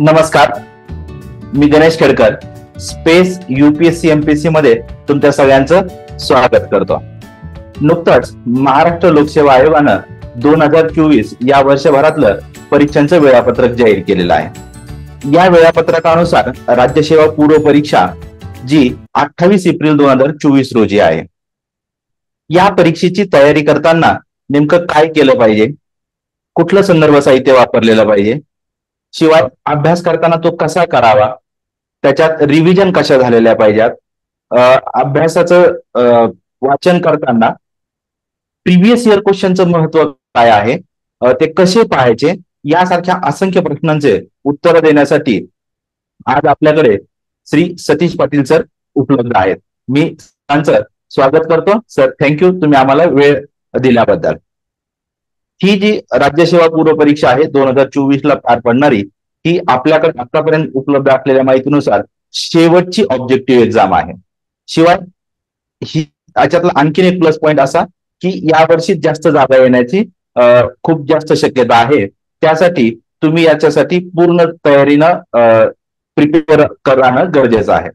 नमस्कार मी Ganesh Khedkar space UPSC MPSC मध्ये तुमच्या सगळ्यांचं स्वागत करतो नुकतंच महाराष्ट्र लोकसेवा आयोगानं दोन हजार चोवीस या वर्षभरातलं परीक्षांचं वेळापत्रक जाहीर केलेलं आहे या वेळापत्रकानुसार राज्यसेवा पूर्व परीक्षा जी अठ्ठावीस एप्रिल दोन हजार चोवीस रोजी आहे या परीक्षेची तयारी करताना नेमकं काय केलं पाहिजे कुठलं संदर्भ साहित्य वापरलेलं पाहिजे शिवाय अभ्यास करताना तो कसा करावा त्याच्यात रिव्हिजन कशा झालेल्या पाहिजेत अभ्यासाचं वाचन करताना प्रिव्हियस इयर क्वेश्चनचं महत्व काय आहे ते कसे पाहायचे यासारख्या असंख्य प्रश्नांचे उत्तर देण्यासाठी आज आपल्याकडे श्री सतीश पाटील सर उपलब्ध आहेत मी सर स्वागत करतो सर थँक्यू तुम्ही आम्हाला वेळ दिल्याबद्दल ही जी राज्यसेवा पूर्व परीक्षा आहे दोन हजार चोवीस ला पार पडणारी ही आपल्याकडे आतापर्यंत उपलब्ध असलेल्या माहितीनुसार शेवटची ऑब्जेक्टिव्ह एक्झाम आहे शिवाय ही याच्यातला आणखीन एक प्लस पॉईंट असा की यावर्षी जास्त जागा येण्याची खूप जास्त शक्यता आहे त्यासाठी तुम्ही याच्यासाठी पूर्ण तयारीनं प्रिपेअर करणं गरजेचं आहे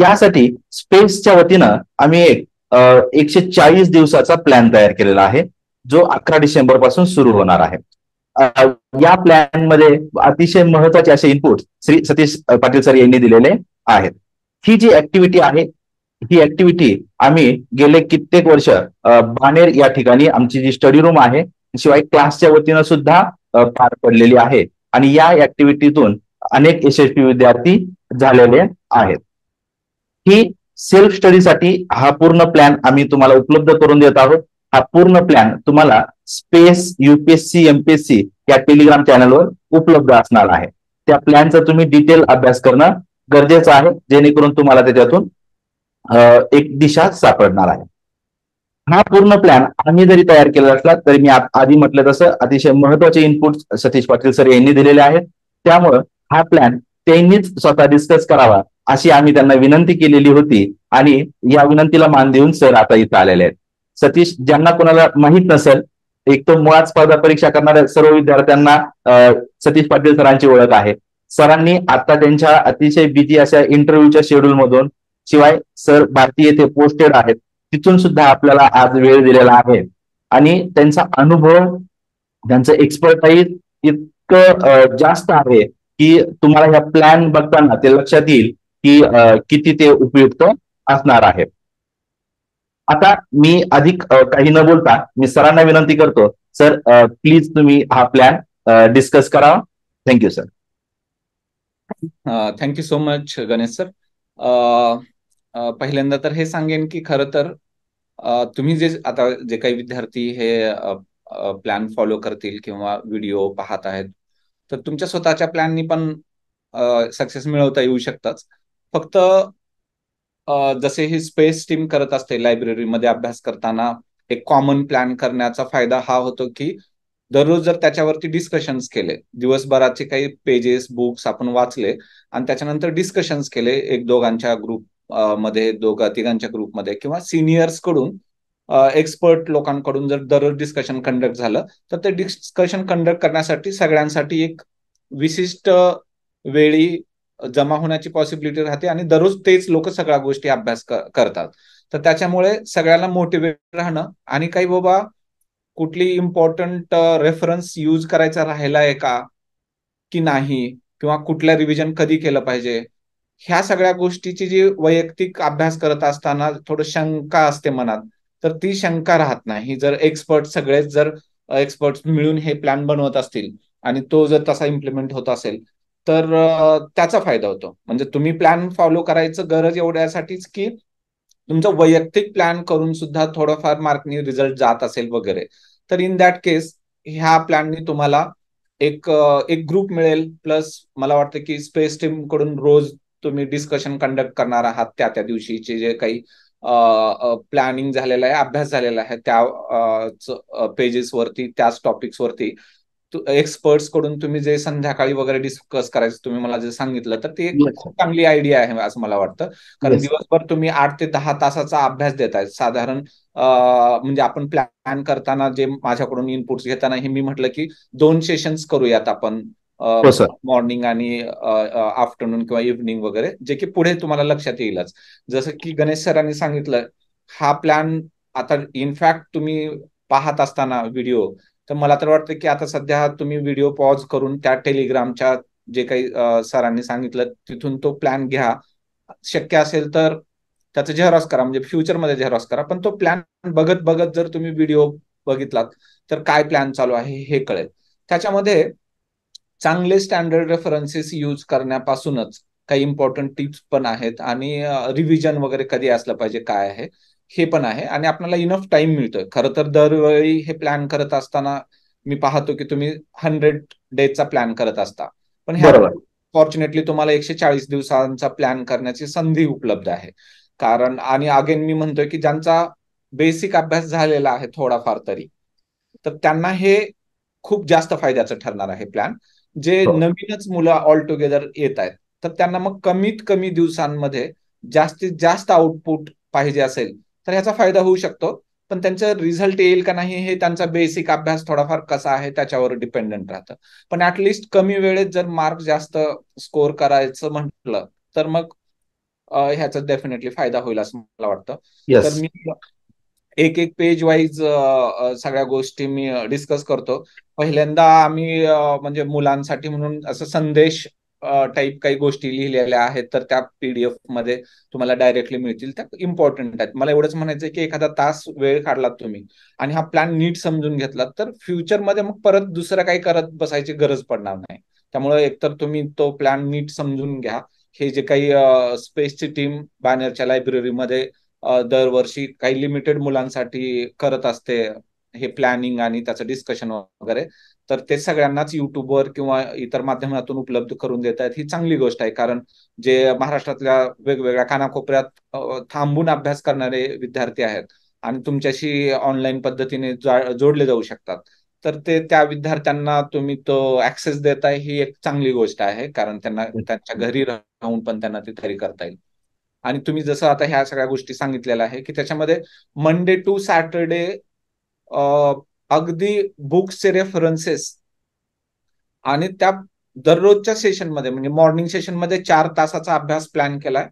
यासाठी स्पेसच्या वतीनं आम्ही एक एकशे चाळीस दिवसाचा प्लॅन तयार केलेला आहे जो अकरा डिसेंबर पासून सुरू होणार आहे या प्लॅन मध्ये अतिशय महत्वाचे असे इनपुट श्री सतीश पाटील सर यांनी दिलेले आहेत ही जी ऍक्टिव्हिटी आहे ही ऍक्टिव्हिटी आम्ही गेले कित्येक वर्ष बाणेर या ठिकाणी आमची जी स्टडी रूम आहे शिवाय क्लासच्या वतीनं सुद्धा पार पडलेली आहे आणि या ऍक्टिव्हिटीतून अनेक यशस्वी विद्यार्थी झालेले आहेत ही सेल्फ स्टडीसाठी हा पूर्ण प्लॅन आम्ही तुम्हाला उपलब्ध करून देत आहोत हा पूर्ण प्लॅन तुम्हाला स्पेस युपीएससी एमपीएससी या टेलिग्राम चॅनलवर उपलब्ध असणार आहे त्या प्लॅनचा तुम्ही डिटेल अभ्यास करणं गरजेचं आहे जेणेकरून तुम्हाला त्याच्यातून एक दिशा सापडणार आहे हा पूर्ण प्लॅन आम्ही जरी तयार केला असला तरी मी आधी म्हटलं तसं अतिशय महत्वाचे इनपुट सतीश पाटील सर यांनी दिलेले आहेत त्यामुळं हा प्लॅन त्यांनीच स्वतः डिस्कस करावा अशी आम्ही त्यांना विनंती केलेली होती आणि या विनंतीला मान देऊन सर आता इथं आलेले आहेत सतीश ज्यांना कोणाला माहीत नसेल एक तो मुळात स्पर्धा परीक्षा करणाऱ्या सर्व विद्यार्थ्यांना सतीश पाटील सरांची ओळख आहे सरांनी आता त्यांच्या अतिशय बिझी अशा इंटरव्ह्यूच्या शेड्यूल मधून शिवाय सर भारतीय येथे पोस्टेड आहेत तिथून सुद्धा आपल्याला आज वेळ दिलेला आहे आणि त्यांचा अनुभव त्यांचं एक्सपर्टाईज इतकं जास्त आहे की तुम्हाला ह्या प्लॅन बघताना ते लक्षात येईल की किती ते उपयुक्त असणार आहे आता मी अधिक काही न बोलता मी सरांना विनंती करतो सर प्लीज तुम्ही हा प्लॅन डिस्कस करा thank you sir thank you so much Ganesh sir पहिल्यांदा तर हे सांगेन की खरं तर तुम्ही जे आता जे काही विद्यार्थी हे प्लॅन फॉलो करतील किंवा व्हिडिओ पाहत आहेत तर तुमच्या स्वतःच्या प्लॅननी पण सक्सेस मिळवता येऊ शकतात फक्त जसे ही स्पेस टीम करत असते लायब्ररीमध्ये अभ्यास करताना एक कॉमन प्लॅन करण्याचा फायदा हा होतो की दररोज जर त्याच्यावरती डिस्कशन्स केले दिवसभराचे काही पेजेस बुक्स आपण वाचले आणि त्याच्यानंतर डिस्कशन्स केले एक दोघांच्या ग्रुप मध्ये दोघा तिघांच्या ग्रुपमध्ये किंवा सिनियर्स कडून एक्सपर्ट लोकांकडून जर दररोज डिस्कशन कंडक्ट झालं तर ते डिस्कशन कंडक्ट करण्यासाठी सगळ्यांसाठी एक विशिष्ट वेळी जमा होण्याची पॉसिबिलिटी राहते आणि दररोज तेच लोक सगळ्या गोष्टी अभ्यास करतात तर त्याच्यामुळे सगळ्यांना मोटिवेट राहणं आणि काही बाबा कुठली इम्पॉर्टंट रेफरन्स यूज करायचा राहिला आहे का की नाही किंवा कुठल्या रिव्हिजन कधी केलं पाहिजे ह्या सगळ्या गोष्टीची जी वैयक्तिक अभ्यास करत असताना थोडं शंका असते मनात तर ती शंका राहत नाही जर एक्सपर्ट सगळेच जर एक्सपर्ट मिळून हे प्लॅन बनवत असतील आणि तो जर तसा इम्प्लिमेंट होत असेल तर त्याचा फायदा होतो म्हणजे तुम्ही प्लॅन फॉलो करायचं गरज एवढ्यासाठीच की तुमचं वैयक्तिक प्लॅन करून सुद्धा थोडंफार मार्कनी रिझल्ट जात असेल वगैरे तर इन दॅट केस ह्या प्लॅननी तुम्हाला एक एक ग्रुप मिळेल प्लस मला वाटतं की स्पेस टीम कडून रोज तुम्ही डिस्कशन कंडक्ट करणार आहात त्या त्या दिवशीचे जे काही प्लॅनिंग झालेलं आहे अभ्यास झालेला आहे त्या पेजेसवरती त्याच वरती एक्सपर्ट्स कडून तुम्ही जे संध्याकाळी वगैरे डिस्कस करायचं तुम्ही मला जे सांगितलं तर ती खूप चांगली आयडिया आहे असं मला वाटतं कारण दिवसभर तुम्ही आठ ते दहा तासाचा अभ्यास देताय साधारण म्हणजे आपण प्लॅन करताना जे माझ्याकडून इनपुट्स घेताना हे मी म्हटलं की दोन सेशन्स करूयात आपण मॉर्निंग हो, आणि आफ्टरनून किंवा इव्हनिंग वगैरे जे की पुढे तुम्हाला लक्षात येईलच जसं की गणेश सरांनी सांगितलं हा प्लॅन आता इनफॅक्ट तुम्ही पाहत असताना व्हिडिओ तर मला तर वाटतं की आता सध्या तुम्ही व्हिडिओ पॉज करून त्या टेलिग्रामच्या जे काही सरांनी सांगितलं तिथून तो प्लॅन घ्या शक्य असेल तर त्याचं झेरॉस करा म्हणजे फ्युचरमध्ये झेरॉस करा पण तो प्लॅन बघत बघत जर तुम्ही व्हिडिओ बघितलात तर काय प्लॅन चालू आहे हे कळेल त्याच्यामध्ये चांगले स्टँडर्ड रेफरन्सेस यूज करण्यापासूनच काही इम्पॉर्टंट टिप्स पण आहेत आणि रिव्हिजन वगैरे कधी असलं पाहिजे काय आहे हे पण आहे आणि आपल्याला इनफ टाइम मिळतोय खरं तर दरवेळी हे प्लॅन करत असताना मी पाहतो की तुम्ही हंड्रेड डेजचा प्लॅन करत असता पण फॉर्च्युनेटली तुम्हाला एकशे चाळीस दिवसांचा प्लॅन करण्याची संधी उपलब्ध आहे कारण आणि अगेन मी म्हणतोय की ज्यांचा बेसिक अभ्यास झालेला आहे थोडाफार तरी तर त्यांना हे खूप जास्त फायद्याचं ठरणार आहे प्लॅन जे हो. नवीनच मुलं ऑल टुगेदर येत आहेत तर त्यांना मग कमीत कमी दिवसांमध्ये जास्तीत जास्त आउटपुट पाहिजे असेल तर याचा फायदा होऊ शकतो पण त्यांचा रिझल्ट येईल का नाही हे त्यांचा बेसिक अभ्यास थोडाफार कसा आहे त्याच्यावर डिपेंडेंट राहतं पण ऍटलिस्ट कमी वेळेत जर मार्क जास्त स्कोर करायचं म्हटलं तर मग ह्याचा डेफिनेटली फायदा होईल असं मला वाटतं तर मी एक एक पेज वाईज सगळ्या गोष्टी मी डिस्कस करतो पहिल्यांदा आम्ही म्हणजे मुलांसाठी म्हणून असं संदेश टाईप काही गोष्टी लिहिलेल्या आहेत तर त्या पीडीएफ मध्ये तुम्हाला डायरेक्टली मिळतील त्या इम्पॉर्टंट आहेत मला एवढंच म्हणायचं की एखादा तास वेळ काढलात तुम्ही आणि हा प्लॅन नीट समजून घेतला तर फ्युचरमध्ये मग परत दुसरं काही करत बसायची गरज पडणार नाही त्यामुळे एकतर तुम्ही तो प्लॅन नीट समजून घ्या हे जे काही स्पेसची टीम बॅनरच्या लायब्ररीमध्ये दरवर्षी काही लिमिटेड मुलांसाठी करत असते हे प्लॅनिंग आणि त्याचं डिस्कशन वगैरे तर ते सगळ्यांनाच युट्यूबवर किंवा इतर माध्यमातून उपलब्ध करून देत आहेत ही चांगली गोष्ट आहे कारण जे महाराष्ट्रातल्या वेगवेगळ्या कानाकोपऱ्यात थांबून अभ्यास करणारे विद्यार्थी आहेत आणि तुमच्याशी ऑनलाईन पद्धतीने जोडले जाऊ शकतात तर ते त्या विद्यार्थ्यांना तुम्ही तो ऍक्सेस देताय ही एक चांगली गोष्ट आहे कारण त्यांना त्यांच्या घरी राहून पण त्यांना ते तयारी करता येईल आणि तुम्ही जसं आता ह्या सगळ्या गोष्टी सांगितलेल्या आहे की त्याच्यामध्ये मंडे टू सॅटरडे अगदी बुक्सचे रेफरन्सेस आणि त्या दररोजच्या सेशनमध्ये म्हणजे मॉर्निंग सेशनमध्ये चार तासाचा अभ्यास प्लॅन केलाय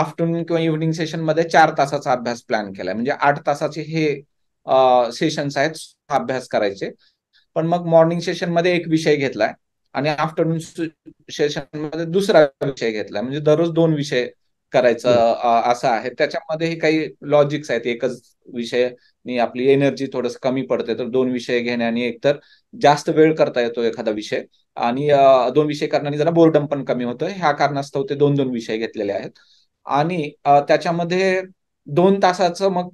आफ्टरनून किंवा इव्हनिंग सेशनमध्ये चार तासाचा अभ्यास प्लॅन केलाय म्हणजे आठ तासाचे हे सेशन्स आहेत अभ्यास करायचे पण मग मॉर्निंग सेशनमध्ये एक विषय घेतलाय आणि आफ्टरनून सेशनमध्ये दुसरा विषय घेतलाय म्हणजे दररोज दोन विषय करायचं असं आहे त्याच्यामध्ये काही लॉजिक्स आहेत एकच विषय आपली एनर्जी थोडस कमी पडते तर दोन विषय घेण्याने एकतर जास्त वेळ करता येतो एखादा विषय आणि दोन विषय करण्याने जरा बोर्डम पण कमी होतं ह्या कारणास्तव ते दोन दोन विषय घेतलेले आहेत आणि त्याच्यामध्ये दोन तासाचं मग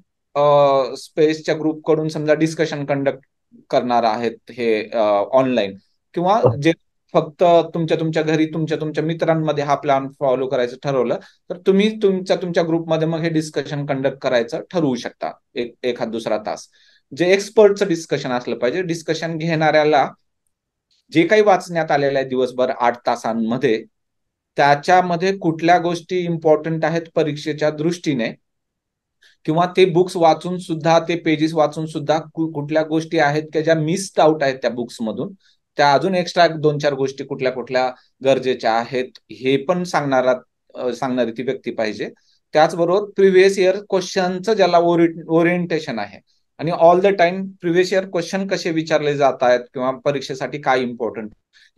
स्पेसच्या ग्रुप कडून समजा डिस्कशन कंडक्ट करणार आहेत हे ऑनलाईन किंवा हो. जे फक्त तुमच्या तुमच्या घरी तुमच्या तुमच्या मित्रांमध्ये हा प्लॅन फॉलो करायचं ठरवलं तर तुम्ही तुमच्या तुमच्या ग्रुपमध्ये मग हे डिस्कशन कंडक्ट करायचं ठरवू शकता एक एखाद दुसरा तास जे एक्सपर्टचं डिस्कशन असलं पाहिजे डिस्कशन घेणाऱ्याला जे काही वाचण्यात आलेलं आहे दिवसभर आठ तासांमध्ये त्याच्यामध्ये कुठल्या गोष्टी इम्पॉर्टंट आहेत परीक्षेच्या दृष्टीने किंवा ते बुक्स वाचून सुद्धा ते पेजेस वाचून सुद्धा कुठल्या गोष्टी आहेत की ज्या मिस्ड आउट आहेत त्या बुक्समधून त्या अजून एक्स्ट्रा दोन चार गोष्टी कुठल्या कुठल्या गरजेच्या आहेत हे पण सांगणारा सांगणारी ती व्यक्ती पाहिजे त्याचबरोबर प्रिव्हियस इयर क्वेश्चनचं ज्याला ओरिएंटेशन आहे आणि all the time previous year question कसे विचारले जात आहेत किंवा परीक्षेसाठी काय इम्पॉर्टंट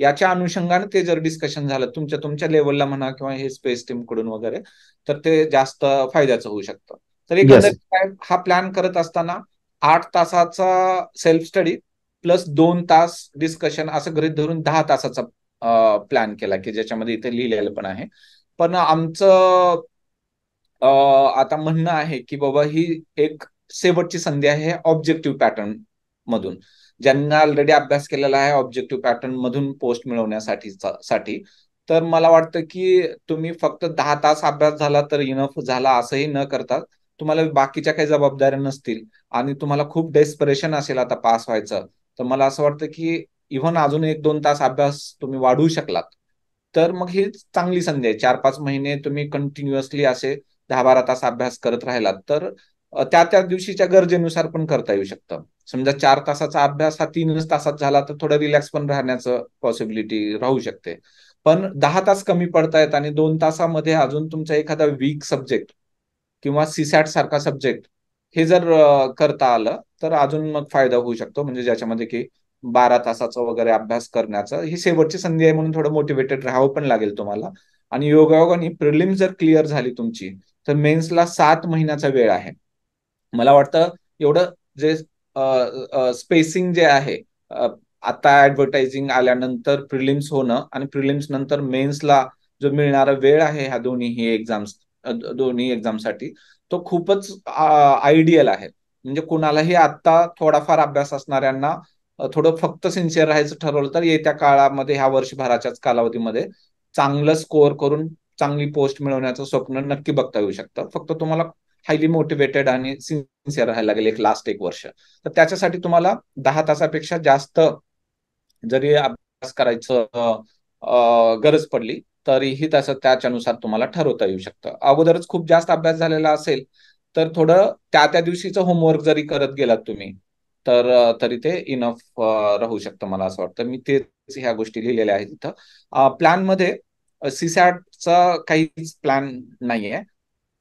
याच्या अनुषंगाने ते जर डिस्कशन झालं तुमच्या तुमच्या लेवलला म्हणा किंवा हे स्पेस टीम कडून वगैरे तर ते जास्त फायद्याचं होऊ शकतं तर एकंदरीत हा प्लॅन करत असताना आठ तासाचा सेल्फ स्टडी प्लस दोन तास डिस्कशन असं घरी धरून दहा तासाचा प्लॅन केला की ज्याच्यामध्ये इथे लिहिलेलं पण आहे पण आमचं आता म्हणणं आहे की बाबा ही एक शेवटची संधी आहे ऑब्जेक्टिव्ह पॅटर्न मधून ज्यांना ऑलरेडी अभ्यास केलेला आहे ऑब्जेक्टिव्ह पॅटर्न मधून पोस्ट मिळवण्यासाठी साठी तर मला वाटतं की तुम्ही फक्त दहा तास अभ्यास झाला तर इनफ झाला असंही न करता तुम्हाला बाकीच्या काही जबाबदाऱ्या नसतील आणि तुम्हाला खूप डेस्परेशन असेल आता पास व्हायचं तर मला असं वाटतं की इव्हन अजून एक दोन तास अभ्यास तुम्ही वाढवू शकलात तर मग ही चांगली संधी आहे चार पाच महिने तुम्ही कंटिन्युअसली असे दहा बारा तास अभ्यास करत राहिलात तर त्या त्या दिवशीच्या गरजेनुसार पण करता येऊ शकतं समजा चार तासाचा अभ्यास हा तीनच तासात झाला तर थोडं रिलॅक्स पण राहण्याचं पॉसिबिलिटी राहू शकते पण दहा तास कमी पडतायत आणि दोन तासामध्ये अजून तुमचा एखादा वीक सब्जेक्ट किंवा सीसॅट सारखा सब्जेक्ट हे जर करता आलं तर अजून मग फायदा होऊ शकतो म्हणजे ज्याच्यामध्ये की बारा तासाचा वगैरे अभ्यास करण्याचा ही शेवटची संधी आहे म्हणून थोडं मोटिवेटेड राहावं पण लागेल तुम्हाला आणि योगायोगाने प्रिलिम्स जर क्लिअर झाली तुमची तर मेन्सला सात महिन्याचा वेळ आहे मला वाटतं एवढं जे स्पेसिंग जे आहे आता ऍडव्हर्टायझिंग आल्यानंतर प्रिलिम्स होणं आणि प्रिलिम्स नंतर मेन्सला जो मिळणारा वेळ आहे ह्या दोन्ही एक्झाम्स दोन्ही एक्झामसाठी तो खूपच आयडियल आहे म्हणजे कुणालाही आता थोडाफार अभ्यास असणाऱ्यांना थोडं फक्त सिन्सिअर राहायचं ठरवलं तर येत्या काळामध्ये ह्या वर्षभराच्याच कालावधीमध्ये चांगलं स्कोअर करून चांगली पोस्ट मिळवण्याचं स्वप्न नक्की बघता येऊ शकतं फक्त तुम्हाला हायली मोटिवेटेड आणि सिन्सिअर राहायला लागेल एक लास्ट एक वर्ष तर त्याच्यासाठी तुम्हाला दहा तासापेक्षा जास्त जरी अभ्यास करायचं गरज पडली तरीही तसं त्याच्यानुसार तुम्हाला ठरवता येऊ शकतं अगोदरच खूप जास्त अभ्यास झालेला असेल तर थोडं त्या त्या दिवशीचं होमवर्क जरी करत गेलात तुम्ही तर तरी ते इनफ राहू शकतं मला असं वाटतं मी तेच ह्या गोष्टी लिहिलेल्या आहेत इथं प्लॅनमध्ये सीसॅटचा काही प्लॅन नाहीये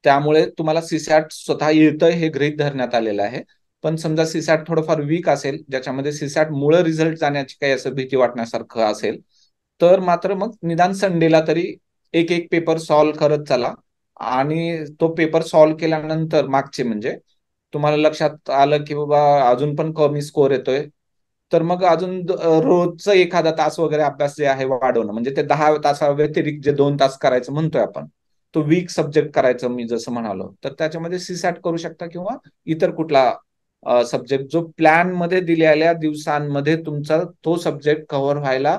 त्यामुळे तुम्हाला सीसॅट स्वतः येतं हे गृहित धरण्यात आलेलं आहे पण समजा सीसॅट थोडंफार वीक असेल ज्याच्यामध्ये सीसॅट मुळे रिझल्ट जाण्याची काही असं भीती वाटण्यासारखं असेल तर मात्र मग निदान संडेला तरी एक एक पेपर सॉल्व्ह करत चला आणि तो पेपर सॉल्व्ह केल्यानंतर मागचे म्हणजे तुम्हाला लक्षात आलं की बाबा अजून पण कमी स्कोर येतोय तर मग अजून रोजचं एखादा तास वगैरे अभ्यास जे आहे वाढवणं म्हणजे ते दहा तासा व्यतिरिक्त जे दोन तास करायचं म्हणतोय आपण तो वीक सब्जेक्ट करायचं मी जसं म्हणालो तर त्याच्यामध्ये सी सॅट करू शकता किंवा इतर कुठला सब्जेक्ट जो प्लॅन मध्ये दिलेल्या दिवसांमध्ये तुमचा तो सब्जेक्ट कव्हर व्हायला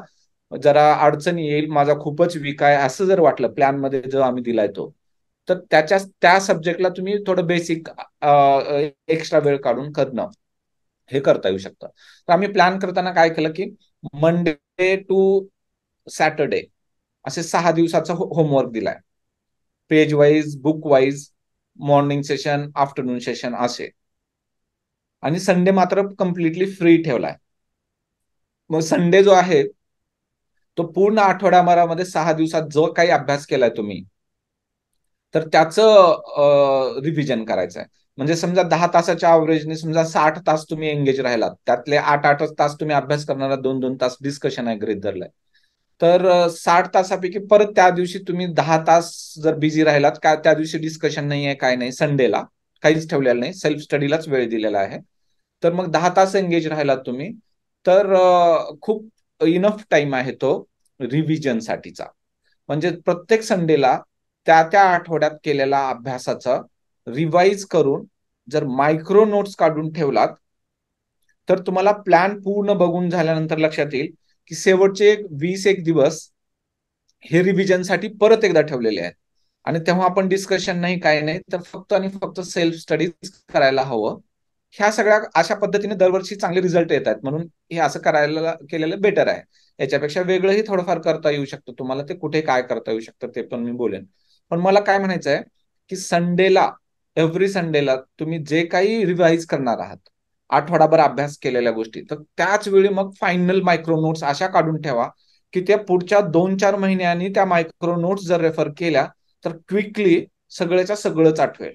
जरा अडचण येईल माझा खूपच वीक आहे असं जर वाटलं प्लॅन मध्ये जो आम्ही दिलाय तो तर त्याच्या त्या सब्जेक्टला तुम्ही थोडं बेसिक एक्स्ट्रा वेळ काढून करणं हे करता येऊ शकतं तर आम्ही प्लॅन करताना काय केलं की मंडे टू सॅटरडे असे सहा दिवसाचा होमवर्क दिलाय page wise book wise morning session afternoon session असे आणि संडे मात्र कम्प्लिटली फ्री ठेवलाय मग संडे जो आहे तो पूर्ण आठवड्यामध्ये सहा दिवसात जो काही अभ्यास केलाय तुम्ही तर त्याचं रिव्हिजन करायचं आहे म्हणजे समजा दहा तासाच्या अवरेजने समजा साठ तास तुम्ही एंगेज राहिलात त्यातले आठ आठ तास तुम्ही अभ्यास करणारा दोन दोन तास डिस्कशन आहे गृहित तर साठ तासापैकी परत त्या दिवशी तुम्ही दहा तास जर बिझी राहिलात काय त्या दिवशी डिस्कशन नाही आहे काय नाही संडेला काहीच ठेवलेलं नाही सेल्फ स्टडीलाच वेळ दिलेला आहे तर मग दहा तास एंगेज राहिलात तुम्ही तर खूप इनफ टाइम आहे तो रिव्हिजनसाठीचा म्हणजे प्रत्येक संडेला त्या त्या आठवड्यात केलेला अभ्यासाचं रिवाईज करून जर मायक्रो नोट्स काढून ठेवलात तर तुम्हाला प्लॅन पूर्ण बघून झाल्यानंतर लक्षात येईल की शेवटचे वीस एक दिवस हे रिव्हिजनसाठी परत एकदा ठेवलेले आहेत आणि तेव्हा आपण डिस्कशन नाही काय नाही तर फक्त आणि फक्त सेल्फ स्टडीज करायला हवं ह्या सगळ्या अशा पद्धतीने दरवर्षी चांगले रिझल्ट येत आहेत म्हणून हे असं करायला केलेलं बेटर आहे याच्यापेक्षा वेगळंही थोडंफार करता येऊ शकतं तुम्हाला ते कुठे काय करता येऊ शकतं ते पण मी बोलेन पण मला काय म्हणायचं आहे की संडेला एव्हरी संडेला तुम्ही जे काही रिवाइज करणार आहात आठवडाभर अभ्यास केलेल्या गोष्टी तर त्याच वेळी मग फायनल मायक्रो नोट्स अशा काढून ठेवा की त्या पुढच्या दोन चार महिन्यांनी त्या मायक्रो नोट्स जर रेफर केल्या तर क्विकली सगळ्याच्या सगळंच आठवेल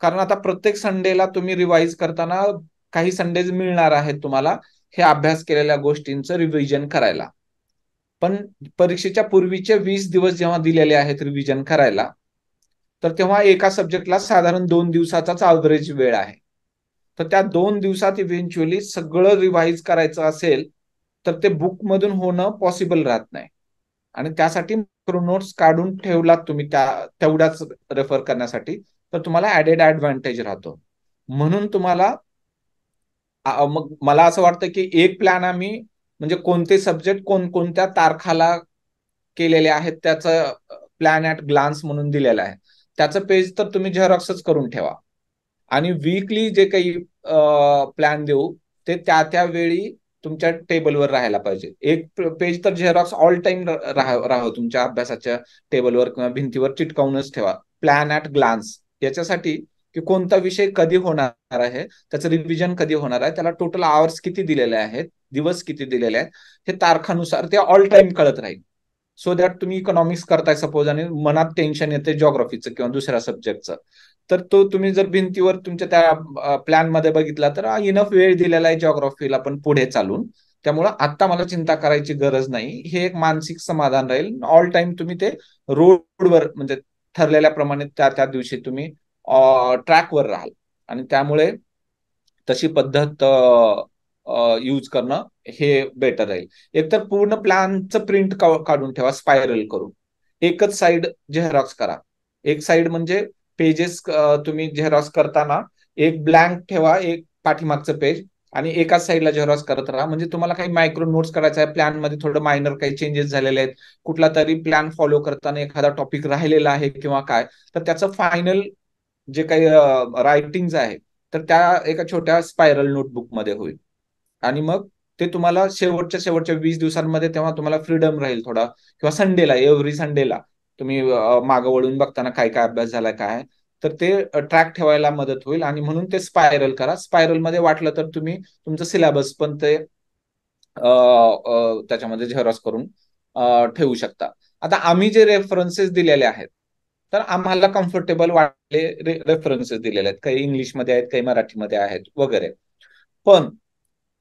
कारण आता प्रत्येक संडेला तुम्ही रिवाइज करताना काही संडेज मिळणार आहेत तुम्हाला हे अभ्यास केलेल्या गोष्टींचं रिव्हिजन करायला पण परीक्षेच्या पूर्वीचे वीस दिवस जेव्हा दिलेले आहेत रिव्हिजन करायला तर तेव्हा एका सब्जेक्टला साधारण दोन दिवसाचाच अवरेज वेळ आहे तर त्या दोन दिवसात इव्हेंच्युअली सगळं रिव्हाइज करायचं असेल तर ते बुकमधून होणं पॉसिबल राहत नाही आणि त्यासाठी नोट्स काढून ठेवलात तुम्ही त्या तेवढ्याच रेफर करण्यासाठी तर तुम्हाला ऍडेड ऍडव्हान्टेज राहतो म्हणून तुम्हाला मग मला असं वाटतं की एक प्लॅन आम्ही म्हणजे कोणते सब्जेक्ट कोण कोणत्या तारखाला केलेले आहेत त्याचं प्लॅन ऍट ग्लान्स म्हणून दिलेलं आहे त्याचं पेज तर तुम्ही झेरॉक्सच करून ठेवा आणि वीकली जे काही प्लॅन देऊ ते त्या त्यावेळी तुमच्या टेबलवर राहायला पाहिजे एक पेज तर झेरॉक्स ऑल टाइम राह तुमच्या अभ्यासाच्या टेबलवर किंवा भिंतीवर चिटकावूनच ठेवा प्लॅन ऍट ग्लान्स याच्यासाठी की कोणता विषय कधी होणार आहे त्याचं रिव्हिजन कधी होणार आहे त्याला टोटल आवर्स किती दिलेले आहेत दिवस किती दिलेले आहेत हे तारखानुसार ते ऑल टाइम कळत राहील सो दॅट तुम्ही इकॉनॉमिक्स करताय सपोज आणि मनात टेन्शन येते जॉग्रफीचं किंवा दुसऱ्या सब्जेक्टचं तर तो तुम्ही जर भिंतीवर तुमच्या त्या प्लॅन मध्ये बघितला तर इनफ वेळ दिलेला आहे जॉग्रफीला पण पुढे चालून त्यामुळं आता मला चिंता करायची गरज नाही हे एक मानसिक समाधान राहील ऑल टाइम तुम्ही ते रोडवर म्हणजे ठरलेल्या प्रमाणे त्या त्या दिवशी तुम्ही ट्रॅकवर राहाल आणि त्यामुळे तशी पद्धत यूज करणं हे बेटर राहील एकतर पूर्ण प्लॅनचं प्रिंट काढून ठेवा स्पायरल करून एकच साइड झेरॉक्स करा एक साइड म्हणजे पेजेस तुम्ही झेरॉक्स करताना एक ब्लँक ठेवा एक पाठीमागचं पेज आणि एकाच साईडला झेरॉक्स करत राहा म्हणजे तुम्हाला काही मायक्रो नोट्स करायचं आहे प्लॅन मध्ये थोडं मायनर काही चेंजेस झालेले आहेत कुठला तरी प्लॅन फॉलो करताना एखादा टॉपिक राहिलेला आहे किंवा काय तर त्याचं फायनल जे काही रायटिंग आहेत तर त्या एका छोट्या स्पायरल नोटबुक मध्ये होईल आणि मग ते तुम्हाला शेवटच्या शेवटच्या वीस दिवसांमध्ये तेव्हा तुम्हाला फ्रीडम राहील थोडा किंवा संडेला एव्हरी संडेला तुम्ही माग वळून बघताना काय काय अभ्यास झाला काय तर ते ट्रॅक ठेवायला मदत होईल आणि म्हणून ते स्पायरल करा स्पायरल मध्ये वाटलं तर तुम्ही तुमचं सिलेबस पण ते त्याच्यामध्ये झेरॉस करून ठेवू शकता आता आम्ही जे रेफरन्सेस दिलेले आहेत तर आम्हाला कम्फर्टेबल वाटले रेफरन्सेस दिलेले आहेत काही इंग्लिशमध्ये आहेत काही मराठीमध्ये आहेत वगैरे पण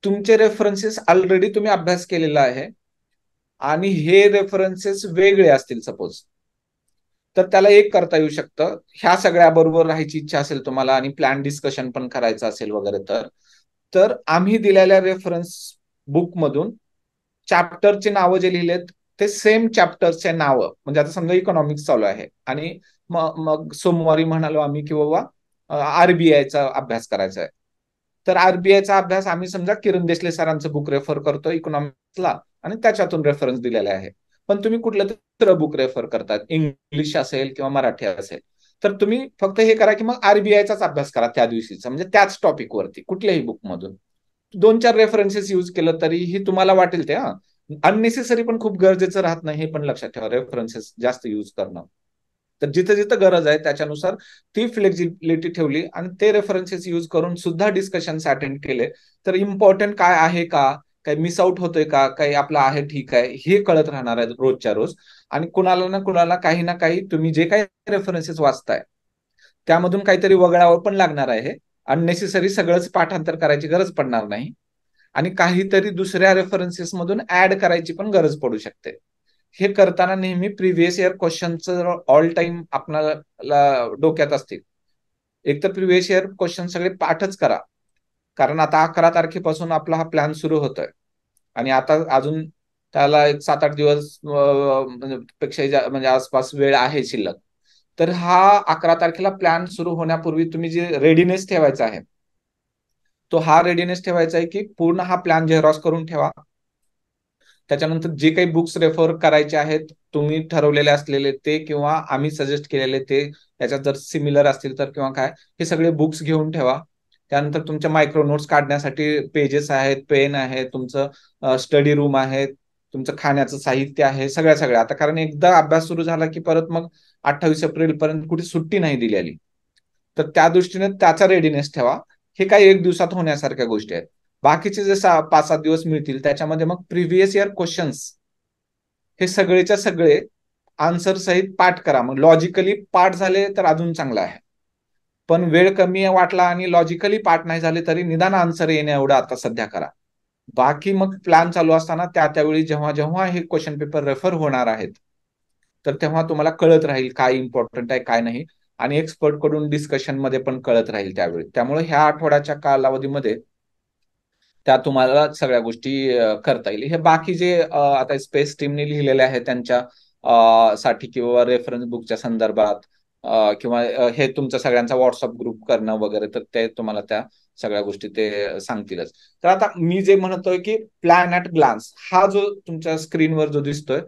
तुमचे रेफरन्सेस ऑलरेडी तुम्ही अभ्यास केलेला आहे आणि हे रेफरन्सेस वेगळे असतील सपोज तर त्याला एक करता येऊ शकतं ह्या सगळ्या बरोबर राहायची इच्छा असेल तुम्हाला आणि प्लॅन डिस्कशन पण करायचं असेल वगैरे तर तर आम्ही दिलेल्या रेफरन्स बुक मधून चॅप्टरचे नावं जे लिहिलेत ते सेम चॅप्टर्सचे नावं म्हणजे आता समजा इकॉनॉमिक्स चालू आहे आणि मग सोमवारी म्हणालो आम्ही की बाबा आरबीआयचा अभ्यास करायचा आहे तर आरबीआयचा अभ्यास आम्ही समजा किरण देशले सरांचं बुक रेफर करतो इकॉनॉमिक्सला आणि त्याच्यातून रेफरन्स दिलेला आहे पण तुम्ही कुठलं तरी बुक रेफर करतात इंग्लिश असेल किंवा मराठी असेल तर तुम्ही फक्त हे करा की मग आरबीआयचाच अभ्यास करा त्या दिवशीचा म्हणजे त्याच टॉपिकवरती कुठल्याही बुकमधून दोन चार रेफरन्सेस युज केलं तरीही तुम्हाला वाटेल ते हा अननेसेसरी पण खूप गरजेचं राहत नाही हे पण लक्षात ठेवा रेफरन्सेस जास्त युज करणं तर जिथं जिथं गरज आहे त्याच्यानुसार ती फ्लेक्झिबिलिटी ठेवली आणि ते रेफरन्सेस युज करून सुद्धा डिस्कशन्स अटेंड केले तर इम्पॉर्टंट काय आहे का काही मिस आउट होतोय का काही आपलं आहे ठीक आहे हे कळत राहणार आहे रोजच्या रोज आणि कुणाला ना कुणाला काही ना काही तुम्ही जे काही रेफरन्सेस वाचताय त्यामधून काहीतरी वगळावं पण लागणार आहे अननेसेसरी सगळंच पाठांतर करायची गरज पडणार नाही आणि काहीतरी दुसऱ्या रेफरन्सेस मधून ऍड करायची पण गरज पडू शकते हे करताना नेहमी प्रिव्हियस इयर क्वेश्चनच ऑल टाइम आपल्याला डोक्यात असतील एक तर प्रिव्हियस इयर क्वेश्चन सगळे पाठच करा कारण आता अकरा तारखेपासून आपला हा प्लॅन सुरू होतोय आणि आता अजून त्याला एक सात आठ दिवस म्हणजे पेक्षा म्हणजे आसपास वेळ आहे शिल्लक तर हा अकरा तारखेला प्लॅन सुरू होण्यापूर्वी तुम्ही जे रेडीनेस ठेवायचा आहे तो हा रेडीनेस ठेवायचा आहे की पूर्ण हा प्लॅन झेरॉस करून ठेवा त्याच्यानंतर जे काही बुक्स रेफर करायचे आहेत तुम्ही ठरवलेले असलेले ते किंवा आम्ही सजेस्ट केलेले ते त्याच्यात जर सिमिलर असतील तर किंवा काय हे सगळे बुक्स घेऊन ठेवा त्यानंतर तुमच्या मायक्रो नोट्स काढण्यासाठी पेजेस आहेत पेन आहे तुमचं स्टडी रूम आहे तुमचं खाण्याचं साहित्य आहे सगळ्या सगळ्या आता कारण एकदा अभ्यास सुरू झाला की परत मग अठ्ठावीस एप्रिल पर्यंत कुठे सुट्टी नाही दिलेली तर त्या दृष्टीने त्याचा रेडीनेस ठेवा हे काही एक दिवसात होण्यासारख्या गोष्टी आहेत बाकीचे जे पाच सात दिवस मिळतील त्याच्यामध्ये मग प्रिव्हियस इयर क्वेश्चन्स हे सगळेच्या सगळे आन्सर सहित पाठ करा मग लॉजिकली पाठ झाले तर अजून चांगलं आहे पण वेळ कमी वाटला आणि लॉजिकली पाठ नाही झाले तरी निदान आन्सर येणे एवढं आता सध्या करा बाकी मग प्लॅन चालू असताना त्या त्यावेळी जेव्हा जेव्हा हे क्वेश्चन पेपर रेफर होणार आहेत तर तेव्हा तुम्हाला कळत राहील काय इम्पॉर्टंट आहे काय नाही आणि एक्सपर्ट कडून डिस्कशन मध्ये पण कळत राहील त्यावेळी त्यामुळे ह्या आठवड्याच्या कालावधीमध्ये त्या तुम्हाला सगळ्या गोष्टी करता येईल हे बाकी जे आता स्पेस टीमने लिहिलेले आहे त्यांच्या साठी किंवा रेफरन्स बुकच्या संदर्भात किंवा हे तुमचा सगळ्यांचा व्हॉट्सअप ग्रुप करणं वगैरे तर ते तुम्हाला त्या सगळ्या गोष्टी ते सांगतीलच तर आता मी जे म्हणतोय की प्लॅन ॲट ग्लान्स हा जो तुमच्या स्क्रीनवर जो दिसतोय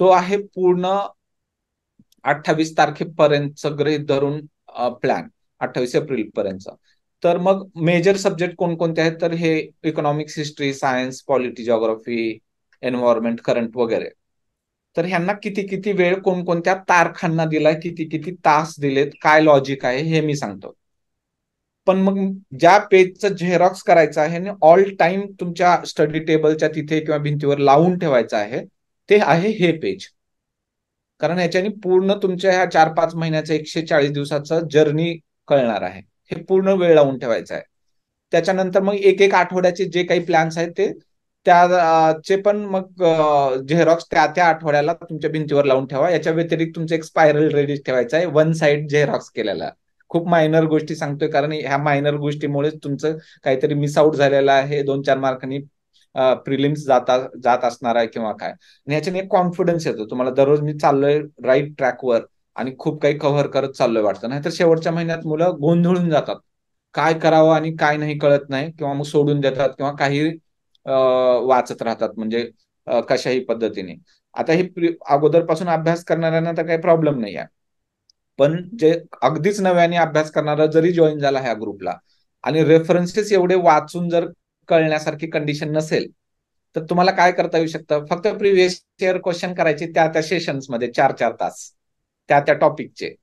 तो आहे पूर्ण अठ्ठावीस तारखेपर्यंत सगळे धरून प्लॅन अठ्ठावीस एप्रिल पर्यंत तर मग मेजर सब्जेक्ट कोणकोणते आहेत तर हे economics history science polity geography environment current वगैरे तर ह्यांना किती किती वेळ कोणकोणत्या तारखांना दिलाय किती किती तास दिलेत काय लॉजिक आहे हे मी सांगतो पण मग ज्या पेजचं झेरॉक्स करायचं आहे आणि ऑल टाइम तुमच्या स्टडी टेबलच्या तिथे किंवा भिंतीवर लावून ठेवायचं आहे ते आहे हे पेज कारण याच्याने पूर्ण तुमच्या ह्या चार पाच महिन्याचा एकशे चाळीस दिवसाचं जर्नी कळणार आहे हे पूर्ण वेळ लावून ठेवायचं आहे त्याच्यानंतर मग एक एक आठवड्याचे जे काही प्लॅन्स आहेत ते त्याचे पण मग झेरॉक्स त्या त्या आठवड्याला तुमच्या भिंतीवर लावून ठेवा याच्या व्यतिरिक्त तुमचं एक स्पायरल रेडी ठेवायचं आहे वन साइड झेरॉक्स केलेला खूप मायनर गोष्टी सांगतोय कारण ह्या मायनर गोष्टीमुळेच तुमचं काहीतरी मिस आउट झालेलं आहे दोन चार मार्कांनी प्रिलिम्स जाता जात असणार आहे किंवा काय आणि ह्याच्याने एक कॉन्फिडन्स येतो तुम्हाला दररोज मी चाललोय राईट ट्रॅकवर आणि खूप काही कव्हर करत चाललोय वाटतं नाहीतर शेवटच्या महिन्यात मुलं गोंधळून जातात काय करावं आणि काय नाही कळत नाही किंवा मग सोडून देतात किंवा काही वाचत राहतात म्हणजे कशाही पद्धतीने आता हे अगोदरपासून अभ्यास करणाऱ्यांना तर काही प्रॉब्लेम नाही आहे पण जे अगदीच नव्याने अभ्यास करणारा जरी जॉईन झाला ह्या ग्रुपला आणि रेफरन्सेस एवढे वाचून जर कळण्यासारखी कंडिशन नसेल तर तुम्हाला काय करता येऊ शकतं फक्त प्रिव्हियस इयर क्वेश्चन करायचे त्या त्या सेशन्स मध्ये चार चार तास त्या त्या टॉपिकचे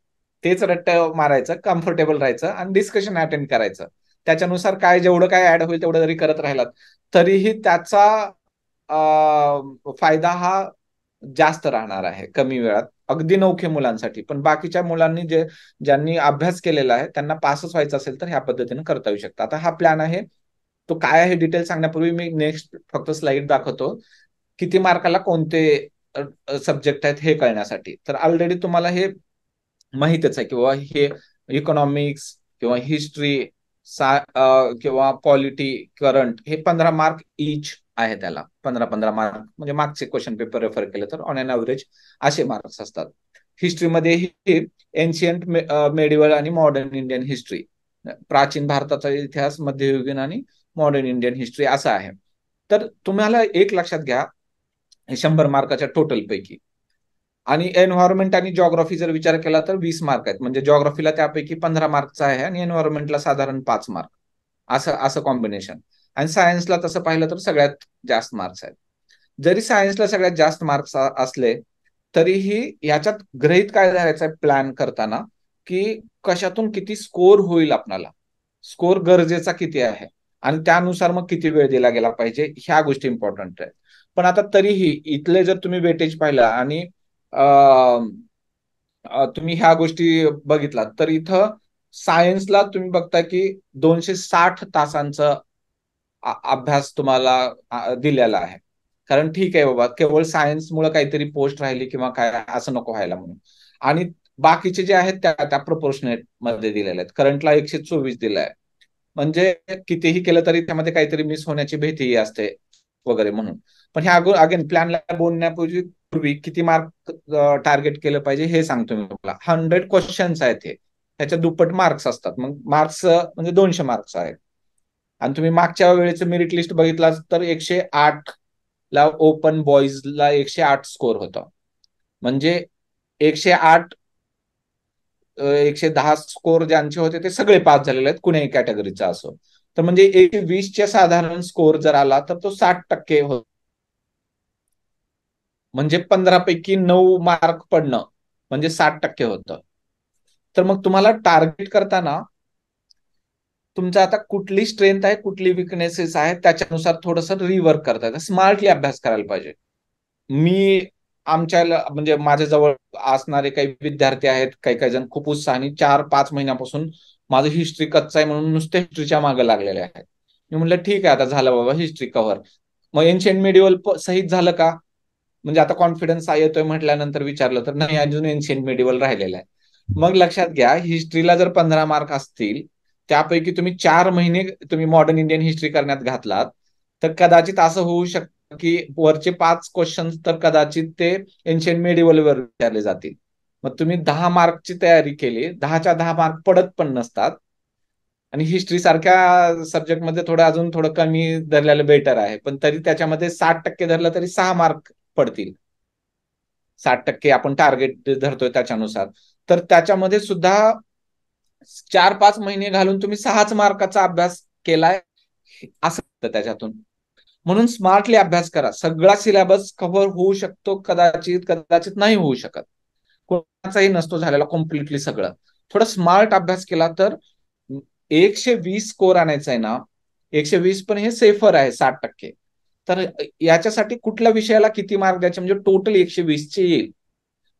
तेच रट्ट मारायचं कम्फर्टेबल राहायचं आणि डिस्कशन अटेंड करायचं त्याच्यानुसार काय जेवढं काय ऍड होईल तेवढं जरी करत राहिलात तरीही त्याचा फायदा हा जास्त राहणार आहे कमी वेळात अगदी नौखे मुलांसाठी पण बाकीच्या मुलांनी जे ज्यांनी अभ्यास केलेला आहे त्यांना पासच व्हायचा असेल तर ह्या पद्धतीने करता येऊ शकतं आता हा प्लॅन आहे तो काय आहे डिटेल सांगण्यापूर्वी मी नेक्स्ट फक्त स्लाइड दाखवतो किती मार्काला कोणते सब्जेक्ट आहेत हे कळण्यासाठी तर ऑलरेडी तुम्हाला हे माहितच आहे किंवा हे इकॉनॉमिक्स किंवा हिस्ट्री किंवा पॉलिटी करंट हे पंधरा मार्क इच आहे त्याला पंधरा पंधरा मार्क म्हणजे मार्क्सचे क्वेश्चन पेपर रेफर केले तर ऑन एन ॲव्हरेज असे मार्क्स असतात हिस्ट्रीमध्ये हे एन्शियंट मेडिवल आणि मॉडर्न इंडियन हिस्ट्री प्राचीन भारताचा इतिहास मध्ययुगीन आणि मॉडर्न इंडियन हिस्ट्री असं आहे तर तुम्हाला एक लक्षात घ्या शंभर मार्काच्या टोटल पैकी आणि एन्व्हायरमेंट आणि जॉग्रफी जर विचार केला तर वीस मार्क आहेत म्हणजे जॉग्रफीला त्यापैकी पंधरा मार्कचा आहे आणि एन्व्हायरमेंटला साधारण पाच मार्क असं असं कॉम्बिनेशन आणि सायन्सला तसं पाहिलं तर सगळ्यात जास्त मार्क्स आहेत जरी सायन्सला सगळ्यात जास्त मार्क्स असले तरीही याच्यात ग्रहित काय धरायचं आहे प्लॅन करताना की कशातून किती स्कोर होईल आपणाला स्कोर गरजेचा किती आहे आणि त्यानुसार मग किती वेळ दिला गेला पाहिजे ह्या गोष्टी इम्पॉर्टंट आहेत पण आता तरीही इथले जर तुम्ही वेटेज पाहिला आणि तुम्ही ह्या गोष्टी बघितला तर इथं सायन्सला तुम्ही बघता की दोनशे साठ तासांचा अभ्यास तुम्हाला दिलेला आहे कारण ठीक आहे बाबा केवळ मुळे काहीतरी पोस्ट राहिली किंवा काय असं नको व्हायला म्हणून आणि बाकीचे जे आहेत त्या त्या प्रपोर्शनेट मध्ये दिलेले आहेत करंटला एकशे चोवीस आहे म्हणजे कितीही केलं तरी त्यामध्ये काहीतरी मिस होण्याची भीतीही असते वगैरे म्हणून पण ह्या अगो अगेन प्लॅनला बोलण्यापूर्वी पूर्वी किती मार्क टार्गेट केलं पाहिजे हे सांगतो मी तुम्हाला हंड्रेड क्वेश्चन्स आहेत हे त्याच्या दुप्पट मार्क्स असतात मग मार्क्स म्हणजे दोनशे मार्क्स आहेत आणि तुम्ही मागच्या वेळेचं मेरिट लिस्ट बघितला तर एकशे आठ ला ओपन बॉईजला एकशे आठ स्कोर होता म्हणजे एकशे आठ एकशे दहा स्कोर ज्यांचे होते ते सगळे पास झालेले आहेत कुणीही कॅटेगरीचा असो तर म्हणजे एकशे चे साधारण स्कोर जर आला तर तो साठ टक्के हो म्हणजे पंधरा पैकी नऊ मार्क पडणं म्हणजे साठ टक्के होतं तर मग तुम्हाला टार्गेट करताना तुमचा आता कुठली स्ट्रेंथ आहे कुठली विकनेसेस आहेत त्याच्यानुसार थोडस रिवर्क करतात स्मार्टली अभ्यास करायला पाहिजे मी आमच्या म्हणजे माझ्या जवळ असणारे काही विद्यार्थी आहेत काही काही जण खूप उत्साहाने चार पाच महिन्यापासून माझं हिस्ट्री कच्चा आहे म्हणून नुसत्या हिस्ट्रीच्या मागे लागलेले आहेत मी म्हटलं ठीक आहे आता झालं बाबा हिस्ट्री कव्हर मग एन्शियंट मेडिवल सहित झालं का म्हणजे आता कॉन्फिडन्स येतोय म्हटल्यानंतर विचारलं तर नाही अजून एन्शियंट मेडिवल राहिलेलं आहे मग लक्षात घ्या हिस्ट्रीला जर पंधरा मार्क असतील त्यापैकी तुम्ही चार महिने तुम्ही मॉडर्न इंडियन हिस्ट्री करण्यात घातलात तर कदाचित असं होऊ शकतं की वरचे पाच क्वेश्चन तर कदाचित ते एन्शियंट मेडिवलवर विचारले जातील मग तुम्ही दहा मार्कची तयारी केली दहाच्या दहा मार्क पडत पण नसतात आणि हिस्ट्री सारख्या सब्जेक्ट मध्ये थोडं अजून थोडं कमी धरलेलं बेटर आहे पण तरी त्याच्यामध्ये साठ टक्के धरलं तरी सहा मार्क पडतील साठ टक्के आपण टार्गेट धरतोय त्याच्यानुसार तर त्याच्यामध्ये सुद्धा चार पाच महिने घालून तुम्ही सहाच मार्काचा अभ्यास केलाय असं त्याच्यातून म्हणून स्मार्टली अभ्यास करा सगळा सिलेबस कव्हर होऊ शकतो कदाचित कदाचित नाही होऊ शकत कोणाचाही नसतो झालेला कम्प्लिटली सगळं थोडा स्मार्ट अभ्यास केला तर एकशे वीस स्कोर आणायचा आहे ना एकशे वीस पण हे सेफर आहे साठ टक्के तर याच्यासाठी कुठल्या विषयाला किती मार्क द्यायचे म्हणजे टोटल एकशे वीस चे येईल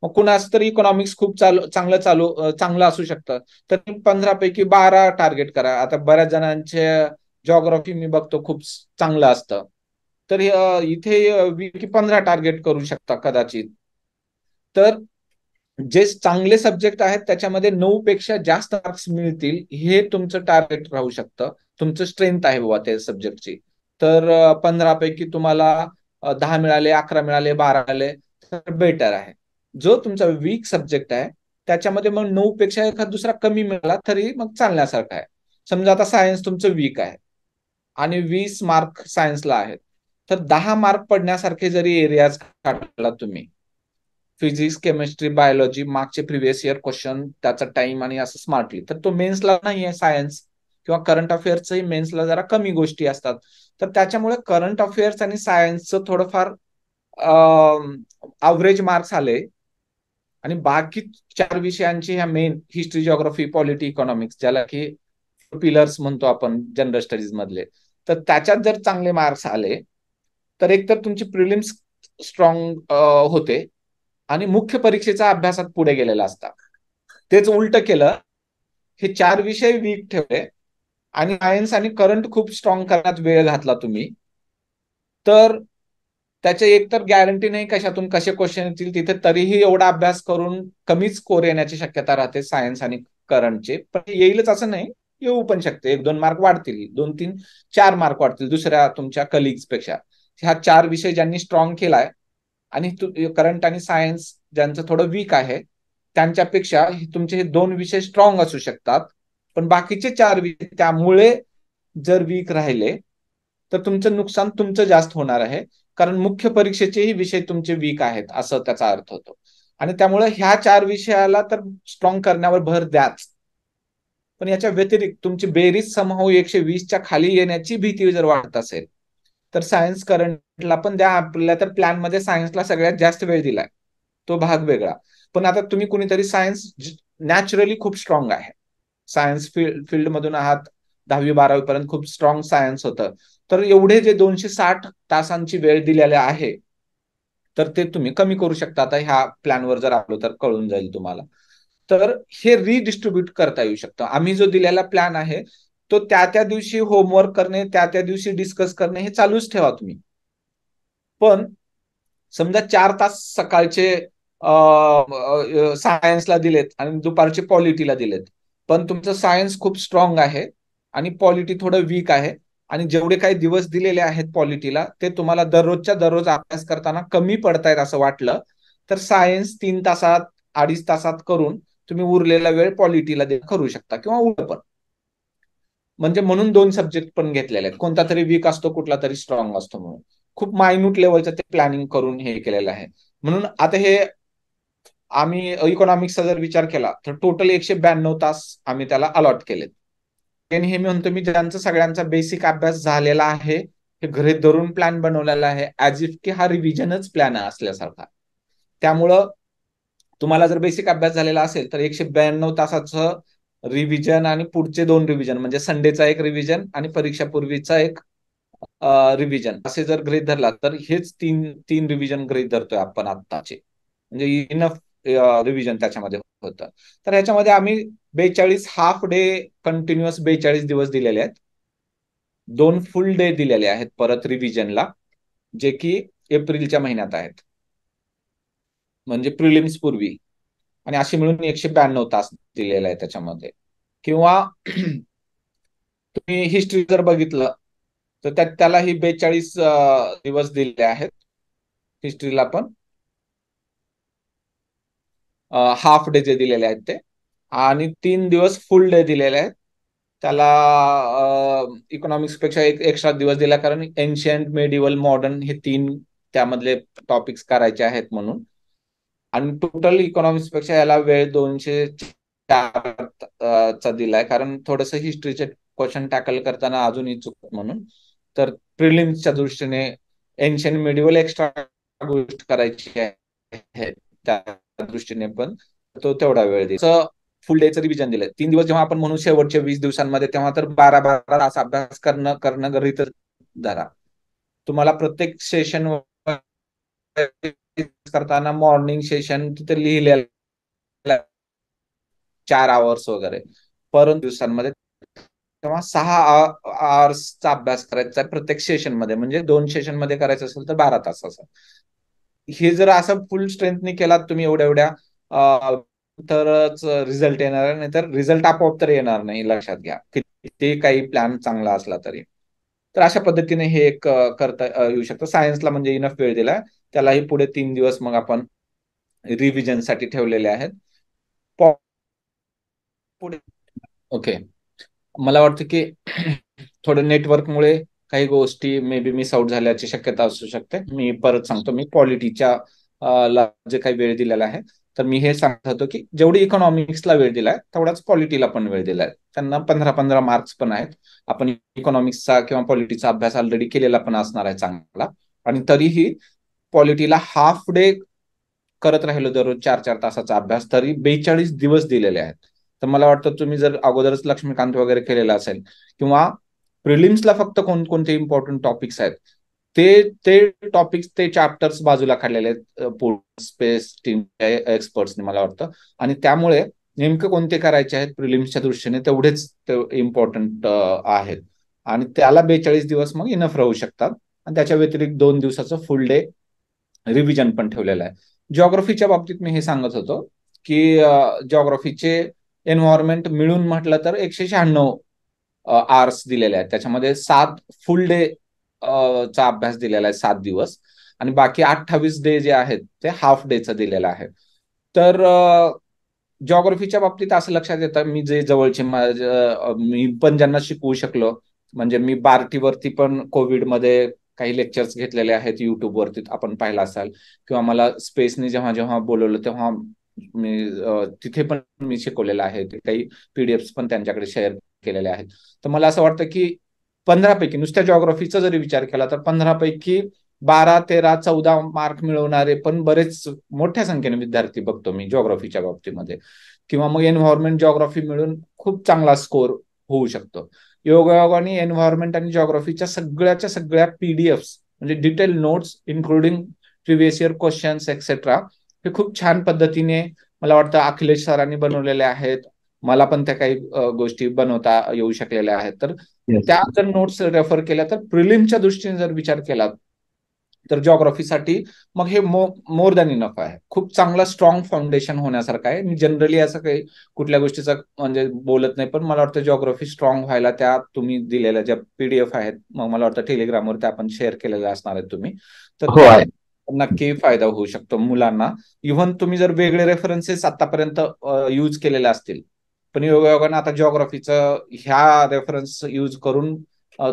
मग कुणाच तर इकॉनॉमिक्स खूप चालू चांगलं चालू चांगलं असू शकतं तर पंधरा पैकी बारा टार्गेट करा आता बऱ्याच जणांचे जॉग्राफी मी बघतो खूप चांगलं असतं तर इथे पंधरा टार्गेट करू शकता कदाचित तर जे चांगले सब्जेक्ट आहेत त्याच्यामध्ये नऊ पेक्षा जास्त मार्क्स मिळतील हे तुमचं टार्गेट राहू शकतं तुमचं स्ट्रेंथ आहे बाबा त्या सब्जेक्टची तर पंधरा पैकी तुम्हाला दहा मिळाले अकरा मिळाले बारा मिळाले तर बेटर आहे जो तुमचा वीक सब्जेक्ट आहे त्याच्यामध्ये मग नऊ पेक्षा एखादा दुसरा कमी मिळाला तरी मग चालण्यासारखा आहे समजा आता सायन्स तुमचं वीक आहे आणि वीस मार्क सायन्सला आहेत तर दहा मार्क पडण्यासारखे जरी एरियाज काढला तुम्ही फिजिक्स केमिस्ट्री बायोलॉजी मार्क्सचे प्रिव्हियस इयर क्वेश्चन त्याचा टाइम आणि असं स्मार्टली तर तो मेन्सला नाही आहे सायन्स किंवा करंट अफेअर्सही मेन्सला जरा कमी गोष्टी असतात तर त्याच्यामुळे करंट अफेअर्स आणि सायन्सचं थोडंफार अवरेज मार्क्स आले आणि बाकी चार विषयांची ह्या main history geography polity economics ज्याला की पिलर्स म्हणतो आपण जनरल स्टडीज मधले तर त्याच्यात जर चांगले मार्क्स आले तर एकतर तुमची प्रिलिम्स स्ट्रॉंग होते आणि मुख्य परीक्षेचा अभ्यासात पुढे गेलेला असता तेच उलट केलं हे चार विषय वीक ठेवले आणि सायन्स आणि करंट खूप स्ट्रॉंग करण्यात वेळ घातला तुम्ही तर त्याचे एकतर गॅरंटी नाही कशातून कसे क्वेश्चन येतील तिथे तरीही एवढा अभ्यास करून कमीच स्कोर येण्याची शक्यता राहते सायन्स आणि करंटचे पण येईलच असं नाही येऊ पण शकते एक दोन मार्क वाढतील दोन तीन चार मार्क वाढतील दुसऱ्या तुमच्या कलिग्स पेक्षा ह्या चार विषय ज्यांनी स्ट्रॉंग केलाय आणि करंट आणि सायन्स ज्यांचं थोडं वीक आहे त्यांच्यापेक्षा तुमचे हे दोन विषय स्ट्रॉंग असू शकतात पण बाकीचे चार विषय त्यामुळे जर वीक राहिले तर तुमचं नुकसान तुमचं जास्त होणार आहे कारण मुख्य परीक्षेचेही विषय तुमचे वीक आहेत असं त्याचा अर्थ होतो आणि त्यामुळे ह्या चार विषयाला तर स्ट्रॉंग करण्यावर भर द्याच पण याच्या व्यतिरिक्त तुमची बेरीज समूह एकशे वीसच्या खाली येण्याची भीती जर वाटत असेल तर सायन्स करंटला पण द्या आपल्या तर प्लॅन मध्ये सायन्सला सगळ्यात जास्त वेळ दिलाय तो भाग वेगळा पण आता तुम्ही कुणीतरी सायन्स नॅचरली खूप स्ट्रॉंग आहे सायन्स फील्ड फील्डमधून आहात दहावी बारावी पर्यंत खूप स्ट्रॉंग सायन्स होतं तर एवढे जे दोनशे साठ तासांची वेळ दिलेले आहे तर ते तुम्ही कमी करू शकता आता ह्या प्लॅनवर जर आलो तर कळून जाईल तुम्हाला तर हे रिडिस्ट्रीब्यूट करता येऊ शकतं आम्ही जो दिलेला प्लॅन आहे तो त्या त्या दिवशी होमवर्क करणे त्या त्या दिवशी डिस्कस करणे हे चालूच ठेवा तुम्ही पण समजा चार तास सकाळचे सायन्सला दिलेत आणि दुपारचे पॉलिटीला दिलेत पण तुमचं सायन्स खूप स्ट्रॉंग आहे आणि पॉलिटी थोडं वीक आहे आणि जेवढे काही दिवस दिलेले आहेत पॉलिटीला ते तुम्हाला दररोजच्या दररोज अभ्यास करताना कमी पडतायत असं वाटलं तर सायन्स तीन तासात अडीच तासात करून तुम्ही उरलेला वेळ पॉलिटीला करू शकता किंवा उडं पण म्हणजे म्हणून दोन सब्जेक्ट पण घेतलेले आहेत कोणता तरी वीक असतो कुठला तरी स्ट्रॉंग असतो म्हणून खूप मायन्यूट लेवलचं ते प्लॅनिंग करून हे केलेलं आहे म्हणून आता हे आम्ही इकॉनॉमिक्सचा जर विचार केला तर टोटल एकशे ब्याण्णव तास आम्ही त्याला अलॉट केलेत आणि हे मी म्हणतो मी ज्यांचा सगळ्यांचा बेसिक अभ्यास झालेला आहे हे घरी धरून प्लॅन बनवलेला आहे ऍज इफ की हा रिव्हिजनच प्लॅन असल्यासारखा त्यामुळं तुम्हाला जर बेसिक अभ्यास झालेला असेल तर एकशे ब्याण्णव तासाचं रिव्हिजन आणि पुढचे दोन रिव्हिजन म्हणजे संडेचा एक रिव्हिजन आणि परीक्षापूर्वीचा एक रिव्हिजन असे जर गृहित धरला तर हेच तीन तीन रिव्हिजन गृहित धरतोय आपण आत्ताचे म्हणजे इनफ रिव्हिजन त्याच्यामध्ये होतं तर ह्याच्यामध्ये आम्ही बेचाळीस हाफ डे कंटिन्युअस बेचाळीस दिवस दिलेले आहेत दोन फुल डे दिलेले आहेत परत रिव्हिजनला जे की एप्रिलच्या महिन्यात आहेत म्हणजे प्रिलिम्स पूर्वी आणि अशी मिळून एकशे ब्याण्णव तास दिलेले आहे त्याच्यामध्ये किंवा तुम्ही हिस्ट्री जर बघितलं तर त्याला ही बेचाळीस दिवस दिले आहेत हिस्ट्रीला पण हाफ डे जे दिलेले आहेत ते आणि तीन दिवस फुल डे दिलेले आहेत त्याला इकॉनॉमिक्स पेक्षा एक एक्स्ट्रा दिवस दिला कारण एन्शियंट मेडिवल मॉडर्न हे तीन त्यामधले टॉपिक्स करायचे आहेत म्हणून आणि टोटल इकॉनॉमिक्स पेक्षा याला वेळ दोनशे चा दिलाय कारण थोडस हिस्ट्रीचे क्वेश्चन टॅकल करताना अजूनही चुक म्हणून तर प्रिलिम्सच्या दृष्टीने एन्शियंट मेडिवल एक्स्ट्रा गोष्ट करायची आहे त्या दृष्टीने पण तो तेवढा वेळ दिला फुल डेचं रिव्हिजन दिलंय तीन दिवस जेव्हा आपण म्हणू शेवटच्या वीस दिवसांमध्ये तेव्हा तर बारा बारा तास अभ्यास करणं करणं तर धरा तुम्हाला प्रत्येक सेशन करताना मॉर्निंग सेशन तिथे लिहिलेलं चार आवर्स वगैरे परंतु दिवसांमध्ये तेव्हा सहा आवर्सचा अभ्यास करायचा प्रत्येक सेशन मध्ये म्हणजे दोन सेशन मध्ये करायचं असेल तर बारा तासाचा हे जर असं फुल स्ट्रेंथनी केलात तुम्ही एवढ्या एवढ्या तरच रिझल्ट येणार नाही तर रिझल्ट आपोआप तर येणार नाही लक्षात घ्या किती काही प्लॅन चांगला असला तरी तर अशा पद्धतीने हे एक करता येऊ शकतं सायन्सला म्हणजे इनफ वेळ दिला त्यालाही पुढे तीन दिवस मग आपण रिव्हिजनसाठी ठेवलेले आहेत पुढे ओके मला वाटतं की थोडं नेटवर्कमुळे काही गोष्टी मे बी मिस आउट झाल्याची शक्यता असू शकते मी परत सांगतो मी पॉलिटीच्या ला जे काही वेळ दिलेला आहे तर मी हे सांगत होतो की जेवढी इकॉनॉमिक्सला वेळ दिलाय तेवढाच पॉलिटीला पण वेळ दिलाय त्यांना पंधरा पंधरा मार्क्स पण आहेत आपण इकॉनॉमिक्सचा किंवा पॉलिटीचा अभ्यास ऑलरेडी केलेला पण असणार आहे चांगला आणि तरीही पॉलिटीला हाफ डे करत राहिलो दररोज चार चार तासाचा अभ्यास तरी बेचाळीस दिवस दिलेले आहेत तर मला वाटतं तुम्ही जर अगोदरच लक्ष्मीकांत वगैरे केलेला असेल किंवा प्रिलिम्सला फक्त कोणकोणते इम्पॉर्टंट टॉपिक्स आहेत ते ते टॉपिक्स ते चॅप्टर्स बाजूला काढलेले आहेत स्पेस टीम एक्सपर्ट्सने मला वाटतं आणि त्यामुळे नेमकं कोणते करायचे आहेत प्रिलिम्सच्या दृष्टीने तेवढेच ते इम्पॉर्टंट आहेत आणि त्याला बेचाळीस दिवस मग इनफ राहू शकतात आणि त्याच्या व्यतिरिक्त दोन दिवसाचं फुल डे रिव्हिजन पण ठेवलेलं आहे जॉग्रफीच्या बाबतीत मी हे सांगत होतो की जॉग्रफीचे एन्व्हायरमेंट मिळून म्हटलं तर एकशे शहाण्णव आर्स दिलेले आहेत त्याच्यामध्ये सात फुल डे चा अभ्यास दिलेला आहे सात दिवस आणि बाकी अठ्ठावीस डे जे आहेत ते हाफ डेचं दिलेलं आहे तर जॉग्रफीच्या बाबतीत असं लक्षात येतं मी जे जवळचे मी पण ज्यांना शिकवू शकलो म्हणजे मी बार्टीवरती पण कोविडमध्ये काही लेक्चर्स घेतलेले आहेत युट्यूबवरती आपण पाहिला असाल किंवा मला स्पेसने जेव्हा जेव्हा बोलवलं तेव्हा मी तिथे पण मी शिकवलेलं आहे काही पीडीएफ पण त्यांच्याकडे शेअर केलेले आहेत तर मला असं वाटतं की पंधरापैकी नुसत्या जॉग्राफीचा जरी विचार केला तर पंधरापैकी बारा तेरा चौदा मार्क मिळवणारे पण बरेच मोठ्या संख्येने विद्यार्थी बघतो मी जॉग्रफीच्या बाबतीमध्ये किंवा मग एन्व्हायरमेंट जॉग्राफी मिळून खूप चांगला स्कोर होऊ शकतो योगायोग आणि एन्व्हायरमेंट आणि जॉग्राफीच्या सगळ्याच्या सगळ्या पीडीएफ म्हणजे detail notes including previous year questions etcetera हे खूप छान पद्धतीने मला वाटतं अखिलेश सरांनी बनवलेले आहेत मला पण त्या काही गोष्टी बनवता येऊ शकलेल्या आहेत तर त्या जर नोट्स रेफर केल्या तर प्रिलिमच्या दृष्टीने जर विचार केला तर जॉग्रफीसाठी मग हे मोर दॅन इनफ आहे खूप चांगला स्ट्रॉंग फाउंडेशन होण्यासारखं आहे मी जनरली असं काही कुठल्या गोष्टीचा म्हणजे बोलत नाही पण मला वाटतं जॉग्रफी स्ट्रॉंग व्हायला त्या तुम्ही दिलेल्या ज्या पीडीएफ आहेत मग मला वाटतं टेलिग्रामवर त्या आपण शेअर केलेल्या असणार आहेत तुम्ही तर हो, नक्की फायदा होऊ शकतो मुलांना इव्हन तुम्ही जर वेगळे रेफरन्सेस आतापर्यंत युज केलेले असतील पण योगायोगाने आता जॉग्रफीचं ह्या रेफरन्स यूज करून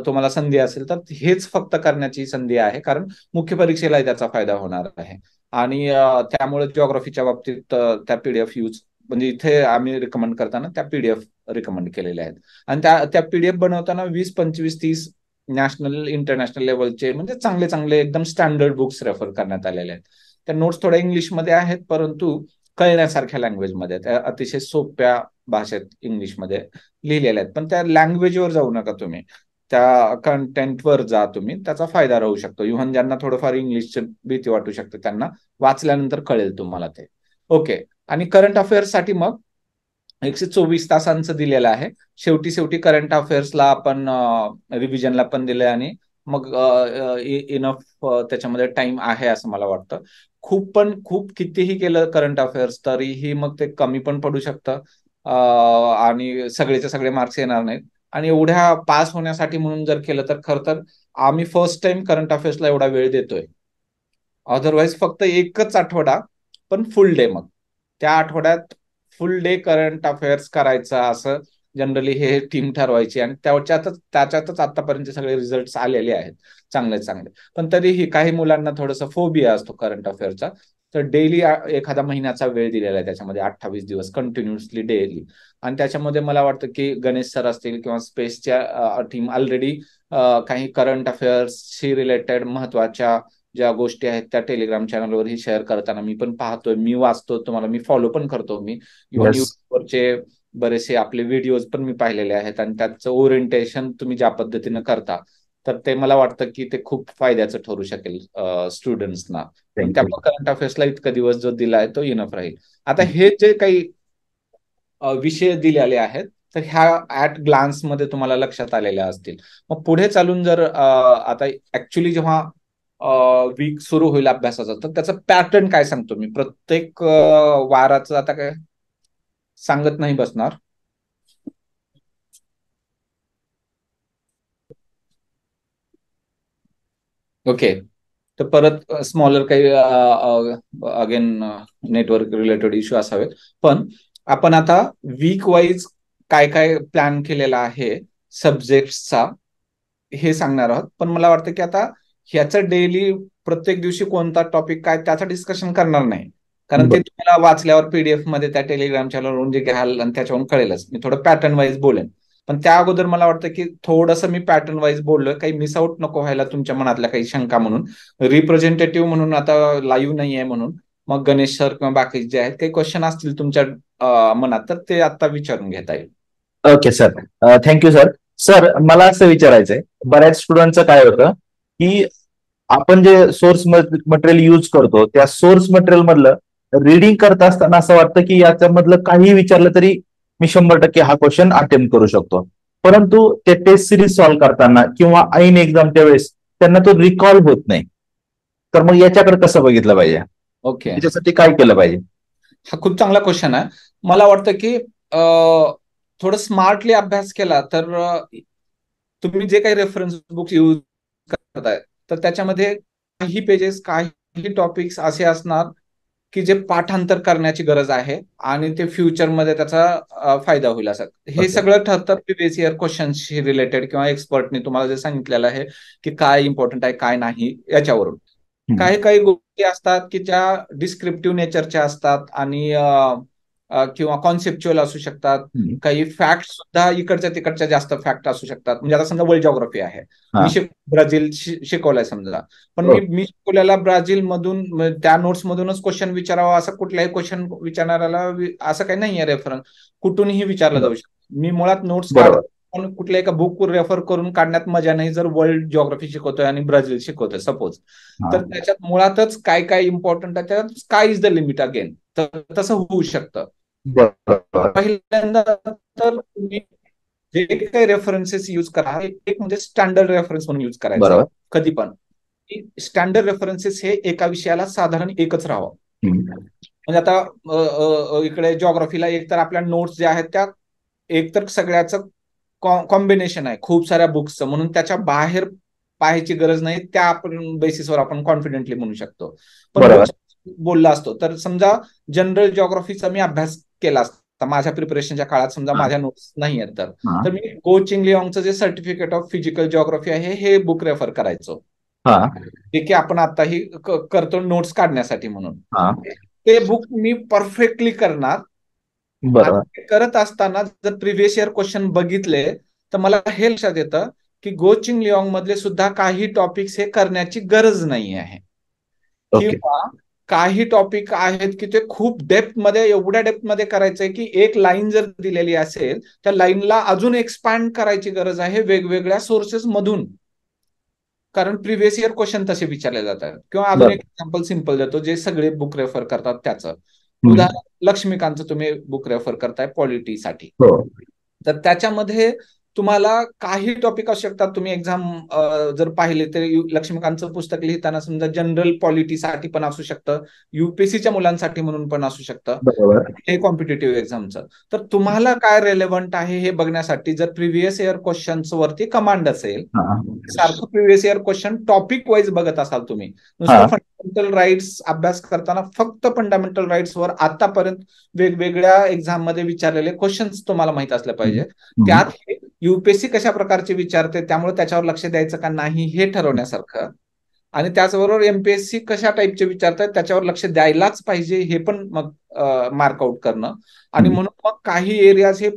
तुम्हाला संधी असेल तर हेच फक्त करण्याची संधी आहे कारण मुख्य परीक्षेलाही त्याचा फायदा होणार आहे आणि त्यामुळे जिओग्राफीच्या बाबतीत त्या पीडीएफ यूज म्हणजे इथे आम्ही रिकमेंड करताना त्या पीडीएफ रिकमेंड केलेल्या आहेत आणि त्या त्या पीडीएफ बनवताना वीस पंचवीस तीस नॅशनल इंटरनॅशनल लेवलचे म्हणजे चांगले चांगले एकदम स्टँडर्ड बुक्स रेफर करण्यात आलेले आहेत त्या नोट्स थोड्या इंग्लिशमध्ये आहेत परंतु कळण्यासारख्या लँग्वेजमध्ये त्या अतिशय सोप्या भाषेत इंग्लिशमध्ये लिहिलेल्या आहेत पण त्या लँग्वेजवर जाऊ नका तुम्ही त्या कंटेंटवर जा तुम्ही त्याचा फायदा राहू शकतो इव्हन ज्यांना थोडंफार इंग्लिशची भीती वाटू शकते त्यांना वाचल्यानंतर कळेल तुम्हाला ते ओके आणि करंट अफेअर्ससाठी मग एकशे चोवीस तासांचं दिलेलं आहे शेवटी शेवटी करंट अफेअर्सला आपण रिव्हिजनला पण दिलंय आणि मग इनफ त्याच्यामध्ये टाइम आहे असं मला वाटतं खूप पण खूप कितीही केलं करंट अफेअर्स तरीही मग ते कमी पण पडू शकतं आणि सगळेचे सगळे मार्क्स येणार नाहीत आणि एवढ्या पास होण्यासाठी म्हणून जर केलं तर खर तर आम्ही फर्स्ट टाइम करंट अफेअर्सला एवढा वेळ देतोय अदरवाईज फक्त एकच आठवडा पण फुल डे मग त्या आठवड्यात फुल डे करंट अफेअर्स करायचं असं जनरली हे टीम ठरवायची आणि त्याच्यातच त्याच्यातच आतापर्यंत सगळे रिझल्ट आलेले आहेत चांगले चांगले पण तरीही काही मुलांना थोडस फोबिया असतो करंट अफेअरचा तर डेली एखादा महिन्याचा वेळ दिलेला आहे त्याच्यामध्ये अठ्ठावीस दिवस कंटिन्युअसली डेली आणि त्याच्यामध्ये मला वाटतं की गणेश सर असतील किंवा स्पेसच्या टीम ऑलरेडी काही करंट अफेअर्सशी रिलेटेड महत्वाच्या ज्या गोष्टी आहेत त्या टेलिग्राम चॅनलवरही शेअर करताना मी पण पाहतोय मी वाचतो तुम्हाला मी फॉलो पण करतो मी इव्हन युट्यूबवरचे बरेचसे आपले व्हिडिओज पण मी पाहिलेले आहेत आणि त्याचं ओरिएंटेशन तुम्ही ज्या पद्धतीनं करता तर ते मला वाटतं की ते खूप फायद्याचं ठरू शकेल स्टुडंट्सना त्यामुळे करंट अफेअर्सला इतका दिवस जो दिला आहे तो इनफ राहील आता हे जे काही विषय दिलेले आहेत तर ह्या ऍट ग्लान्स मध्ये तुम्हाला लक्षात आलेल्या असतील मग पुढे चालून जर आता ऍक्च्युली जेव्हा वीक सुरू होईल अभ्यासाचा तर त्याचं पॅटर्न काय सांगतो मी प्रत्येक वाराचं आता काय सांगत नाही बसणार ओके तर परत स्मॉलर काही अगेन नेटवर्क रिलेटेड इश्यू असावेत पण आपण आता वीक वाईज काय काय प्लॅन केलेला आहे सब्जेक्टचा हे सांगणार आहोत पण मला वाटतं की आता ह्याचं डेली प्रत्येक दिवशी कोणता टॉपिक काय त्याचं डिस्कशन करणार नाही कारण ते तुम्हाला वाचल्यावर पीडीएफ मध्ये त्या टेलिग्राम चॅनलवरून जे घ्याल आणि त्याच्यावरून कळेलच मी थोडं पॅटर्न वाईज बोलेन पण त्या अगोदर मला वाटतं की थोडंसं मी पॅटर्न वाईज बोललो काही मिसआउट नको व्हायला तुमच्या मनातल्या काही शंका म्हणून रिप्रेझेंटेटिव्ह म्हणून आता लाईव्ह नाही आहे म्हणून मग गणेश सर किंवा बाकी जे आहेत काही क्वेश्चन असतील तुमच्या मनात तर ते आता विचारून घेता येईल okay sir thank you sir sir मला असं विचारायचंय बऱ्याच स्टुडंटचं काय होतं की आपण जे सोर्स मटेरियल युज करतो त्या सोर्स मटेरियल मधलं रीडिंग करत असताना असं वाटतं की याच्यामधलं काही विचारलं तरी मी शंभर टक्के हा क्वेश्चन अटेम्प्ट करू शकतो परंतु ते टेस्ट सिरीज सॉल्व्ह करताना किंवा ऐन एक्झामच्या वेळेस त्यांना तो रिकॉल होत नाही तर मग याच्याकडे कसं बघितलं पाहिजे ओके त्याच्यासाठी काय केलं पाहिजे हा खूप चांगला क्वेश्चन आहे मला वाटतं की थोडं स्मार्टली अभ्यास केला तर तुम्ही जे काही रेफरन्स बुक्स यूज करताय तर त्याच्यामध्ये काही पेजेस काही टॉपिक्स असे असणार की जे पाठांतर करण्याची गरज आहे आणि ते फ्युचरमध्ये त्याचा फायदा होईल असं हे सगळं ठरतं प्रिव्हियस इयर क्वेश्चनशी रिलेटेड किंवा एक्सपर्टने तुम्हाला जे सांगितलेलं आहे की काय इम्पॉर्टंट आहे काय नाही याच्यावरून काही काही गोष्टी असतात की ज्या डिस्क्रिप्टिव्ह नेचरच्या असतात आणि किंवा कॉन्सेप्च्युअल असू शकतात काही फॅक्ट सुद्धा इकडच्या तिकडच्या जास्त फॅक्ट असू शकतात म्हणजे आता समजा वर्ल्ड जॉग्राफी आहे मी ब्राझील शिकवलाय समजा पण मी हो. मी शिकवलेला ब्राझील मधून त्या नोट्स मधूनच क्वेश्चन विचारावा असं कुठल्याही क्वेश्चन विचारणाऱ्याला असं काही नाहीये रेफरन्स कुठूनही विचारलं जाऊ शकतो मी मुळात नोट्स पण कुठल्या एका बुक रेफर करून काढण्यात मजा नाही जर वर्ल्ड जॉग्राफी शिकवतोय आणि ब्राझील शिकवतोय सपोज तर त्याच्यात मुळातच काय काय इम्पॉर्टंट आहे त्याच्यात काय इज द लिमिट अगेन तर तसं होऊ शकतं पहिल्यांदा तर तुम्ही जे काही रेफरन्सेस युज करा एक म्हणजे स्टँडर्ड रेफरन्स म्हणून युज करायचं कधी पण स्टँडर्ड रेफरन्सेस हे एका विषयाला साधारण एकच राहावं म्हणजे आता इकडे जॉग्राफीला एक तर आपल्या नोट्स जे आहेत त्या एक तर सगळ्याच कॉम्बिनेशन आहे खूप साऱ्या बुक्सचं म्हणून त्याच्या बाहेर पाहायची गरज नाही त्या आपण बेसिसवर आपण कॉन्फिडेंटली म्हणू शकतो पण बोलला असतो तर समजा जनरल जॉग्राफीचा मी अभ्यास केला असता माझ्या प्रिपरेशनच्या काळात समजा माझ्या नोट्स नाही आहेत तर तर मी गो लिओंगचं जे सर्टिफिकेट ऑफ फिजिकल जॉग्राफी आहे हे बुक रेफर करायचो जे की आपण आताही करतो नोट्स काढण्यासाठी म्हणून ते बुक मी परफेक्टली करणार करत असताना जर प्रिव्हियस इयर क्वेश्चन बघितले तर मला हे लक्षात येतं की गोचिंग लिओंग मधले सुद्धा काही टॉपिक्स हे करण्याची गरज नाही आहे किंवा काही टॉपिक आहेत की ते खूप डेप्थ मध्ये एवढ्या डेप्थ मध्ये करायचंय की एक लाईन जर दिलेली असेल त्या लाईनला अजून एक्सपांड करायची गरज आहे वेगवेगळ्या सोर्सेस मधून कारण प्रिव्हियस इयर क्वेश्चन तसे विचारले जातात किंवा अजून एक एक्झाम्पल सिंपल देतो जे सगळे बुक रेफर करतात त्याचं उदाहरण लक्ष्मीकांतचं तुम्ही बुक रेफर करताय पॉलिटीसाठी हो. तर त्याच्यामध्ये तुम्हाला काही टॉपिक असू शकतात तुम्ही एक्झाम जर पाहिले तर लक्ष्मीकांतचं पुस्तक लिहिताना समजा जनरल पॉलिटीसाठी पण असू शकतं युपीएससीच्या मुलांसाठी म्हणून पण असू शकतं हे कॉम्पिटेटिव्ह एक्झामचं तर तुम्हाला काय रेलेव्हंट आहे हे बघण्यासाठी जर प्रिव्हियस इयर क्वेश्चन्स वरती कमांड असेल सारखं previous year question topic wise बघत असाल तुम्ही नुसतं फंडामेंटल राईट्स अभ्यास करताना फक्त फंडामेंटल राईट्स वर आतापर्यंत वेगवेगळ्या एक्झाम मध्ये विचारलेले क्वेश्चन्स तुम्हाला माहित असले पाहिजे त्यात युपीएससी कशा प्रकारचे विचारते त्यामुळे त्याच्यावर लक्ष द्यायचं का नाही हे ठरवण्यासारखं आणि त्याचबरोबर एमपीएससी कशा टाईपचे विचारतात त्याच्यावर लक्ष द्यायलाच पाहिजे हे पण मग मार्कआउट करणं आणि म्हणून मग काही एरियाज हे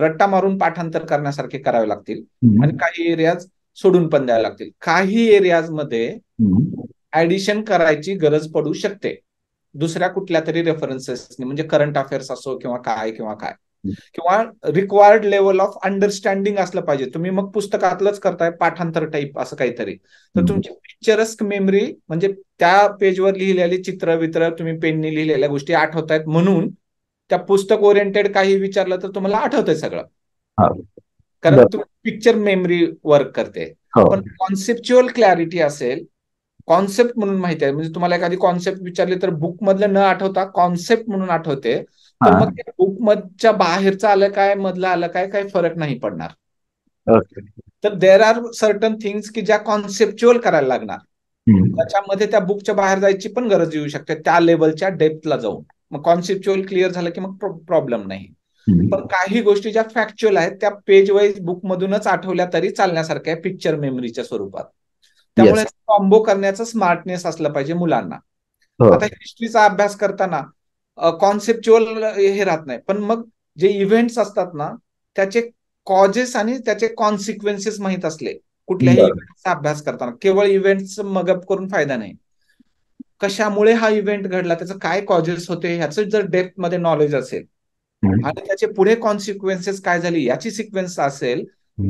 रट्टा मारून पाठांतर करण्यासारखे करावे लागतील आणि काही एरियाज सोडून पण द्यावे लागतील काही एरियाज मध्ये ऍडिशन करायची गरज पडू शकते दुसऱ्या कुठल्या तरी रेफरन्सेसनी म्हणजे करंट अफेअर्स असो किंवा काय किंवा काय किंवा रिक्वायर्ड लेवल ऑफ अंडरस्टँडिंग असलं पाहिजे तुम्ही मग पुस्तकातलंच करताय पाठांतर टाईप असं काहीतरी तर तुमची पिक्चरस्क मेमरी म्हणजे त्या पेजवर लिहिलेली चित्र वित्र तुम्ही पेनने लिहिलेल्या गोष्टी आठवत आहेत म्हणून त्या पुस्तक ओरिएंटेड काही विचारलं तर तुम्हाला आठवतंय सगळं कारण तुम्ही पिक्चर मेमरी वर्क करते हो. पण कॉन्सेप्च्युअल क्लॅरिटी असेल कॉन्सेप्ट म्हणून माहिती आहे म्हणजे तुम्हाला एखादी कॉन्सेप्ट विचारली तर बुक मधलं न आठवता कॉन्सेप्ट म्हणून आठवते तर मग त्या बुक मधच्या बाहेरचं आलं काय मधलं आलं काय काही फरक नाही पडणार तर देर आर सर्टन थिंग्स की ज्या कॉन्सेप्च्युअल करायला लागणार त्याच्यामध्ये त्या बुकच्या बाहेर जायची पण गरज येऊ शकते त्या लेवलच्या डेप्थला जाऊन मग कॉन्सेप्च्युअल क्लिअर झालं की मग प्रॉब्लेम नाही पण काही गोष्टी ज्या फॅक्च्युअल आहेत त्या पेज वाईज बुक मधूनच आठवल्या तरी चालण्यासारख्या पिक्चर मेमरीच्या स्वरूपात त्यामुळे कॉम्बो करण्याचं स्मार्टनेस असलं पाहिजे मुलांना हो. आता हिस्ट्रीचा अभ्यास करताना कॉन्सेप्च्युअल हे राहत नाही पण मग जे इव्हेंट्स असतात ना त्याचे कॉजेस आणि त्याचे कॉन्सिक्वेन्सेस माहीत असले कुठल्याही इव्हेंटचा अभ्यास करताना केवळ इव्हेंट मगअप करून फायदा नाही कशामुळे हा इव्हेंट घडला त्याचं काय कॉजेस होते ह्याचं जर डेप्थ मध्ये नॉलेज असेल आणि त्याचे पुढे कॉन्सिक्वेन्सेस काय झाली याची सिक्वेन्स असेल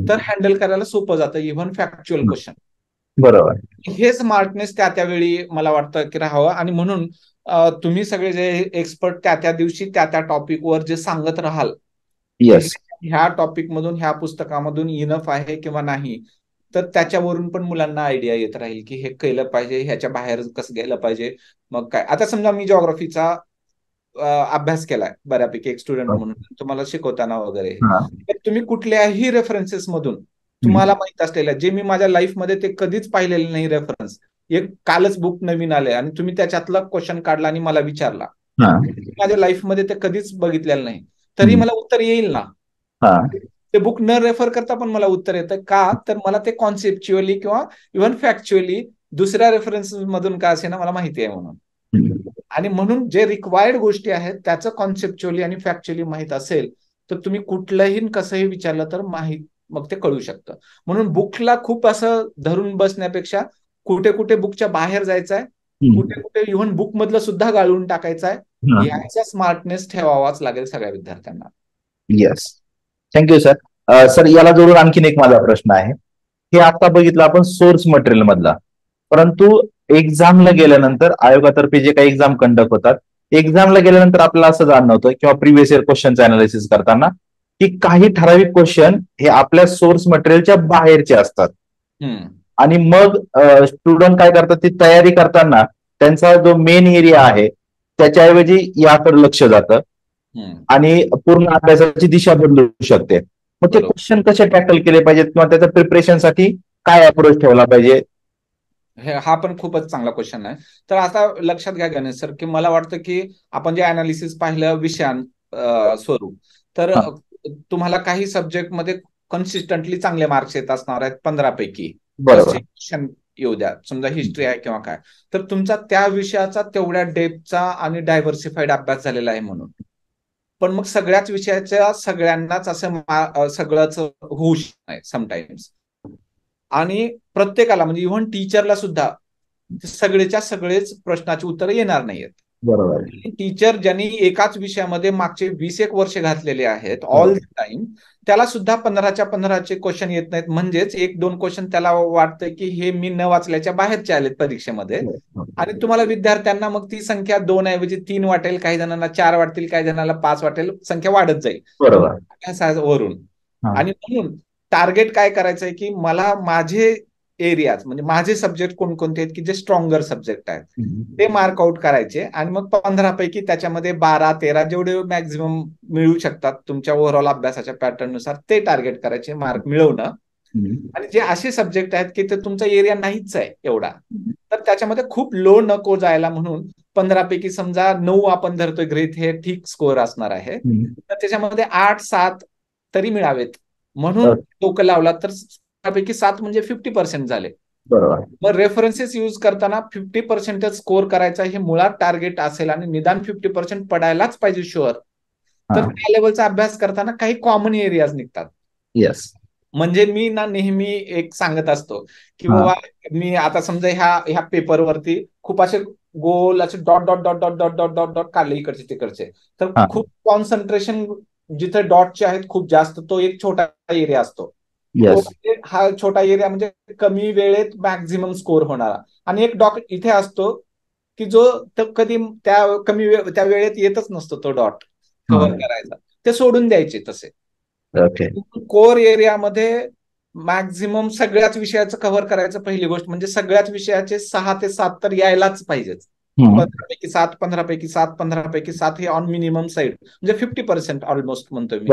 तर हँडल करायला सोपं जातं इव्हन फॅक्च्युअल क्वेश्चन बरोबर हे स्मार्टनेस त्या त्यावेळी मला वाटतं की राहावं आणि म्हणून तुम्ही सगळे जे एक्सपर्ट त्या त्या दिवशी त्या त्या टॉपिकवर जे सांगत राहाल येस ह्या टॉपिक मधून ह्या पुस्तकामधून इनफ आहे किंवा नाही तर त्याच्यावरून पण मुलांना आयडिया येत राहील की हे केलं पाहिजे ह्याच्या बाहेर कसं गेलं पाहिजे मग काय आता समजा मी जॉग्रफीचा अभ्यास केलाय बऱ्यापैकी एक स्टुडंट हो. म्हणून तुम्हाला शिकवताना वगैरे तुम्ही कुठल्याही रेफरन्सेस मधून तुम्हाला माहित असलेलं जे मी माझ्या लाईफमध्ये ते कधीच पाहिलेले नाही रेफरन्स एक कालच बुक नवीन आले आणि तुम्ही त्याच्यातला क्वेश्चन काढला आणि मला विचारला माझ्या लाईफमध्ये ते कधीच बघितलेलं नाही तरी मला उत्तर येईल ना ते बुक न रेफर करता पण मला उत्तर येतं का तर मला ते कॉन्सेप्च्युअली किंवा इव्हन फॅक्च्युअली दुसऱ्या रेफरन्स मधून काय असे ना मला माहिती आहे म्हणून आणि म्हणून जे रिक्वायर्ड गोष्टी आहेत त्याचं कॉन्सेप्च्युअली आणि फॅक्च्युअली माहीत असेल तर तुम्ही कुठलंही कसंही विचारलं तर माहीत मग ते कळू शकतं म्हणून बुकला खूप असं धरून बसण्यापेक्षा कुठे कुठे बुकच्या बाहेर जायचं आहे कुठे कुठे इव्हन बुक मधलं सुद्धा गाळून टाकायचं आहे याचा स्मार्टनेस ठेवावाच लागेल सगळ्या विद्यार्थ्यांना येस थँक्यू सर सर याला जोडून आणखीन एक माझा प्रश्न आहे हे आता बघितलं आपण सोर्स मटेरियल मधला परंतु एक्झामला गेल्यानंतर आयोगातर्फे जे काही एक्झाम कंडक्ट होतात एक्झामला गेल्यानंतर आपल्याला असं जाणवतं किंवा प्रिव्हियस इयर क्वेश्चनचं अनालिसिस करताना की काही ठराविक क्वेश्चन हे आपल्या सोर्स मटेरियलच्या बाहेरचे असतात आणि मग स्टुडंट काय करतात ती तयारी करताना त्यांचा जो मेन एरिया आहे त्याच्याऐवजी याकडे लक्ष जातं आणि पूर्ण अभ्यासाची दिशा बदलू शकते मग ते क्वेश्चन कसे टॅकल केले पाहिजेत किंवा त्याच्या प्रिपरेशनसाठी काय अप्रोच ठेवला पाहिजे हा पण खूपच चांगला क्वेश्चन आहे तर आता लक्षात घ्या गणेश सर की मला वाटतं की आपण जे अनालिसिस पाहिलं विषयां स्वरूप तर तुम्हाला काही सब्जेक्ट मध्ये कन्सिस्टंटली चांगले मार्क्स येत असणार आहेत पंधरापैकी येऊ द्या समजा हिस्ट्री आहे किंवा काय तर तुमचा त्या विषयाचा तेवढ्या डेपचा आणि डायव्हर्सिफाईड अभ्यास झालेला आहे म्हणून पण मग सगळ्याच विषयाच्या सगळ्यांनाच असं सगळंच होऊ शकत नाही समटाईम्स आणि प्रत्येकाला म्हणजे इव्हन टीचरला सुद्धा सगळेच्या सगळेच प्रश्नाची उत्तरं येणार नाहीयेत बरोबर टीचर ज्यांनी एकाच विषयामध्ये मागचे वीस एक वर्ष घातलेले आहेत ऑल द टाइम त्याला सुद्धा पंधराच्या पंधराचे क्वेश्चन येत नाहीत म्हणजेच एक दोन क्वेश्चन त्याला वाटतं की हे मी न वाचल्याच्या बाहेरचे आलेत परीक्षेमध्ये हो, हो. आणि तुम्हाला विद्यार्थ्यांना मग ती संख्या दोन ऐवजी तीन वाटेल काही जणांना चार वाटतील काही जणांना पाच वाटेल संख्या वाढत जाईल बरोबर वरून आणि म्हणून टार्गेट काय करायचंय की मला माझे एरियाज म्हणजे माझे सब्जेक्ट कोणकोणते आहेत की जे स्ट्रॉंगर सब्जेक्ट आहेत ते मार्क आउट करायचे आणि मग पंधरापैकी पैकी त्याच्यामध्ये बारा तेरा जेवढे मॅक्झिमम मिळू शकतात तुमच्या ओव्हरऑल अभ्यासाच्या पॅटर्न नुसार ते टार्गेट करायचे मार्क मिळवणं आणि जे असे सब्जेक्ट आहेत की ते तुमचा एरिया नाहीच आहे एवढा तर त्याच्यामध्ये खूप लो नको जायला म्हणून पंधरापैकी पैकी समजा नऊ आपण धरतोय ग्रीत हे ठीक स्कोअर असणार आहे तर त्याच्यामध्ये आठ सात तरी मिळावेत म्हणून लोक लावला तर त्यापैकी सात म्हणजे फिफ्टी पर्सेंट झाले बरोबर मग रेफरन्सेस युज करताना फिफ्टी पर्सेंट स्कोर करायचा हे मुळात टार्गेट असेल आणि निदान फिफ्टी पर्सेंट पडायलाच पाहिजे शुअर तर त्या लेवलचा अभ्यास करताना काही कॉमन एरियाज निघतात येस म्हणजे मी ना नेहमी एक सांगत असतो की बाबा मी आता समजा ह्या ह्या पेपरवरती खूप असे गोल असे dot dot dot dot dot dot dot dot काढले इकडचे तिकडचे तर खूप कॉन्सन्ट्रेशन जिथे डॉटचे आहेत खूप जास्त तो एक छोटा एरिया असतो हा छोटा एरिया म्हणजे कमी वेळेत मॅक्झिमम स्कोर होणारा आणि एक डॉट इथे असतो की जो कधी त्या कमी त्या वेळेत येतच नसतो तो डॉट कव्हर करायचा ते सोडून द्यायचे तसे कोर एरियामध्ये मॅक्झिमम सगळ्याच विषयाचं कव्हर करायचं पहिली गोष्ट म्हणजे सगळ्याच विषयाचे सहा ते सात तर यायलाच पाहिजेच पंधरापैकी सात पंधरा पैकी सात पंधरा पैकी सात हे ऑन मिनिमम साईड म्हणजे फिफ्टी पर्सेंट ऑलमोस्ट म्हणतोय मी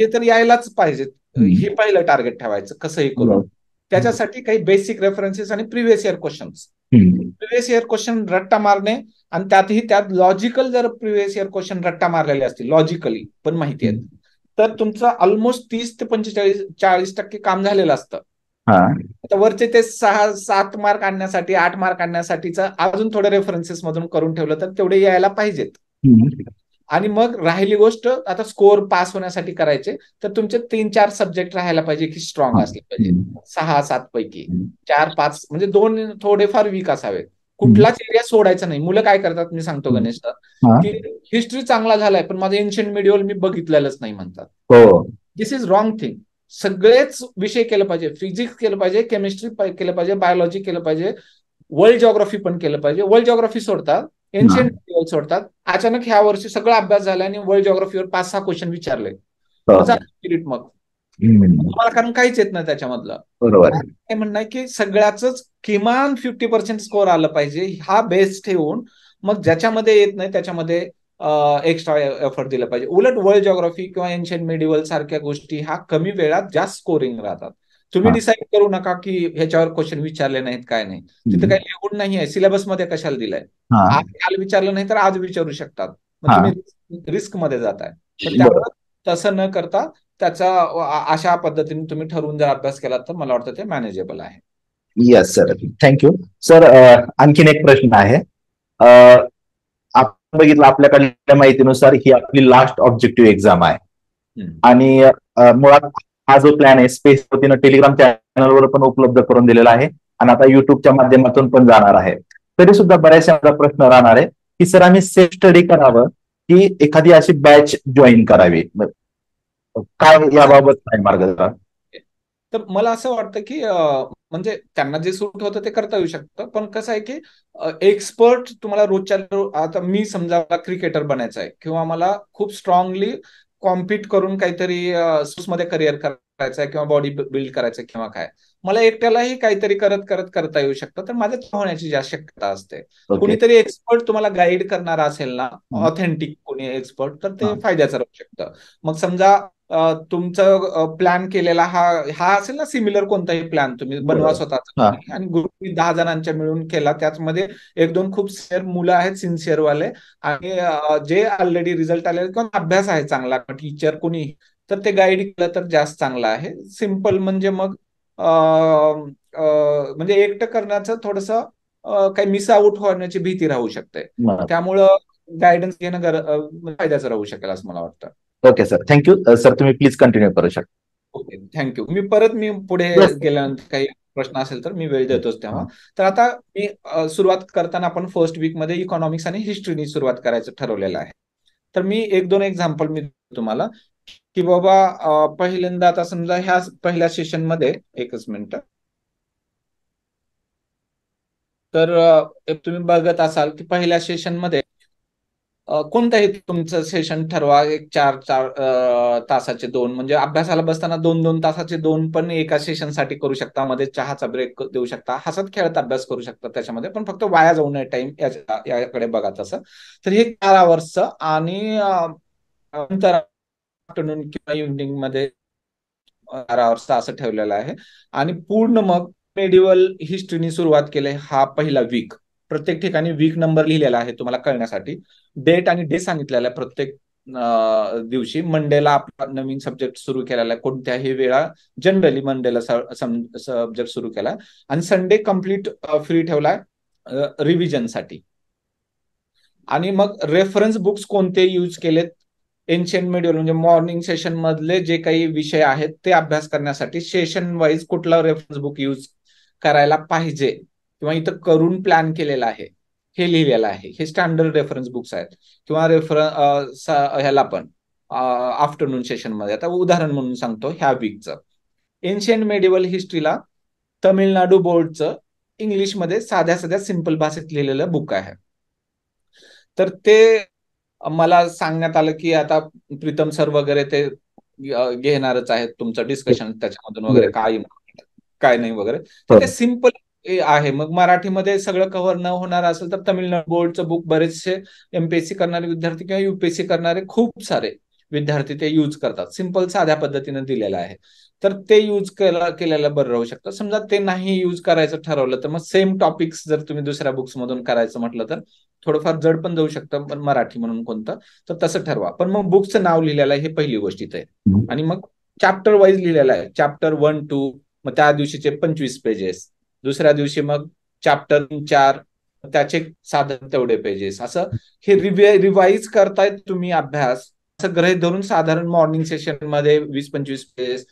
हे तर यायलाच पाहिजेत हे पहिलं टार्गेट ठेवायचं कसं हे करू त्याच्यासाठी काही बेसिक रेफरन्सेस आणि previous year questions previous year question रट्टा मारणे आणि त्यातही त्यात लॉजिकल जर प्रिव्हियस इयर क्वेश्चन रट्टा मारलेले असतील लॉजिकली पण माहिती आहे तर तुमचं ऑलमोस्ट तीस ते पंचेचाळीस चाळीस टक्के काम झालेलं असतं आता वरचे ते सहा सात मार्क आणण्यासाठी आठ मार्क आणण्यासाठीचं अजून थोडे रेफरन्सेस मधून करून ठेवलं तर तेवढे यायला पाहिजेत आणि मग राहिली गोष्ट आता स्कोर पास होण्यासाठी करायचे तर तुमचे तीन चार सब्जेक्ट राहायला पाहिजे की स्ट्रॉंग असले पाहिजे सहा सात पैकी चार पाच म्हणजे दोन थोडेफार वीक असावेत कुठलाच एरिया सोडायचा नाही मुलं काय करतात मी सांगतो गणेश सर की हिस्ट्री चांगला झालाय पण माझा एन्शियंट मिडिओल मी बघितलेलंच नाही म्हणतात दिस इज रॉंग थिंग सगळेच विषय केलं पाहिजे फिजिक्स केलं पाहिजे केमिस्ट्री केलं पाहिजे बायोलॉजी केलं पाहिजे वर्ल्ड जॉग्राफी पण केलं पाहिजे वर्ल्ड जॉग्राफी सोडतात एन्शियंट मटेरियल सोडतात अचानक ह्या वर्षी सगळा अभ्यास झाला आणि वर्ल्ड जॉग्राफीवर पाच सहा क्वेश्चन विचारले हो. मग मला कारण काहीच येत नाही त्याच्यामधलं काय म्हणणं की सगळ्याच किमान फिफ्टी पर्सेंट स्कोअर आलं पाहिजे हा बेस ठेवून मग ज्याच्यामध्ये येत नाही त्याच्यामध्ये एक्स्ट्रा एफर्ट दिला पाहिजे उलट वर्ल्ड जॉग्राफी किंवा एन्शियंट मेडिवल सारख्या गोष्टी हा कमी वेळात जास्त स्कोरिंग राहतात तुम्ही डिसाईड करू नका की ह्याच्यावर क्वेश्चन विचारले नाहीत काय नाही तिथे काही लिहून नाही आहे सिलेबस मध्ये कशाला दिलाय आज काल विचारलं नाही तर आज विचारू शकतात तुम्ही रिस्क मध्ये जात आहे तसं न करता त्याचा अशा पद्धतीने तुम्ही ठरवून जर अभ्यास केला तर मला वाटतं ते मॅनेजेबल आहे येस सर थँक्यू सर आणखीन एक प्रश्न आहे आपण बघितलं आपल्याकडल्या माहितीनुसार ही आपली लास्ट ऑब्जेक्टिव्ह एक्झाम आहे आणि मुळात हा जो प्लॅन आहे स्पेस वतीनं टेलिग्राम चॅनलवर पण उपलब्ध करून दिलेला आहे आणि आता युट्यूबच्या माध्यमातून पण जाणार आहे तरी सुद्धा बऱ्याचशा प्रश्न राहणार आहे की सर आम्ही सेल्फ स्टडी करावं की एखादी अशी बॅच जॉईन करावी काय याबाबत काय मार्गदर्शन तर मला असं वाटतं की म्हणजे त्यांना जे सूट होतं ते करता येऊ शकतं पण कसं आहे की एक्सपर्ट तुम्हाला रोजच्या आता मी समजा क्रिकेटर बनायचं आहे किंवा मला खूप स्ट्रॉंगली कॉम्पिट करून काहीतरी मध्ये करिअर करायचं आहे किंवा बॉडी बिल्ड करायचं किंवा काय मला एकट्यालाही काहीतरी करत करत करता येऊ शकतं तर माझं होण्याची जास्त शक्यता असते कुणीतरी एक्सपर्ट तुम्हाला गाईड करणारा असेल ना ऑथेंटिक कोणी एक्सपर्ट तर ते फायद्याचं राहू शकतं मग समजा तुमचा प्लॅन केलेला हा हा असेल ना सिमिलर कोणताही प्लॅन तुम्ही बनवा स्वतःचा आणि ग्रुप दहा जणांच्या मिळून केला त्याचमध्ये एक दोन खूप सिनियर मुलं आहेत सिन्सिअर वाले आणि जे ऑलरेडी रिझल्ट आलेले किंवा अभ्यास आहे चांगला टीचर कोणी तर ते गाईड केलं तर जास्त चांगलं आहे सिम्पल म्हणजे मग म्हणजे एकटं करण्याचं थोडस काही मिस आउट होण्याची भीती राहू शकते त्यामुळं गायडन्स घेणं फायद्याचं राहू शकेल असं मला वाटतं ओके सर थँक्यू सर तुम्ही प्लीज कंटिन्यू करू शकता ओके थँक्यू मी परत मी पुढे गेल्यानंतर काही प्रश्न असेल तर मी वेळ देतो तेव्हा तर आता मी सुरुवात करताना आपण फर्स्ट वीक मध्ये इकॉनॉमिक्स आणि हिस्ट्री सुरुवात करायचं ठरवलेलं आहे तर मी एक दोन एक्झाम्पल मी तुम्हाला की बाबा पहिल्यांदा आता समजा ह्या पहिल्या सेशन मध्ये एकच मिनिट तर तुम्ही बघत असाल की पहिल्या सेशन मध्ये कोणतंही तुमचं सेशन ठरवा एक चार चार तासाचे दोन म्हणजे अभ्यासाला बसताना दोन दोन तासाचे दोन पण एका सेशनसाठी करू शकता मध्ये चहाचा ब्रेक देऊ शकता हसत खेळत अभ्यास करू शकता त्याच्यामध्ये पण फक्त वाया जाऊ नये टाइम याकडे बघा तसं तर हे चार आवर्स आणि नंतर आफ्टरनून किंवा इव्हनिंग मध्ये चार आवर्सचं असं ठेवलेलं आहे आणि पूर्ण मग मेडिवल हिस्ट्रीनी सुरुवात केली हा पहिला वीक प्रत्येक ठिकाणी वीक नंबर लिहिलेला आहे तुम्हाला कळण्यासाठी डेट आणि डे सांगितलेला आहे प्रत्येक दिवशी मंडेला आपला नवीन सब्जेक्ट सुरू केलेला आहे कोणत्याही वेळा जनरली मंडेला सब्जेक्ट सुरू केला आणि संडे कम्प्लीट फ्री ठेवला रिव्हिजनसाठी आणि मग रेफरन्स बुक्स कोणते यूज केलेत एन्शियन मेड्युअल म्हणजे मॉर्निंग सेशन मधले जे काही विषय आहेत ते अभ्यास करण्यासाठी सेशन वाईज कुठला रेफरन्स बुक यूज करायला पाहिजे किंवा इथं करून प्लॅन केलेला आहे हे लिहिलेलं आहे हे स्टँडर्ड रेफरन्स बुक्स आहेत किंवा रेफरन्स ह्याला पण आफ्टरनून सेशनमध्ये आता उदाहरण म्हणून सांगतो ह्या वीकचं एन्शियंट मेडिवल हिस्ट्रीला तमिळनाडू बोर्डचं इंग्लिशमध्ये साध्या साध्या सिंपल भाषेत लिहिलेलं बुक आहे तर ते मला सांगण्यात आलं की आता प्रीतम सर वगैरे ते घेणारच आहेत तुमचं डिस्कशन त्याच्यामधून वगैरे काय काय नाही वगैरे ते सिंपल आहे मग मराठीमध्ये सगळं कव्हर न होणार असेल तर तमिळनाडू बोर्डचं बुक बरेचसे एमपीएससी करणारे विद्यार्थी किंवा युपीएससी करणारे खूप सारे विद्यार्थी ते यूज करतात सिंपल साध्या पद्धतीने दिलेलं आहे तर ते यूज केला केलेलं बरं राहू शकतं समजा ते नाही यूज करायचं ठरवलं तर मग सेम टॉपिक्स जर तुम्ही दुसऱ्या बुक्स मधून करायचं म्हटलं तर थोडंफार जड पण जाऊ शकतं पण मराठी म्हणून कोणतं तर तसं ठरवा पण मग बुकचं नाव लिहिलेलं आहे हे पहिली गोष्ट इथे आणि मग चॅप्टर वाईज लिहिलेलं आहे चॅप्टर वन टू मग त्या दिवशीचे पंचवीस पेजेस दुसऱ्या दिवशी मग चॅप्टर चार त्याचे साधन तेवढे पेजेस असं हे रिवाईज करतायत तुम्ही अभ्यास असं ग्रहित धरून साधारण मॉर्निंग सेशन मध्ये वीस पंचवीस पेजेस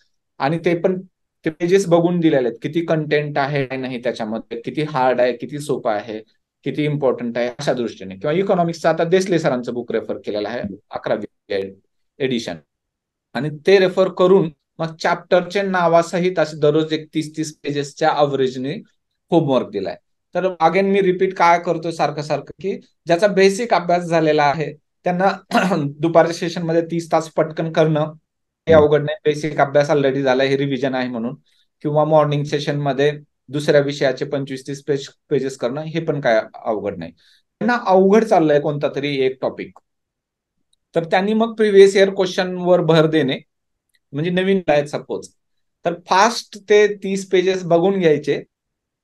आणि ते पण ते पेजेस बघून दिलेले आहेत किती कंटेंट आहे नाही त्याच्यामध्ये किती हार्ड आहे किती सोपं आहे किती इम्पॉर्टंट आहे अशा दृष्टीने किंवा इकॉनॉमिक्सचा आता देसले सरांचं बुक रेफर केलेलं आहे अकरावी एडिशन आणि ते रेफर करून मग चॅप्टरच्या नावासहित असे दररोज एक तीस तीस पेजेसच्या अवरेजने होमवर्क दिलाय तर अगेन मी रिपीट काय करतो सारखं सारखं की ज्याचा बेसिक अभ्यास झालेला आहे त्यांना दुपारच्या सेशनमध्ये तीस तास पटकन करणं हे अवघड नाही बेसिक अभ्यास ऑलरेडी झाला हे रिव्हिजन आहे म्हणून किंवा मॉर्निंग सेशन मध्ये दुसऱ्या विषयाचे पंचवीस तीस पेज पेजेस करणं हे पण काय अवघड नाही त्यांना अवघड चाललंय कोणता तरी एक टॉपिक तर त्यांनी मग प्रिव्हियस इयर क्वेश्चन वर भर देणे म्हणजे नवीन आहेत सपोज तर फास्ट ते तीस पेजेस बघून घ्यायचे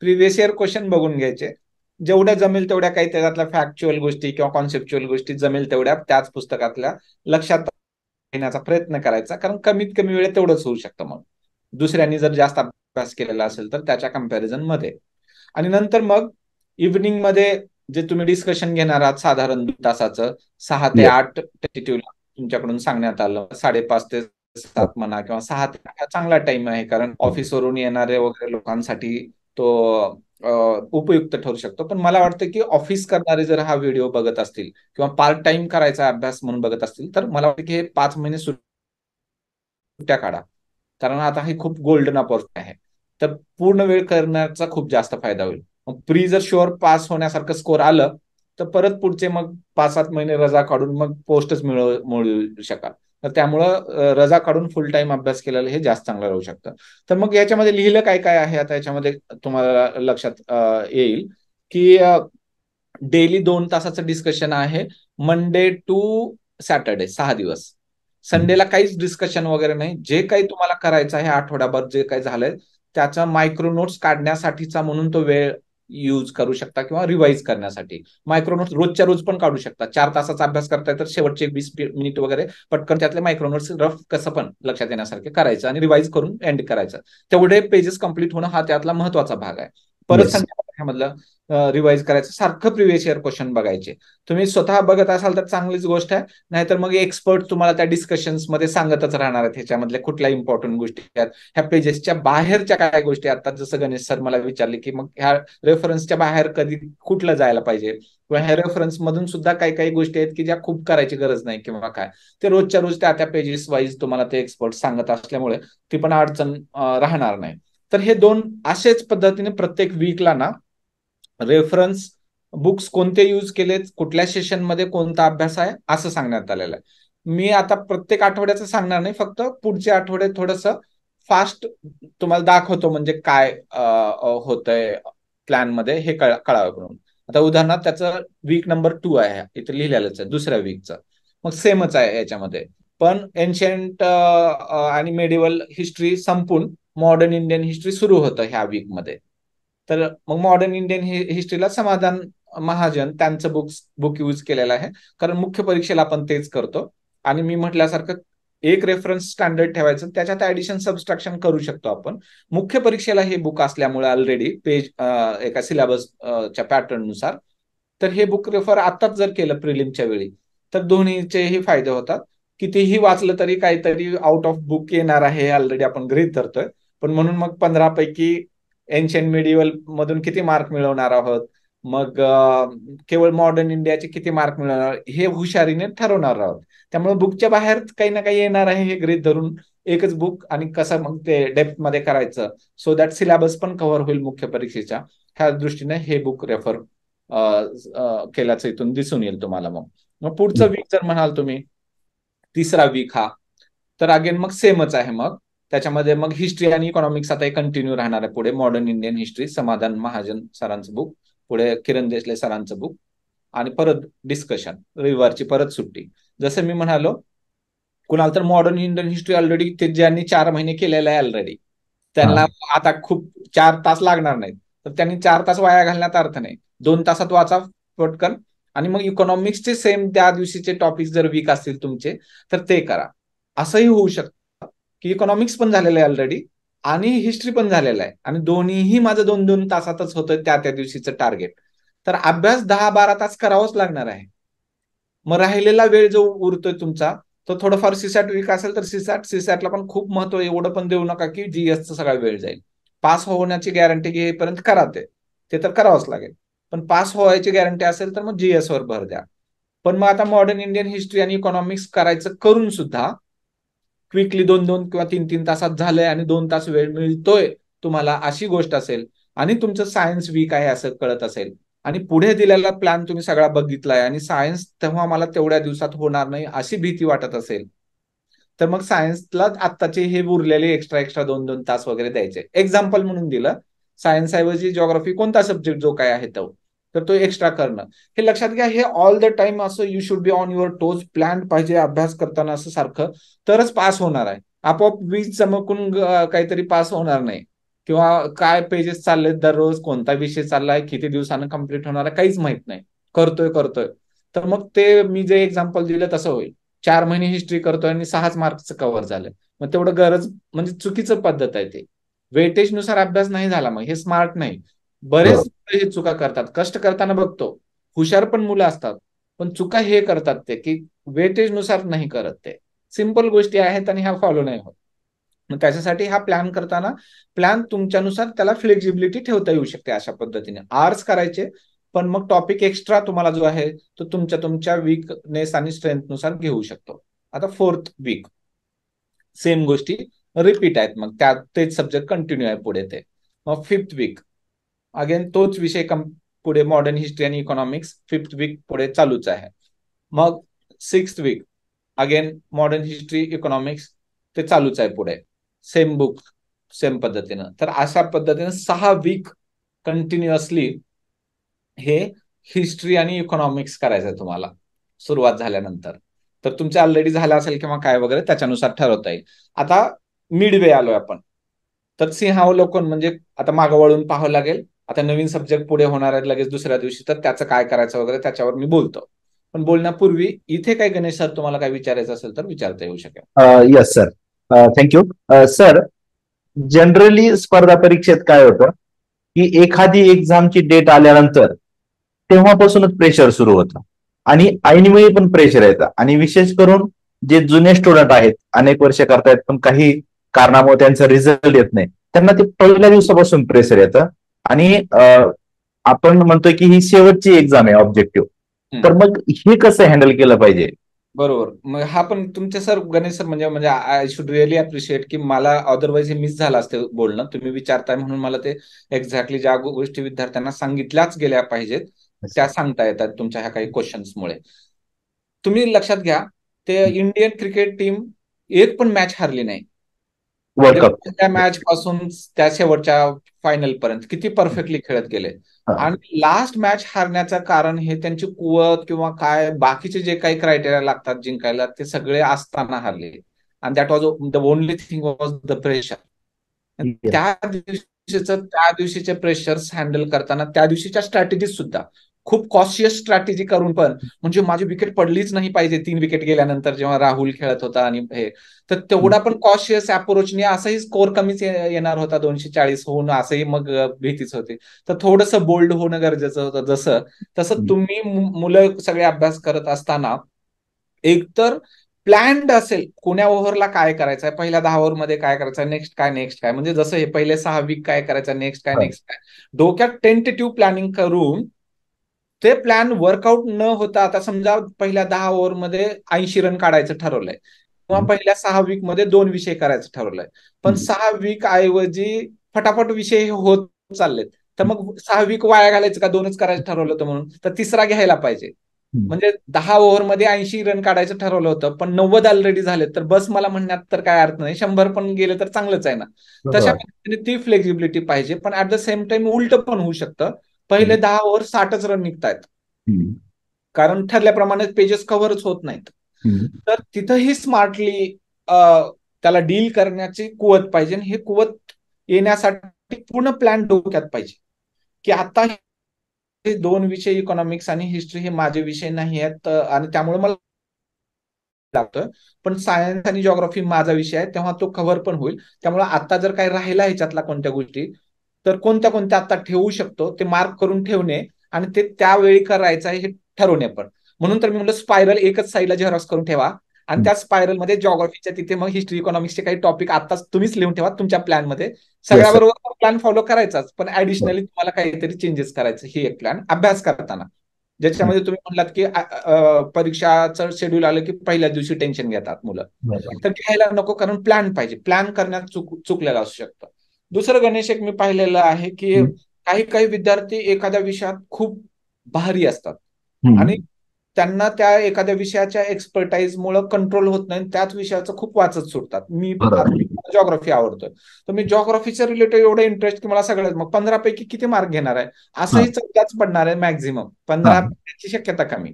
प्रिव्हियस इयर क्वेश्चन बघून घ्यायचे जेवढ्या जमेल तेवढ्या काही त्याच्यातल्या फॅक्च्युअल गोष्टी किंवा कॉन्सेप्च्युअल गोष्टी जमेल तेवढ्या त्याच पुस्तकातल्या लक्षात घेण्याचा प्रयत्न करायचा कारण कमीत कमी वेळ तेवढंच होऊ शकतं मग दुसऱ्यांनी जर जास्त अभ्यास केलेला असेल तर त्याच्या कम्पॅरिझन मध्ये आणि नंतर मग इव्हनिंग मध्ये जे तुम्ही डिस्कशन घेणार आहात साधारण तासाचं सहा ते आठ तुमच्याकडून सांगण्यात आलं साडेपाच ते सात म्हणा किंवा सहा ते चांगला टाइम आहे कारण ऑफिसवरून येणारे वगैरे लोकांसाठी तो उपयुक्त ठरू शकतो पण मला वाटतं की ऑफिस करणारे जर हा व्हिडिओ बघत असतील किंवा पार्ट टाइम करायचा अभ्यास म्हणून बघत असतील तर मला वाटतं की हे पाच महिने सुट्ट्या काढा कारण आता हे खूप गोल्डन अपॉर्च्युनिटी आहे तर पूर्ण वेळ करण्याचा खूप जास्त फायदा होईल मग प्री जर शुअर पास होण्यासारखं स्कोर आलं तर परत पुढचे मग पाच सात महिने रजा काढून मग पोस्टच मिळवू मिळू शकाल तर त्यामुळं रजा काढून फुल टाइम अभ्यास केलेलं हे जास्त चांगलं राहू शकतं तर मग याच्यामध्ये लिहिलं काय काय आहे आता याच्यामध्ये तुम्हाला लक्षात येईल की डेली दोन तासाचं डिस्कशन आहे मंडे टू सॅटर्डे सहा दिवस संडेला काहीच डिस्कशन वगैरे नाही जे काही तुम्हाला करायचं आहे आठवड्याभर जे काही झालंय त्याचा मायक्रो नोट्स काढण्यासाठीचा म्हणून तो वेळ यूज करू शकता किंवा रिवाईज करण्यासाठी मायक्रोनोट्स रोजच्या रोज पण काढू शकता चार तासाचा अभ्यास करताय तर शेवटचे वीस मिनिट वगैरे पटकन त्यातले मायक्रोनोट्स रफ कसं पण लक्षात येण्यासारखे करायचं आणि रिवाईज करून एंड करायचं तेवढे पेजेस कम्प्लीट होणं हा त्यातला महत्वाचा भाग आहे परत सांगितलं रिवाईज करायचं सारखं प्रिव्हियस इयर क्वेश्चन बघायचे तुम्ही स्वतः बघत असाल तर चांगलीच गोष्ट आहे नाहीतर मग एक्सपर्ट तुम्हाला त्या डिस्कशन्स मध्ये सांगतच राहणार आहेत ह्याच्यामधल्या कुठल्या इम्पॉर्टंट गोष्टी आहेत ह्या पेजेसच्या बाहेरच्या काय गोष्टी आता जसं गणेश सर मला विचारले की मग ह्या रेफरन्सच्या बाहेर कधी कुठलं जायला पाहिजे किंवा ह्या रेफरन्स मधून सुद्धा काही काही गोष्टी आहेत की ज्या खूप करायची गरज नाही किंवा काय ते रोजच्या रोज त्या त्या पेजेस वाईज तुम्हाला ते एक्सपर्ट सांगत असल्यामुळे ती पण अडचण राहणार नाही तर हे दोन असेच पद्धतीने प्रत्येक वीकला ना रेफरन्स बुक्स कोणते यूज केलेत कुठल्या सेशनमध्ये कोणता अभ्यास आहे असं सांगण्यात आलेलं आहे मी आता प्रत्येक आठवड्याचं सांगणार नाही फक्त पुढचे आठवडे थोडस फास्ट तुम्हाला दाखवतो म्हणजे काय होतंय मध्ये हे कळावं म्हणून आता उदाहरणार्थ त्याचं वीक नंबर टू आहे इथे लिहिलेलंच आहे दुसऱ्या वीकचं मग सेमच आहे याच्यामध्ये पण एन्शियंट आणि मेडिवल हिस्ट्री संपून मॉडर्न इंडियन हिस्ट्री सुरू होतं ह्या वीकमध्ये तर मग मॉडर्न इंडियन हिस्ट्रीला समाधान महाजन त्यांचं बुक बुक यूज केलेलं आहे कारण मुख्य परीक्षेला आपण तेच करतो आणि मी म्हटल्यासारखं एक रेफरन्स स्टँडर्ड ठेवायचं त्याच्यात ऍडिशन सबस्ट्रॅक्शन करू शकतो आपण मुख्य परीक्षेला हे बुक असल्यामुळे ऑलरेडी पेज एका सिलेबस सिलेबसच्या पॅटर्ननुसार तर हे बुक रेफर आताच जर केलं प्रिलिमच्या वेळी तर दोन्हीचे फायदे होतात कितीही वाचलं तरी काहीतरी आउट ऑफ बुक येणार आहे ऑलरेडी आपण गृहित धरतोय पण म्हणून मग पंधरा पैकी एन्शियन मिडिवल मधून किती मार्क मिळवणार आहोत मग केवळ मॉडर्न इंडियाचे किती मार्क मिळवणार हे हुशारीने ठरवणार आहोत त्यामुळे बुकच्या बाहेर काही ना काही येणार आहे हे गृहित धरून एकच बुक आणि कसं मग ते डेप्थ मध्ये करायचं सो दॅट सिलेबस पण कव्हर होईल मुख्य परीक्षेच्या ह्या दृष्टीने हे बुक रेफर केल्याचं इथून दिसून येईल तुम्हाला मग मग पुढचं वीक जर म्हणाल तुम्ही तिसरा वीक हा तर अगेन मग सेमच आहे मग त्याच्यामध्ये मग हिस्ट्री आणि इकॉनॉमिक्स आता कंटिन्यू राहणार आहे पुढे मॉडर्न इंडियन हिस्ट्री समाधान महाजन सरांचं बुक पुढे किरण देशले सरांचं बुक आणि परत डिस्कशन रविवारची परत सुट्टी जसं मी म्हणालो कुणाला तर मॉडर्न इंडियन हिस्ट्री ऑलरेडी ते ज्यांनी चार महिने केलेलं आहे ऑलरेडी त्यांना आता खूप चार तास लागणार नाहीत तर त्यांनी चार तास वाया घालण्याचा अर्थ नाही दोन तासात वाचा पटकन आणि मग इकॉनॉमिक्सचे सेम त्या दिवशीचे टॉपिक जर वीक असतील तुमचे तर ते करा असंही होऊ शकतं की इकॉनॉमिक्स पण झालेलं आहे ऑलरेडी आणि हिस्ट्री पण झालेलं आहे आणि दोन्हीही माझं दोन दोन तासातच होतं त्या त्या दिवशीचं टार्गेट तर अभ्यास दहा बारा तास करावाच लागणार आहे मग राहिलेला वेळ जो उरतोय तुमचा तो थोडंफार सीसॅट वीक असेल तर सीसॅट सीसॅटला पण खूप महत्व एवढं पण देऊ नका की जीएसचा सगळा वेळ जाईल पास होण्याची गॅरंटी घेईपर्यंत करा ते तर करावंच लागेल पण पास होयची गॅरंटी असेल तर मग जीएस वर भर द्या पण मग आता मॉडर्न इंडियन हिस्ट्री आणि इकॉनॉमिक्स करायचं करून सुद्धा क्विकली दोन दोन किंवा तीन तीन तासात झालंय आणि दोन तास वेळ मिळतोय तुम्हाला अशी गोष्ट असेल आणि तुमचं सायन्स वीक आहे असं कळत असेल आणि पुढे दिलेला प्लॅन तुम्ही सगळा बघितलाय आणि सायन्स तेव्हा मला तेवढ्या दिवसात होणार नाही अशी भीती वाटत असेल तर मग सायन्सला आत्ताचे हे उरलेले एक्स्ट्रा एक्स्ट्रा दोन दोन तास वगैरे द्यायचे एक्झाम्पल म्हणून दिलं सायन्स ऐवजी जॉग्राफी कोणता सब्जेक्ट जो काय आहे तो तर तो एक्स्ट्रा करणं हे लक्षात घ्या हे ऑल द टाइम असं you should be on your toes plan पाहिजे अभ्यास करताना असं सारखं तरच पास होणार आहे आपोआप वीज चमकून काहीतरी पास होणार नाही किंवा काय पेजेस चाललेत दररोज कोणता विषय चाललाय किती दिवसानं कम्प्लीट होणार आहे काहीच माहित नाही करतोय करतोय तर मग ते मी जे एक्झाम्पल दिलं तसं होईल चार महिने हिस्ट्री करतोय आणि सहाच मार्कचं कव्हर झालं मग तेवढं गरज म्हणजे चुकीचं पद्धत आहे ते वेटेजनुसार अभ्यास नाही झाला मग हे स्मार्ट नाही बरेच हे चुका करतात कष्ट करताना बघतो हुशार पण मुलं असतात पण चुका हे करतात ते की वेटेज नुसार नाही करत ते सिंपल गोष्टी आहेत आणि हा फॉलो नाही होत त्याच्यासाठी हा प्लॅन करताना प्लॅन तुमच्यानुसार त्याला फ्लेक्झिबिलिटी ठेवता येऊ शकते अशा पद्धतीने आर्ट्स करायचे पण मग टॉपिक एक्स्ट्रा तुम्हाला जो आहे तो तुमच्या तुमच्या वीकनेस आणि स्ट्रेंथनुसार घेऊ शकतो आता फोर्थ वीक सेम गोष्टी रिपीट आहेत मग त्या तेच सब्जेक्ट कंटिन्यू आहे पुढे ते मग फिफ्थ वीक अगेन तोच विषय कम पुढे मॉडर्न हिस्ट्री आणि इकॉनॉमिक्स फिफ्थ वीक पुढे चालूच आहे मग sixth week again modern history economics ते चालूच आहे पुढे सेम बुक सेम पद्धतीनं तर अशा पद्धतीनं सहा वीक कंटिन्युअसली हे हिस्ट्री आणि इकॉनॉमिक्स करायचं आहे तुम्हाला सुरुवात झाल्यानंतर तर तुमचे ऑलरेडी झालं असेल किंवा काय वगैरे त्याच्यानुसार ठरवता येईल आता मिडवे आलोय आपण तर सिंहावलोकन म्हणजे आता मागवळून वळून पाहावं लागेल आता नवीन सब्जेक्ट पुढे होणार आहे लगेच दुसऱ्या दिवशी तर त्याचं काय करायचं वगैरे त्याच्यावर मी बोलतो पण बोलण्यापूर्वी इथे काय गणेश सर तुम्हाला काय विचारायचं असेल तर विचारता येऊ शकेल yes sir thank you sir generally स्पर्धा परीक्षेत काय होतं की एखादी एक्झामची डेट आल्यानंतर तेव्हापासूनच प्रेशर सुरू होतं आणि ऐनवेळी पण प्रेशर येतं आणि विशेष करून जे जुने स्टुडंट आहेत अनेक वर्ष करतायत पण काही कारणामुळे त्यांचा रिझल्ट येत नाही त्यांना ते पहिल्या दिवसापासून प्रेशर येतं आणि आपण म्हणतोय की ही शेवटची एक्झाम आहे ऑब्जेक्टिव्ह तर मग हे कसं हँडल केलं पाहिजे बरोबर मग हा पण तुमचे सर गणेश सर म्हणजे म्हणजे आय शुड रिअली अप्रिशिएट की मला अदरवाईज हे मिस झालं असते बोलणं तुम्ही विचारताय म्हणून मला ते एक्झॅक्टली ज्या गोष्टी विद्यार्थ्यांना सांगितल्याच गेल्या पाहिजेत त्या सांगता येतात तुमच्या ह्या काही क्वेश्चन्समुळे तुम्ही लक्षात घ्या ते इंडियन क्रिकेट टीम एक पण मॅच हारली नाही वर्ल्ड म्हणजे कप त्या मॅच पासून त्या शेवटच्या फायनल पर्यंत किती परफेक्टली खेळत गेले आणि लास्ट मॅच हारण्याचं कारण हे त्यांची कुवत किंवा काय बाकीचे जे काही क्रायटेरिया लागतात जिंकायला ते सगळे असताना हरले आणि that was the only thing was the pressure त्या दिवशीच त्या दिवशीचे प्रेशर हँडल करताना त्या दिवशीच्या स्ट्रॅटेजी सुद्धा खूप कॉशियस स्ट्रॅटेजी करून पण म्हणजे माझी विकेट पडलीच नाही पाहिजे तीन विकेट गेल्यानंतर जेव्हा राहुल खेळत होता आणि हे तर तेवढा पण कॉशियस अप्रोचने असाही स्कोर कमीच येणार होता दोनशे चाळीस होऊन असंही मग भीतीच होती तर थोडंसं बोल्ड होणं गरजेचं होतं जसं तसं तुम्ही मुलं सगळे अभ्यास करत असताना एकतर प्लॅन्ड असेल कोण्या ओव्हरला काय करायचं आहे पहिल्या दहा ओव्हरमध्ये काय करायचं नेक्स्ट काय नेक्स्ट काय म्हणजे जसं हे पहिले सहा वीक काय करायचं नेक्स्ट काय नेक्स्ट काय डोक्यात टेंटेटिव्ह प्लॅनिंग करून ते प्लॅन वर्कआउट न होता आता समजा पहिल्या दहा ओव्हरमध्ये ऐंशी रन काढायचं ठरवलंय किंवा पहिल्या सहा वीक मध्ये दोन विषय करायचं ठरवलंय पण सहा वीक ऐवजी फटाफट विषय होत चाललेत तर मग सहा वीक वाया घालायचं का दोनच करायचं ठरवलं होतं म्हणून तर तिसरा घ्यायला पाहिजे म्हणजे दहा ओव्हरमध्ये ऐंशी रन काढायचं ठरवलं होतं पण नव्वद ऑलरेडी झाले तर बस मला म्हणण्यात तर काय अर्थ नाही शंभर पण गेले तर चांगलंच आहे ना तशा पद्धतीने ती फ्लेक्झिबिलिटी पाहिजे पण ऍट द सेम टाइम उलट पण होऊ शकतं पहिले दहा ओव्हर साठच रन निघतायत कारण ठरल्याप्रमाणे पेजेस कव्हरच होत नाहीत तर तिथंही स्मार्टली त्याला डील करण्याची कुवत पाहिजे आणि हे कुवत येण्यासाठी पूर्ण प्लॅन डोक्यात पाहिजे की आता हे दोन विषय इकॉनॉमिक्स आणि हिस्ट्री हे माझे विषय नाही आहेत आणि त्यामुळे मला लागतोय पण सायन्स आणि जॉग्राफी माझा विषय आहे तेव्हा तो कव्हर पण होईल त्यामुळे आता जर काही राहिला ह्याच्यातला कोणत्या गोष्टी तर कोणत्या कोणत्या आता ठेवू शकतो ते मार्क करून ठेवणे आणि ते त्यावेळी करायचं आहे हे ठरवणे पण म्हणून तर मी म्हणलं स्पायरल एकच साईडला झेरॉक्स करून ठेवा आणि त्या स्पायरल मध्ये जॉग्रफीच्या तिथे मग हिस्ट्री इकॉनॉमिक्सचे काही टॉपिक आता तुम्हीच लिहून ठेवा तुमच्या प्लॅन मध्ये सगळ्या बरोबर प्लॅन फॉलो करायचाच पण ऍडिशनली तुम्हाला काहीतरी चेंजेस करायचं हे एक प्लॅन अभ्यास करताना ज्याच्यामध्ये तुम्ही म्हणलात की परीक्षाचं शेड्यूल आलं की पहिल्या दिवशी टेन्शन घेतात मुलं तर घ्यायला नको कारण प्लॅन पाहिजे प्लॅन करण्यात चुक चुकलेला असू शकतं दुसरं गणेश एक मी पाहिलेलं आहे की काही काही विद्यार्थी एखाद्या विषयात खूप भारी असतात आणि त्यांना त्या एखाद्या विषयाच्या एक्सपर्टाईज मुळे कंट्रोल होत नाही त्याच विषयाचं खूप वाचत सुटतात मी जॉग्राफी आवडतो तर मी जॉग्राफीच्या रिलेटेड एवढं इंटरेस्ट की मला सगळ्यात मग पंधरा पैकी किती मार्क घेणार आहे असंही चौदाच पडणार आहे मॅक्झिमम पंधराची शक्यता कमी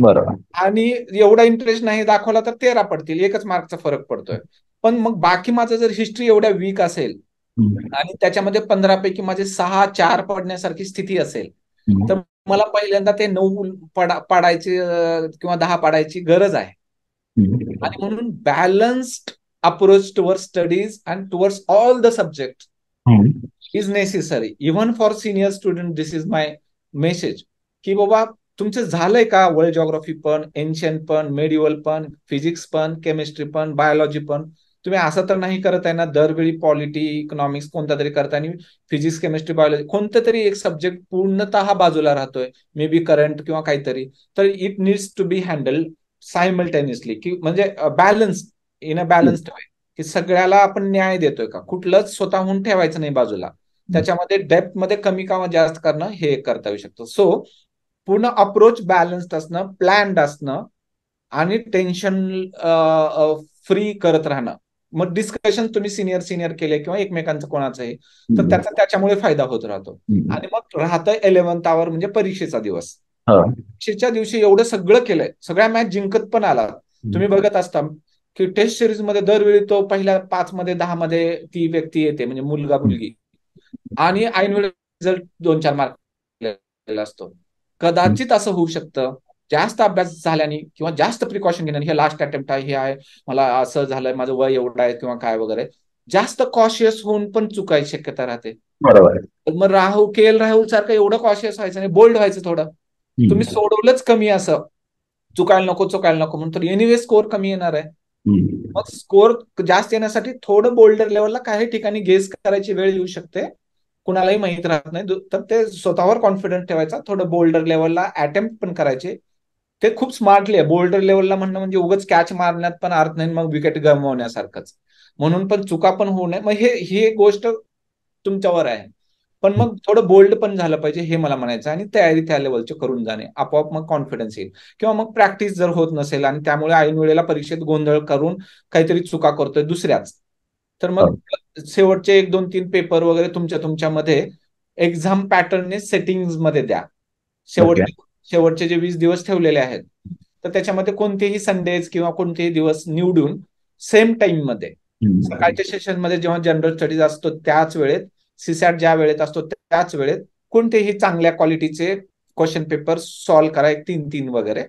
बरोबर आणि एवढा इंटरेस्ट नाही दाखवला तर तेरा पडतील एकच मार्कचा फरक पडतोय पण मग बाकी माझं जर हिस्ट्री एवढ्या वीक असेल आणि त्याच्यामध्ये पंधरापैकी माझे सहा चार पडण्यासारखी स्थिती असेल तर मला पहिल्यांदा ते नऊ पडा पाडायची किंवा दहा पाडायची गरज आहे आणि म्हणून balanced approach toward studies and towards all the subject is necessary even for senior student this is my message की बाबा तुमचं झालंय का वर्ल्ड जॉग्राफी पण एन्शियंट पण मेडिवल पण फिजिक्स पण केमिस्ट्री पण बायोलॉजी पण तुम्ही असं तर नाही करत आहे ना दरवेळी पॉलिटी इकॉनॉमिक्स कोणता तरी करताय आणि फिजिक्स केमिस्ट्री बायोलॉजी कोणता तरी एक सब्जेक्ट पूर्णतः बाजूला राहतोय मे बी करंट किंवा काहीतरी तर it needs to be handle simultaneously की म्हणजे balance in a balanced way की सगळ्याला आपण न्याय देतोय का कुठलंच स्वतःहून ठेवायचं नाही बाजूला त्याच्यामध्ये डेप्थ मध्ये कमी कामा जास्त करणं हे करता येऊ शकतं सो पूर्ण अप्रोच बॅलन्स्ड असणं प्लॅन्ड असणं आणि टेन्शन फ्री करत राहणं मग डिस्कशन तुम्ही सिनियर सिनियर केले किंवा एकमेकांचं कोणाचं आहे तर त्याचा त्याच्यामुळे फायदा होत राहतो आणि मग राहतं इलेव्हन्थ आवर म्हणजे परीक्षेचा दिवस परीक्षेच्या दिवशी एवढं सगळं केलंय सगळ्या मॅच जिंकत पण आला तुम्ही बघत असता की टेस्ट सिरीज मध्ये दरवेळी तो पहिल्या पाच मध्ये दहा मध्ये ती व्यक्ती येते म्हणजे मुलगा मुलगी आणि ऐन रिझल्ट दोन चार मार्क असतो कदाचित असं होऊ शकतं जास्त अभ्यास झाल्याने किंवा जास्त प्रिकॉशन घेण्याने हे लास्ट अटेम्प्ट आहे हे आहे मला असं झालंय माझं वय एवढं आहे किंवा काय वगैरे जास्त कॉशियस होऊन पण चुकायची शक्यता राहते बरोबर मग राहुल के एल राहुल सारखं एवढं कॉशियस व्हायचं आणि बोल्ड व्हायचं थोडं तुम्ही सोडवलंच कमी असं चुकायला नको चुकायला नको म्हणून तर एनिवे स्कोर कमी येणार आहे मग स्कोअर जास्त येण्यासाठी थोडं बोल्डर लेवलला काही ठिकाणी गेस करायची वेळ येऊ शकते कुणालाही माहित राहत नाही तर ते स्वतःवर कॉन्फिडन्स ठेवायचा थोडं बोल्डर लेवलला अटेम्प्ट पण करायचे ते खूप स्मार्टली आहे बोल्डर लेवलला म्हणणं म्हणजे उगच कॅच मारण्यात पण अर्थ नाही मग विकेट गमवण्यासारखंच म्हणून पण चुका पण होऊ नये मग हे ही गोष्ट तुमच्यावर आहे पण मग थोडं बोल्ड पण झालं पाहिजे हे मला म्हणायचं आणि तयारी त्या लेवलचे करून जाणे आपोआप मग कॉन्फिडन्स येईल किंवा मग प्रॅक्टिस जर होत नसेल आणि त्यामुळे ऐन वेळेला परीक्षेत गोंधळ करून काहीतरी चुका करतोय दुसऱ्याच तर मग हो. शेवटचे एक दोन तीन पेपर वगैरे तुमच्या तुमच्यामध्ये एक्झाम पॅटर्नने सेटिंग मध्ये द्या शेवटच्या शेवटचे जे वीस दिवस ठेवलेले आहेत तर त्याच्यामध्ये कोणतेही संडेज किंवा कोणतेही दिवस निवडून सेम टाइम मध्ये सकाळच्या सेशनमध्ये जेव्हा जनरल स्टडीज असतो त्याच वेळेत सीसॅट ज्या वेळेत असतो त्याच वेळेत कोणतेही चांगल्या क्वालिटीचे क्वेश्चन पेपर सॉल्व्ह करा तीन तीन वगैरे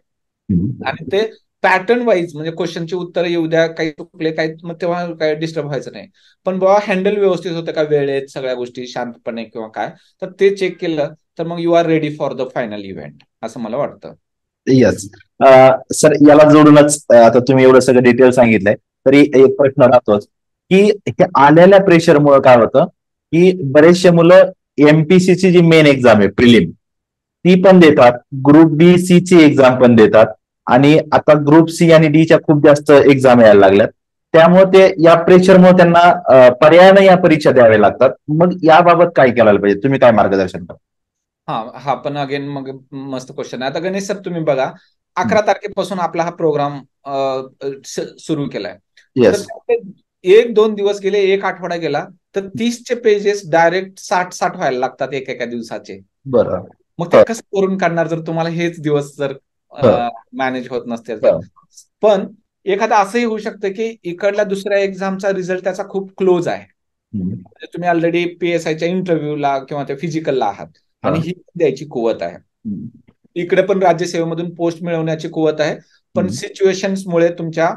आणि ते पॅटर्न वाईज म्हणजे क्वेश्चनची उत्तरं येऊ द्या काही चुकले काही मग तेव्हा काही डिस्टर्ब व्हायचं नाही पण बाबा हँडल व्यवस्थित होतं का वेळेत सगळ्या गोष्टी शांतपणे किंवा काय तर ते चेक केलं तर मग you are ready for the final event असं मला वाटतं येस सर याला जोडूनच आता तुम्ही एवढं सगळं डिटेल सांगितलंय तरी एक प्रश्न राहतोच की हे आलेल्या प्रेशरमुळे काय होतं की बरेचशे मुलं एमपीसीची जी मेन एक्झाम आहे प्रिलिम ती पण देतात ग्रुप बी सी ची एक्झाम पण देतात आणि आता ग्रुप सी आणि डी च्या खूप जास्त एक्झाम यायला लागल्यात त्यामुळे ते या प्रेशरमुळे त्यांना पर्यायाने या परीक्षा द्याव्या लागतात मग याबाबत काय करायला पाहिजे तुम्ही काय मार्गदर्शन करता हा हा पण अगेन मग मस्त क्वेश्चन आहे आता गणेश सर तुम्ही बघा अकरा तारखेपासून आपला हा प्रोग्राम सुरू केलाय एक दोन दिवस गेले एक आठवडा गेला तर तीसचे पेजेस डायरेक्ट साठ साठ व्हायला लागतात एक एका दिवसाचे मग ते कसं करून काढणार जर तुम्हाला हेच दिवस जर मॅनेज होत नसते तर पण एखादा असंही होऊ शकतं की इकडल्या दुसऱ्या एक्झामचा रिझल्ट त्याचा खूप क्लोज आहे म्हणजे तुम्ही ऑलरेडी पीएसआयच्या इंटरव्ह्यूला किंवा त्या फिजिकलला आहात आणि ही द्यायची कुवत आहे इकडे पण राज्यसेवेमधून पोस्ट मिळवण्याची कुवत आहे पण सिच्युएशनमुळे तुमच्या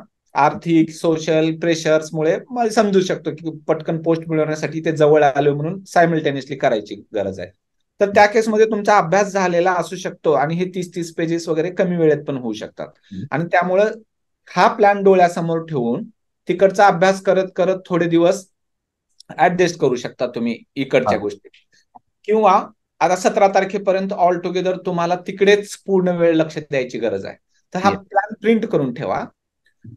आर्थिक सोशल प्रेशर्समुळे मला समजू शकतो की पटकन पोस्ट मिळवण्यासाठी ते जवळ आलो म्हणून सायमल्टेनियसली करायची गरज आहे तर त्या केसमध्ये तुमचा अभ्यास झालेला असू शकतो आणि हे तीस तीस पेजेस वगैरे कमी वेळेत पण होऊ शकतात आणि त्यामुळं हा प्लॅन डोळ्यासमोर ठेवून तिकडचा अभ्यास करत करत थोडे दिवस ऍडजस्ट करू शकता तुम्ही इकडच्या गोष्टी किंवा आता सतरा तारखेपर्यंत ऑल टुगेदर तुम्हाला तिकडेच पूर्ण वेळ लक्ष द्यायची गरज आहे तर हा प्लॅन प्रिंट करून ठेवा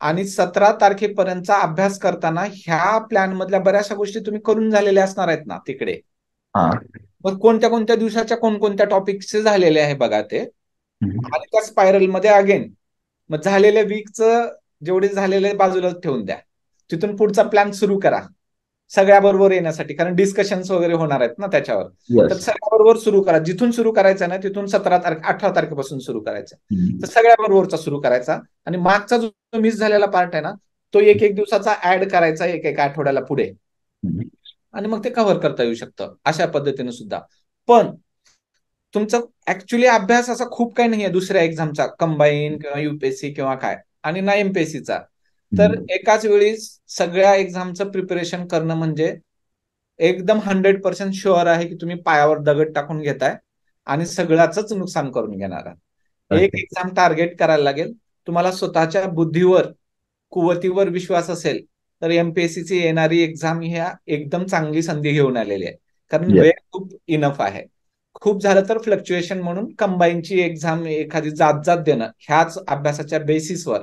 आणि सतरा तारखेपर्यंतचा अभ्यास करताना ह्या प्लॅन मधल्या बऱ्याचशा गोष्टी तुम्ही करून झालेल्या असणार आहेत ना तिकडे मग कोणत्या कोणत्या दिवसाच्या कोणकोणत्या टॉपिकचे झालेले आहे बघा ते आणि त्या स्पायरल मध्ये अगेन मग झालेल्या वीकचं जेवढे झालेले बाजूला ठेवून द्या तिथून पुढचा प्लॅन सुरू करा सगळ्याबरोबर येण्यासाठी कारण डिस्कशन्स वगैरे होणार आहेत ना त्याच्यावर तर बरोबर सुरू करा जिथून सुरू करायचं ना तिथून सतरा तारखे अठरा तारखेपासून सुरू करायचं तर सगळ्या बरोबरचा सुरू करायचा आणि मागचा जो मिस झालेला पार्ट आहे ना तो एक एक दिवसाचा ऍड करायचा एक एक आठवड्याला पुढे आणि मग ते कव्हर करता येऊ शकतं अशा पद्धतीने सुद्धा पण तुमचा ऍक्च्युली अभ्यास असा खूप काही नाहीये दुसऱ्या एक्झामचा कंबाईन किंवा युपीएससी किंवा काय आणि ना एमपीएससीचा तर एकाच वेळी सगळ्या एक्झामचं प्रिपरेशन करणं म्हणजे एकदम हंड्रेड पर्सेंट शुअर आहे की तुम्ही पायावर दगड टाकून घेताय आणि सगळ्याच नुकसान करून घेणार आहात एक एक्झाम टार्गेट करायला लागेल तुम्हाला स्वतःच्या बुद्धीवर कुवतीवर विश्वास असेल तर एमपीएससी ची येणारी एक्झाम ह्या एकदम चांगली संधी घेऊन आलेली आहे कारण वेळ खूप इनफ आहे खूप झालं तर फ्लक्च्युएशन म्हणून कंबाईनची एक्झाम एखादी जात जात देणं ह्याच अभ्यासाच्या बेसिसवर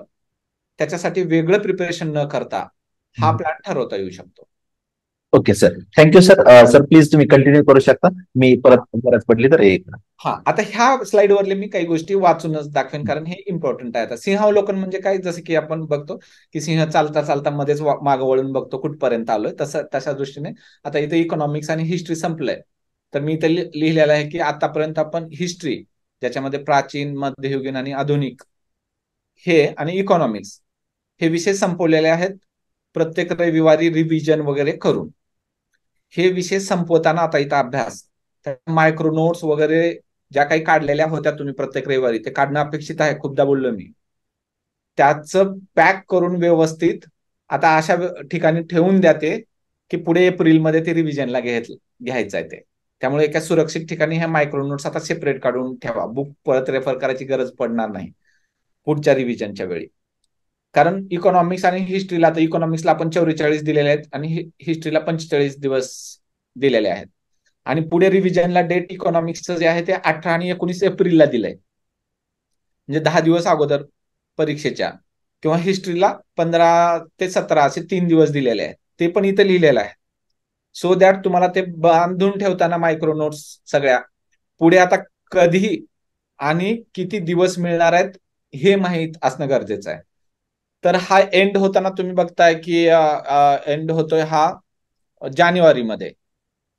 त्याच्यासाठी वेगळं प्रिपरेशन न करता हा प्लॅन ठरवता येऊ शकतो okay sir thank you sir sir please तुम्ही कंटिन्यू करू शकता मी परत गरज पडली तर एक हा आता ह्या वरले मी काही गोष्टी वाचूनच दाखवेन कारण हे इम्पॉर्टंट आहे आता सिंहावलोकन म्हणजे काय जसं की आपण बघतो की सिंह चालता चालता मध्येच मागं वळून बघतो कुठपर्यंत आलोय तसं तशा दृष्टीने आता इथे इकॉनॉमिक्स आणि हिस्ट्री संपलंय तर मी इथे लिहिलेलं आहे की आतापर्यंत आपण हिस्ट्री ज्याच्यामध्ये प्राचीन मध्ययुगीन आणि आधुनिक हे आणि इकॉनॉमिक्स हे विषय संपवलेले आहेत प्रत्येक रविवारी रिव्हिजन वगैरे करून हे विषय संपवताना आता इथं अभ्यास मायक्रो नोट्स वगैरे ज्या काही काढलेल्या होत्या तुम्ही प्रत्येक रविवारी ते काढणं अपेक्षित आहे खूपदा बोललो मी त्याच पॅक करून व्यवस्थित आता अशा ठिकाणी ठेवून द्या ते की पुढे एप्रिलमध्ये ते रिव्हिजनला घ्यायचं आहे ते त्यामुळे एका सुरक्षित ठिकाणी ह्या मायक्रो नोट्स आता सेपरेट काढून ठेवा बुक परत रेफर करायची गरज पडणार नाही पुढच्या रिव्हिजनच्या वेळी कारण इकॉनॉमिक्स आणि हिस्ट्रीला तर इकॉनॉमिक्सला आपण चौवेचाळीस दिलेले आहेत आणि हिस्ट्रीला पंचेचाळीस दिवस दिलेले आहेत आणि पुढे रिव्हिजनला डेट इकॉनॉमिक्सचं जे आहे ते अठरा आणि एकोणीस एप्रिलला दिलंय म्हणजे दहा दिवस अगोदर परीक्षेच्या किंवा हिस्ट्रीला पंधरा ते सतरा असे तीन दिवस दिलेले आहेत ते पण इथं लिहिलेलं आहे सो दॅट तुम्हाला ते बांधून ठेवताना मायक्रो नोट्स सगळ्या पुढे आता कधी आणि किती दिवस मिळणार आहेत हे माहीत असणं गरजेचं आहे तर हा एंड होताना तुम्ही बघताय की एंड होतोय हा जानेवारीमध्ये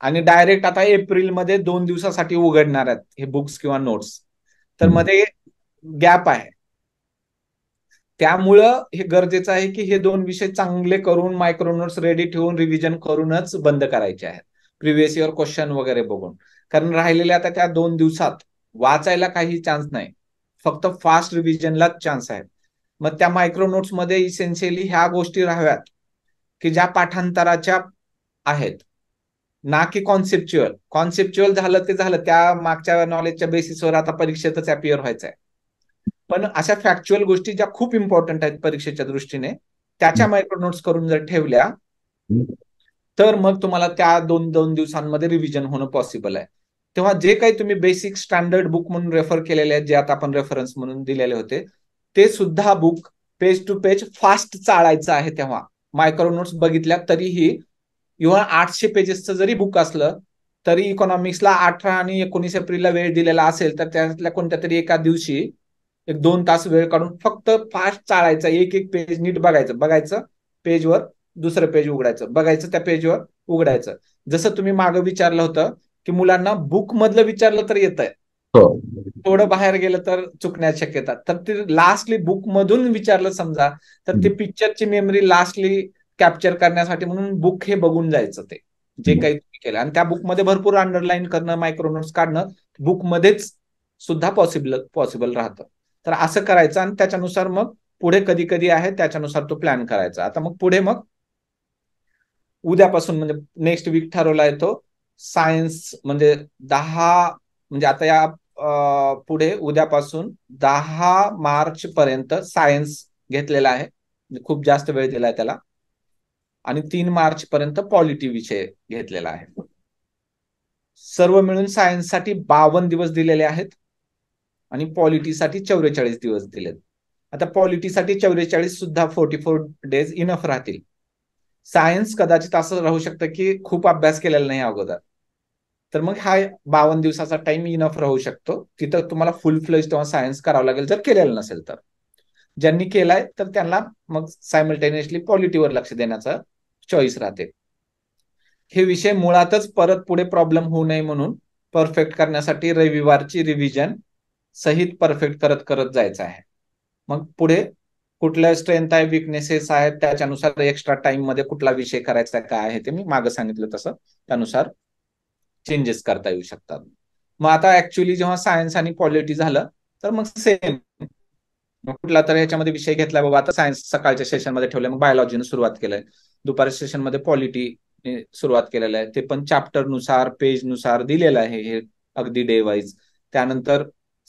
आणि डायरेक्ट आता एप्रिलमध्ये दोन दिवसासाठी उघडणार आहेत हे बुक्स किंवा नोट्स तर मध्ये गॅप आहे त्यामुळं हे गरजेचं आहे की हे दोन विषय चांगले करून मायक्रो नोट्स रेडी ठेवून रिव्हिजन करूनच बंद करायचे आहेत प्रिव्हियस इयर क्वेश्चन वगैरे बघून कारण राहिलेल्या आता त्या दोन दिवसात वाचायला काही चान्स नाही फक्त फास्ट रिव्हिजनलाच चान्स आहेत मग त्या मायक्रो नोट्स मध्ये इसेन्शियली ह्या गोष्टी राहाव्यात की ज्या पाठांतराच्या आहेत ना की कॉन्सेप्च्युअल कॉन्सेप्च्युअल झालं ते झालं त्या मागच्या नॉलेजच्या बेसिसवर आता परीक्षेतच अपिअर व्हायचं आहे पण अशा फॅक्च्युअल गोष्टी ज्या खूप इम्पॉर्टंट आहेत परीक्षेच्या दृष्टीने त्याच्या मायक्रो नोट्स करून जर ठेवल्या तर मग तुम्हाला त्या दोन दोन दिवसांमध्ये रिव्हिजन होणं पॉसिबल आहे तेव्हा जे काही तुम्ही बेसिक स्टँडर्ड बुक म्हणून रेफर केलेले आहेत जे आता आपण रेफरन्स म्हणून दिलेले होते ते सुद्धा book page to page fast चाळायचं आहे तेव्हा मायक्रो नोट्स बघितल्या तरीही इव्हन आठशे पेजेसचं जरी बुक असलं तरी इकॉनॉमिक्सला अठरा आणि एकोणीस एप्रिलला वेळ दिलेला असेल तर त्यातल्या कोणत्या तरी एका दिवशी एक दोन तास वेळ काढून फक्त फास्ट चाळायचा एक एक पेज नीट बघायचं बघायचं पेजवर दुसरं पेज उघडायचं बघायचं त्या पेजवर उघडायचं जसं तुम्ही मागं विचारलं होतं की मुलांना बुक मधलं विचारलं तर येत आहे हो. थोडं बाहेर गेलं तर चुकण्या शक्यता तर ते लास्टली बुक मधून विचारलं समजा तर ती पिक्चरची मेमरी लास्टली कॅप्चर करण्यासाठी म्हणून बुक हे बघून जायचं ते जे काही तुम्ही केलं आणि त्या बुकमध्ये भरपूर अंडरलाईन करणं मायक्रोनोट्स काढणं बुकमध्येच सुद्धा पॉसिबल पॉसिबल राहतं तर असं करायचं आणि त्याच्यानुसार मग पुढे कधी कधी आहे त्याच्यानुसार तो प्लॅन करायचा आता मग पुढे मग उद्यापासून म्हणजे नेक्स्ट वीक ठरवला येतो सायन्स म्हणजे दहा म्हणजे आता या पुढे उद्यापासून दहा मार्च पर्यंत सायन्स घेतलेला आहे म्हणजे खूप जास्त वेळ दिलाय त्याला आणि तीन मार्च पर्यंत पॉलिटी विषय घेतलेला आहे सर्व मिळून सायन्ससाठी बावन्न दिवस दिलेले आहेत आणि पॉलिटीसाठी चौवेचाळीस दिवस दिलेत आता पॉलिटीसाठी चौवेचाळीस सुद्धा फोर्टी फोर डेज इनफ राहतील सायन्स कदाचित असं राहू शकतं की खूप अभ्यास केलेला नाही अगोदर तर मग हा बावन्न दिवसाचा टाइम इनफ राहू शकतो तिथं तुम्हाला फुल फ्लेज तेव्हा सायन्स करावं लागेल जर केलेलं नसेल तर ज्यांनी केलाय तर त्यांना मग सायमल्टेनियसली पॉलिटीवर लक्ष देण्याचा चॉईस राहते हे विषय मुळातच परत पुढे प्रॉब्लेम होऊ नये म्हणून परफेक्ट करण्यासाठी रविवारची रिव्हिजन सहित परफेक्ट करत करत जायचं आहे मग पुढे कुठल्या स्ट्रेंथ आहे विकनेसेस आहेत त्याच्यानुसार एक्स्ट्रा टाइम मध्ये कुठला विषय करायचा काय आहे ते मी मागे सांगितलं तसं त्यानुसार चेंजेस करता येऊ शकतात मग आता ऍक्च्युली जेव्हा सायन्स आणि पॉलिटी झालं तर मग सेम कुठला तर ह्याच्यामध्ये विषय घेतला बाबा आता सायन्स सकाळच्या सेशनमध्ये ठेवलं मग बायोलॉजीने सुरुवात केलंय दुपारच्या सेशनमध्ये पॉलिटी सुरुवात केलेलं आहे ते पण चॅप्टर नुसार पेज नुसार दिलेलं आहे हे अगदी डे वाईज त्यानंतर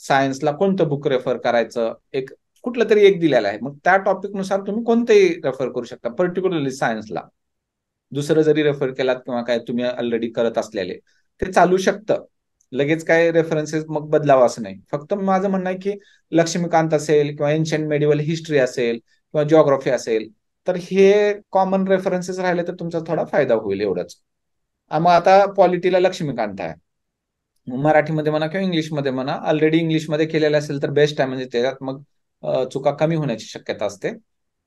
सायन्सला कोणतं बुक रेफर करायचं एक कुठलं तरी एक दिलेलं आहे मग त्या टॉपिक नुसार तुम्ही कोणतेही रेफर करू शकता पर्टिक्युलरली सायन्सला दुसरं जरी रेफर केलात किंवा काय तुम्ही ऑलरेडी करत असलेले ते चालू शकतं लगेच काय रेफरन्सेस मग बदलावा असं नाही फक्त माझं म्हणणं आहे की लक्ष्मीकांत असेल किंवा एन्शियंट मेडिवल हिस्ट्री असेल किंवा जिओग्राफी असेल तर हे कॉमन रेफरन्सेस राहिले तर तुमचा थोडा फायदा होईल एवढंच मग आता पॉलिटीला लक्ष्मीकांत आहे मराठीमध्ये म्हणा किंवा इंग्लिशमध्ये म्हणा ऑलरेडी इंग्लिशमध्ये केलेलं असेल तर बेस्ट आहे म्हणजे त्याच्यात मग चुका कमी होण्याची शक्यता असते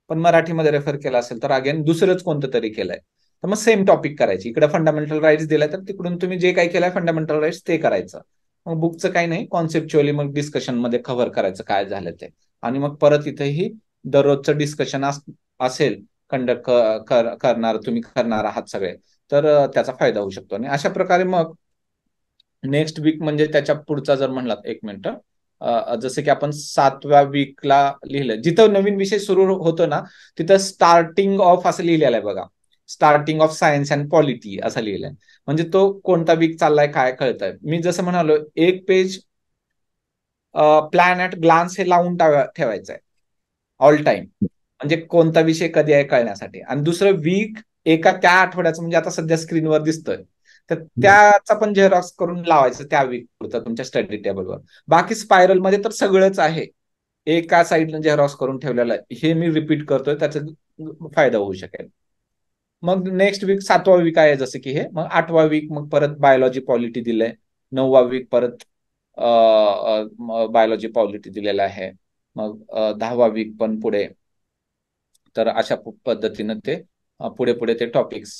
पण मराठीमध्ये रेफर केला असेल तर अगेन दुसरंच कोणतं तरी केलंय तर मग सेम टॉपिक करायची इकडे फंडामेंटल राईट्स दिलाय तर तिकडून तुम्ही जे काही केलंय फंडामेंटल राईट्स ते करायचं मग बुकचं काही नाही कॉन्सेप्च्युअली मग डिस्कशन मध्ये कव्हर करायचं काय झालं ते आणि मग परत इथेही दररोजचं डिस्कशन असेल कंडक्ट करणार तुम्ही करणार आहात सगळे तर त्याचा फायदा होऊ शकतो आणि अशा प्रकारे मग नेक्स्ट वीक म्हणजे त्याच्या पुढचा जर म्हणलात एक मिनिट जसं की आपण सातव्या वीकला लिहिलं जिथं नवीन विषय सुरू होतो ना तिथं स्टार्टिंग ऑफ असं लिहिलेलं आहे बघा starting of science and polity असा लिहिलाय म्हणजे तो कोणता वीक चाललाय काय कळत मी जसं म्हणालो एक पेज प्लॅन ग्लान्स हे लावून ठेवायचं आहे ऑल टाइम म्हणजे कोणता विषय कधी आहे कळण्यासाठी आणि दुसरं वीक एका त्या आठवड्याचं म्हणजे आता सध्या स्क्रीनवर दिसतोय तर त्याचा पण झेरॉक्स करून लावायचं त्या वीक तुमच्या स्टडी टेबलवर बाकी स्पायरल मध्ये तर सगळंच आहे एका साईडनं झेरॉक्स करून ठेवलेलं हे मी रिपीट करतोय त्याचा फायदा होऊ शकेल मग नेक्स्ट वीक सातवा वीक आहे जसं की हे मग आठवा वीक मग परत बायोलॉजी पॉलिटी दिलंय नववा वीक परत बायोलॉजी पॉलिटी दिलेला आहे मग दहावा वीक पण पुढे तर अशा पद्धतीनं ते पुढे पुढे ते टॉपिक्स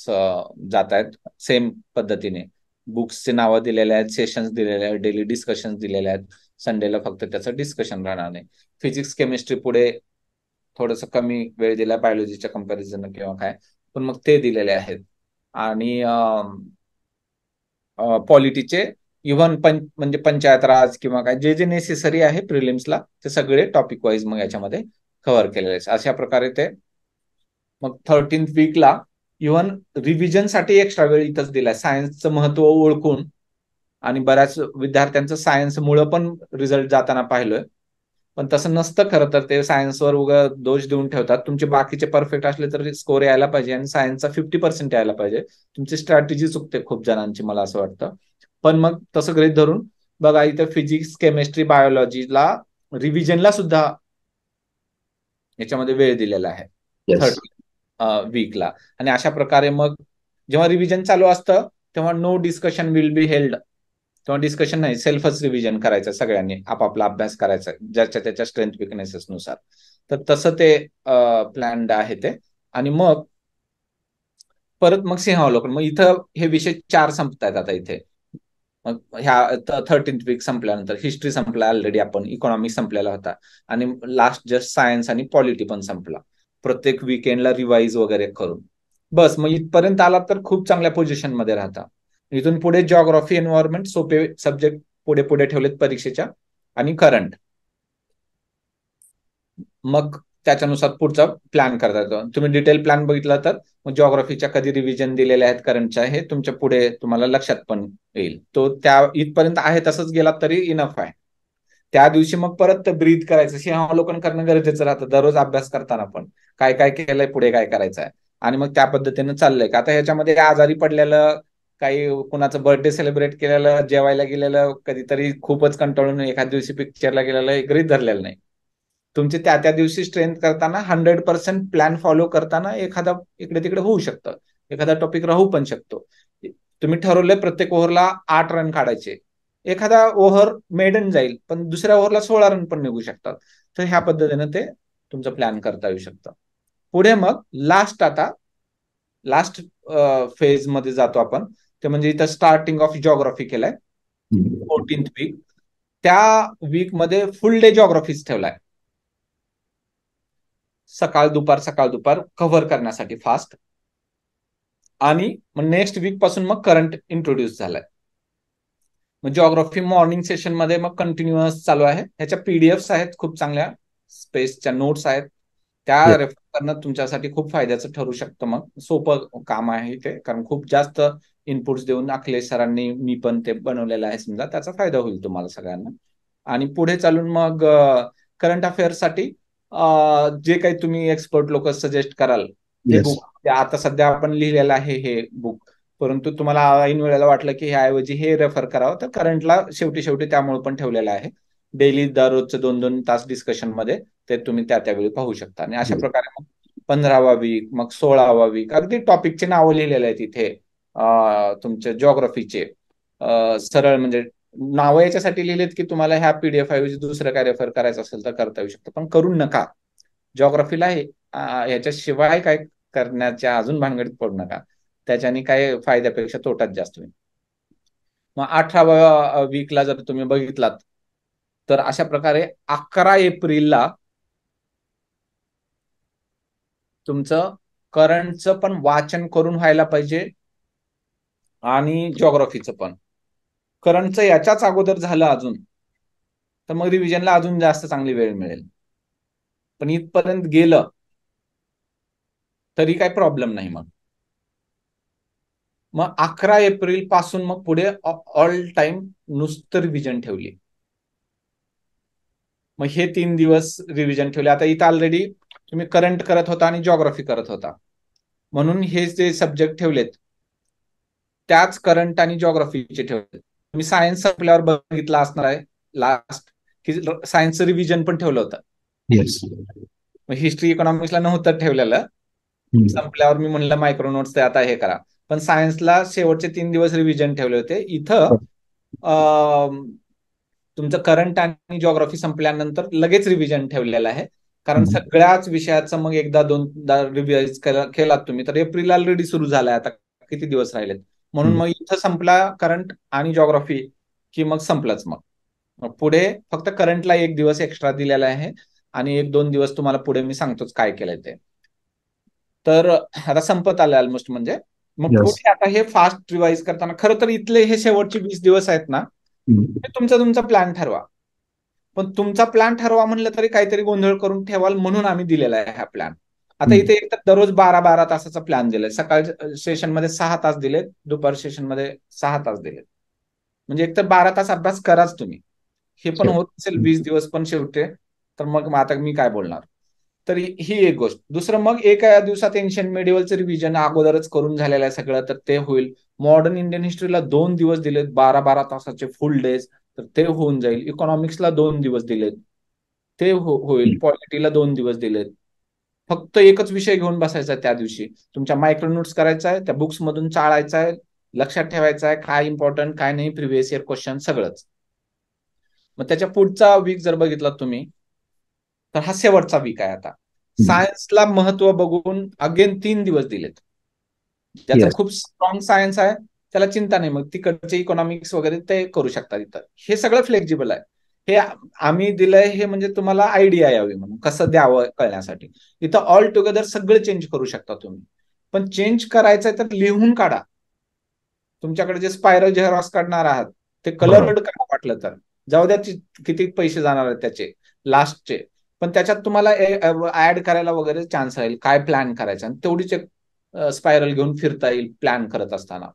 जात आहेत सेम पद्धतीने बुक्सचे नावं दिलेले आहेत सेशन्स दिलेले आहेत डेली डिस्कशन दिलेले आहेत संडेला फक्त त्याचं डिस्कशन राहणार नाही फिजिक्स केमिस्ट्री पुढे थोडस कमी वेळ दिला बायोलॉजीच्या कम्पॅरिझन किंवा काय पण मग ते दिलेले आहेत आणि पॉलिटीचे इव्हन पं म्हणजे पंचायत राज किंवा काय जे जे नेसेसरी आहे प्रिलिम्सला ते सगळे टॉपिक वाईज मग याच्यामध्ये कव्हर केलेले अशा प्रकारे ते मग थर्टीन वीकला इव्हन रिव्हिजनसाठी एक्स्ट्रा वेळ इथंच दिलाय सायन्सचं महत्व ओळखून आणि बऱ्याच विद्यार्थ्यांचं सायन्समुळं पण रिझल्ट जाताना पाहिलोय पण तसं नसतं खरं तर ते सायन्सवर उगा दोष देऊन ठेवतात तुमचे बाकीचे परफेक्ट असले तर स्कोर यायला पाहिजे आणि सायन्सचा फिफ्टी पर्सेंट यायला पाहिजे तुमची स्ट्रॅटेजी चुकते खूप जणांची मला असं वाटतं पण मग तसं गृहित धरून बघा इथं फिजिक्स केमिस्ट्री बायोलॉजीला रिव्हिजनला सुद्धा याच्यामध्ये वेळ दिलेला आहे थर्टी वीकला आणि अशा प्रकारे मग जेव्हा रिव्हिजन चालू असतं तेव्हा no discussion will be held तेव्हा डिस्कशन नाही सेल्फच रिव्हिजन करायचं सगळ्यांनी आपापला अभ्यास करायचा ज्याच्या त्याच्या स्ट्रेंथ विकनेसेस नुसार तर तसं ते प्लॅन्ड आहे ते आणि मग परत मग सिंह लोक मग इथं हे विषय चार संपतायत आता इथे मग ह्या थर्टीन वीक संपल्यानंतर हिस्ट्री संपला ऑलरेडी आपण इकॉनॉमिक संपलेला होता आणि लास्ट जस्ट सायन्स आणि पॉलिटी पण संपला प्रत्येक विकेंडला रिवाईज वगैरे करून बस मग इथपर्यंत आला तर खूप चांगल्या पोझिशनमध्ये राहता इथून पुढे जॉग्राफी एन्व्हायरमेंट सोपे सब्जेक्ट पुढे पुढे ठेवलेत परीक्षेच्या आणि करंट मग त्याच्यानुसार पुढचा प्लॅन करता येतो तुम्ही डिटेल प्लॅन बघितला तर मग जॉग्राफीच्या कधी रिव्हिजन दिलेल्या आहेत करंटच्या हे तुमच्या पुढे तुम्हाला लक्षात पण येईल तो त्या इथपर्यंत आहे तसंच गेला तरी इनफ आहे त्या दिवशी मग परत ब्रीद करायचं हे अवलोकन करणं गरजेचं राहतं दररोज अभ्यास करताना पण काय काय केलंय पुढे काय करायचं आहे आणि मग त्या पद्धतीनं चाललंय का आता ह्याच्यामध्ये आजारी पडलेलं काही कुणाचं बर्थडे सेलिब्रेट केलेलं जेवायला गेलेलं कधीतरी खूपच कंटाळून एखाद्या दिवशी पिक्चरला गेलेलं हे धरलेलं नाही तुमचे त्या त्या दिवशी स्ट्रेंथ करताना हंड्रेड पर्सेंट प्लॅन फॉलो करताना एखादा इकडे तिकडे होऊ शकतं एखादा टॉपिक राहू पण शकतो तुम्ही ठरवले प्रत्येक ओव्हरला आठ रन काढायचे एखादा ओव्हर मेडन जाईल पण दुसऱ्या ओव्हरला सोळा रन पण निघू शकतात तर ह्या पद्धतीने ते तुमचं प्लॅन करता येऊ शकतं पुढे मग लास्ट आता लास्ट फेज मध्ये जातो आपण ते म्हणजे इथं स्टार्टिंग ऑफ जॉग्राफी केलाय फोर्टीन्थ वीक त्या वीक मध्ये फुल डे जॉग्राफीच ठेवलाय सकाळ दुपार सकाळ दुपार कव्हर करण्यासाठी फास्ट आणि मग नेक्स्ट वीक पासून मग करंट इंट्रोड्यूस झालाय मग ज्योग्राफी मॉर्निंग सेशन मध्ये मग कंटिन्युअस चालू आहे ह्याच्या पीडीएफ्स आहेत खूप चांगल्या स्पेसच्या नोट्स आहेत त्या रेफर करणं तुमच्यासाठी खूप फायद्याचं ठरू शकतं मग सोपं काम आहे ते कारण खूप जास्त इनपुट्स देऊन अखिलेश सरांनी मी पण ते बनवलेलं आहे समजा त्याचा फायदा होईल तुम्हाला सगळ्यांना आणि पुढे चालून मग करंट अफेअर्ससाठी जे काही तुम्ही एक्सपर्ट लोक सजेस्ट कराल ते बुक आता सध्या आपण लिहिलेलं आहे हे बुक परंतु तुम्हाला ऐन वेळेला वाटलं की ह्याऐवजी हे रेफर करावं तर करंटला शेवटी शेवटी त्यामुळे पण ठेवलेलं आहे डेली दररोजचे दोन दोन तास डिस्कशन मध्ये ते तुम्ही त्या त्यावेळी पाहू शकता आणि अशा प्रकारे मग पंधरावा वीक मग सोळावा वीक अगदी टॉपिकचे नावं लिहिलेले आहेत इथे तुमच्या जॉग्रफीचे सरळ म्हणजे नावं याच्यासाठी लिहिलेत की तुम्हाला ह्या पीडीएफ ऐवजी दुसरं काय रेफर करायचं असेल तर करता येऊ शकतं पण करू नका जॉग्रफीला याच्याशिवाय काय करण्याच्या अजून भानगडीत पडू नका त्याच्याने काय फायद्यापेक्षा तोटात जास्त होईल मग अठराव्या वीकला जर तुम्ही बघितलात तर अशा प्रकारे अकरा एप्रिलला तुमचं करंटचं पण वाचन करून व्हायला पाहिजे आणि ज्योग्राफीचं पण करंटचं याच्याच अगोदर झालं अजून तर मग रिव्हिजनला अजून जास्त चांगली वेळ मिळेल पण इथपर्यंत गेलं तरी काही प्रॉब्लेम नाही मग मग अकरा एप्रिल पासून मग पुढे ऑल टाइम नुसतं रिव्हिजन ठेवली मग हे तीन दिवस रिव्हिजन ठेवले आता इथं ऑलरेडी तुम्ही करंट करत होता आणि जॉग्राफी करत होता म्हणून हे जे सब्जेक्ट ठेवलेत त्याच करंट आणि जॉग्राफीचे ठेवले तुम्ही सायन्स संपल्यावर बघितला असणार आहे लास्ट की सायन्सचं रिव्हिजन पण ठेवलं होतं मग हिस्ट्री इकॉनॉमिक्सला नव्हतं ठेवलेलं संपल्यावर मी म्हणलं मायक्रोनोट्स ते आता हे करा पण सायन्सला शेवटचे तीन दिवस रिव्हिजन ठेवले होते इथं हो. तुमचं करंट आणि ज्योग्राफी संपल्यानंतर लगेच रिव्हिजन ठेवलेलं आहे कारण सगळ्याच विषयाचं मग एकदा दोनदा रिव्हिज केलात तुम्ही तर एप्रिल ऑलरेडी सुरू झालाय आता किती दिवस राहिलेत म्हणून मग इथं संपला करंट आणि ज्योग्राफी की मग संपलाच मग पुढे फक्त करंटला एक दिवस एक्स्ट्रा दिलेला आहे आणि एक दोन दिवस तुम्हाला पुढे मी सांगतोच काय केलंय ते तर आता संपत आलं ऑलमोस्ट म्हणजे मग पुढे आता हे फास्ट रिवाइज करताना खरं तर इथले हे शेवटचे वीस दिवस आहेत ना म्हणजे तुमचा तुमचा प्लॅन ठरवा पण तुमचा प्लॅन ठरवा म्हणलं तरी काहीतरी गोंधळ करून ठेवाल म्हणून आम्ही दिलेला आहे हा प्लॅन आता इथे एक तर दररोज बारा बारा तासाचा प्लॅन दिलाय सकाळ मध्ये सहा तास दिलेत दुपार मध्ये सहा तास दिलेत म्हणजे एक तर बारा तास अभ्यास कराच तुम्ही हे पण हो. होत असेल वीस दिवस पण शेवटे तर मग आता मी काय बोलणार तर ही एक गोष्ट दुसरं मग एका दिवसात एन्शियन मेडिवलचं रिव्हिजन अगोदरच करून झालेलं आहे सगळं तर ते होईल मॉडर्न इंडियन हिस्ट्रीला दोन दिवस दिलेत बारा बारा तासाचे फुल डेज तर ते होऊन जाईल इकॉनॉमिक्सला दोन दिवस दिलेत ते हो, होईल पॉलिटीला दोन दिवस दिलेत फक्त एकच विषय घेऊन बसायचा त्या दिवशी तुमच्या मायक्रो नोट्स करायचा आहे त्या बुक्स मधून चाळायचा आहे लक्षात ठेवायचं आहे काय इम्पॉर्टंट काय नाही प्रिव्हियस इयर क्वेश्चन सगळंच मग त्याच्या पुढचा वीक जर बघितला तुम्ही तर हा शेवटचा वीक आहे आता सायन्सला महत्व बघून अगेन तीन दिवस दिलेत ज्याचा खूप स्ट्रॉंग सायन्स आहे त्याला चिंता नाही मग तिकडचे इकॉनॉमिक्स वगैरे ते करू शकतात इथं हे सगळं फ्लेक्झिबल आहे हे आम्ही दिलंय हे म्हणजे तुम्हाला आयडिया यावी म्हणून कसं द्यावं कळण्यासाठी इथं ऑल टुगेदर सगळं चेंज करू शकता तुम्ही पण चेंज करायचंय तर लिहून काढा तुमच्याकडे जे स्पायरल झेरॉक्स काढणार आहात ते कलरड करा वाटलं तर जाऊ द्या किती पैसे जाणार आहेत त्याचे लास्टचे पण त्याच्यात तुम्हाला ऍड करायला वगैरे चान्स राहील काय प्लॅन करायचा तेवढीच एक स्पायरल घेऊन फिरता येईल प्लॅन करत असताना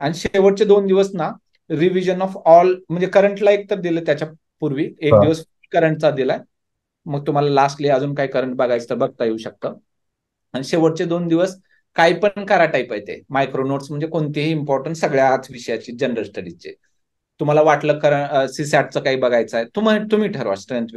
आणि शेवटचे दोन दिवस ना रिव्हिजन ऑफ ऑल म्हणजे करंटला एक तर दिलं त्याच्या पूर्वी एक दिवस करंटचा दिलाय मग तुम्हाला लास्टली अजून काय करंट बघायचं तर बघता येऊ शकतं आणि शेवटचे दोन दिवस काही पण करा टाईप आहे ते मायक्रो नोट्स म्हणजे कोणतेही इम्पॉर्टंट सगळ्याच विषयाची जनरल स्टडीजचे तुम्हाला वाटलं कर सीसॅटचं काही बघायचं आहे तुम्ही तुम्ही ठरवा स्ट्रेंथ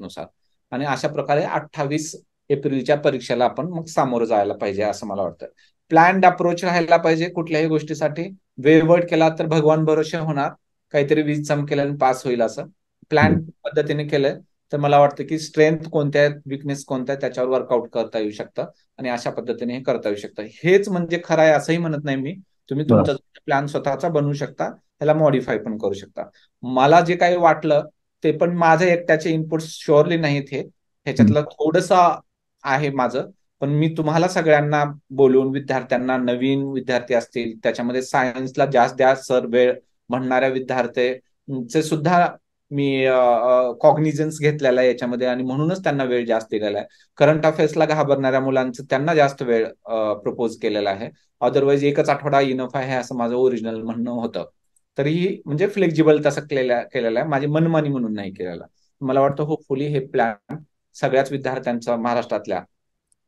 नुसार आणि अशा प्रकारे अठ्ठावीस एप्रिलच्या परीक्षेला आपण मग सामोरं जायला पाहिजे असं मला वाटतं प्लॅन्ड अप्रोच राहायला पाहिजे कुठल्याही गोष्टीसाठी वेळवट केला तर भगवान भरोसे होणार काहीतरी वीज चम आणि पास होईल असं प्लॅन पद्धतीने केलं तर मला वाटतं की स्ट्रेंथ कोणत्या विकनेस कोणत्या त्याच्यावर वर्कआउट करता येऊ शकतं आणि अशा पद्धतीने हे करता येऊ शकतं हेच म्हणजे खरं आहे असंही म्हणत नाही मी तुम्ही तुमचा प्लॅन स्वतःचा बनवू शकता त्याला मॉडिफाय पण करू शकता मला जे काही वाटलं ते पण माझ्या एकट्याचे इनपुट शुअरली नाहीत हे ह्याच्यातलं थोडंसं आहे माझं पण मी तुम्हाला सगळ्यांना बोलून विद्यार्थ्यांना नवीन विद्यार्थी असतील त्याच्यामध्ये सायन्सला जास्त द्या सर वेळ म्हणणाऱ्या विद्यार्थ्यांचे सुद्धा मी कॉग्निझन्स घेतलेला आहे याच्यामध्ये आणि म्हणूनच त्यांना वेळ जास्त दिलेला आहे करंट अफेअर्सला घाबरणाऱ्या मुलांचं त्यांना जास्त वेळ प्रपोज केलेला आहे अदरवाईज एकच आठवडा इनफ आहे असं माझं ओरिजिनल म्हणणं होतं तरीही म्हणजे फ्लेक्झिबल तसं केलेला केलेलं आहे माझी मनमानी म्हणून नाही केलेला मला वाटतं होपफुली हे प्लॅन सगळ्याच विद्यार्थ्यांचा महाराष्ट्रातल्या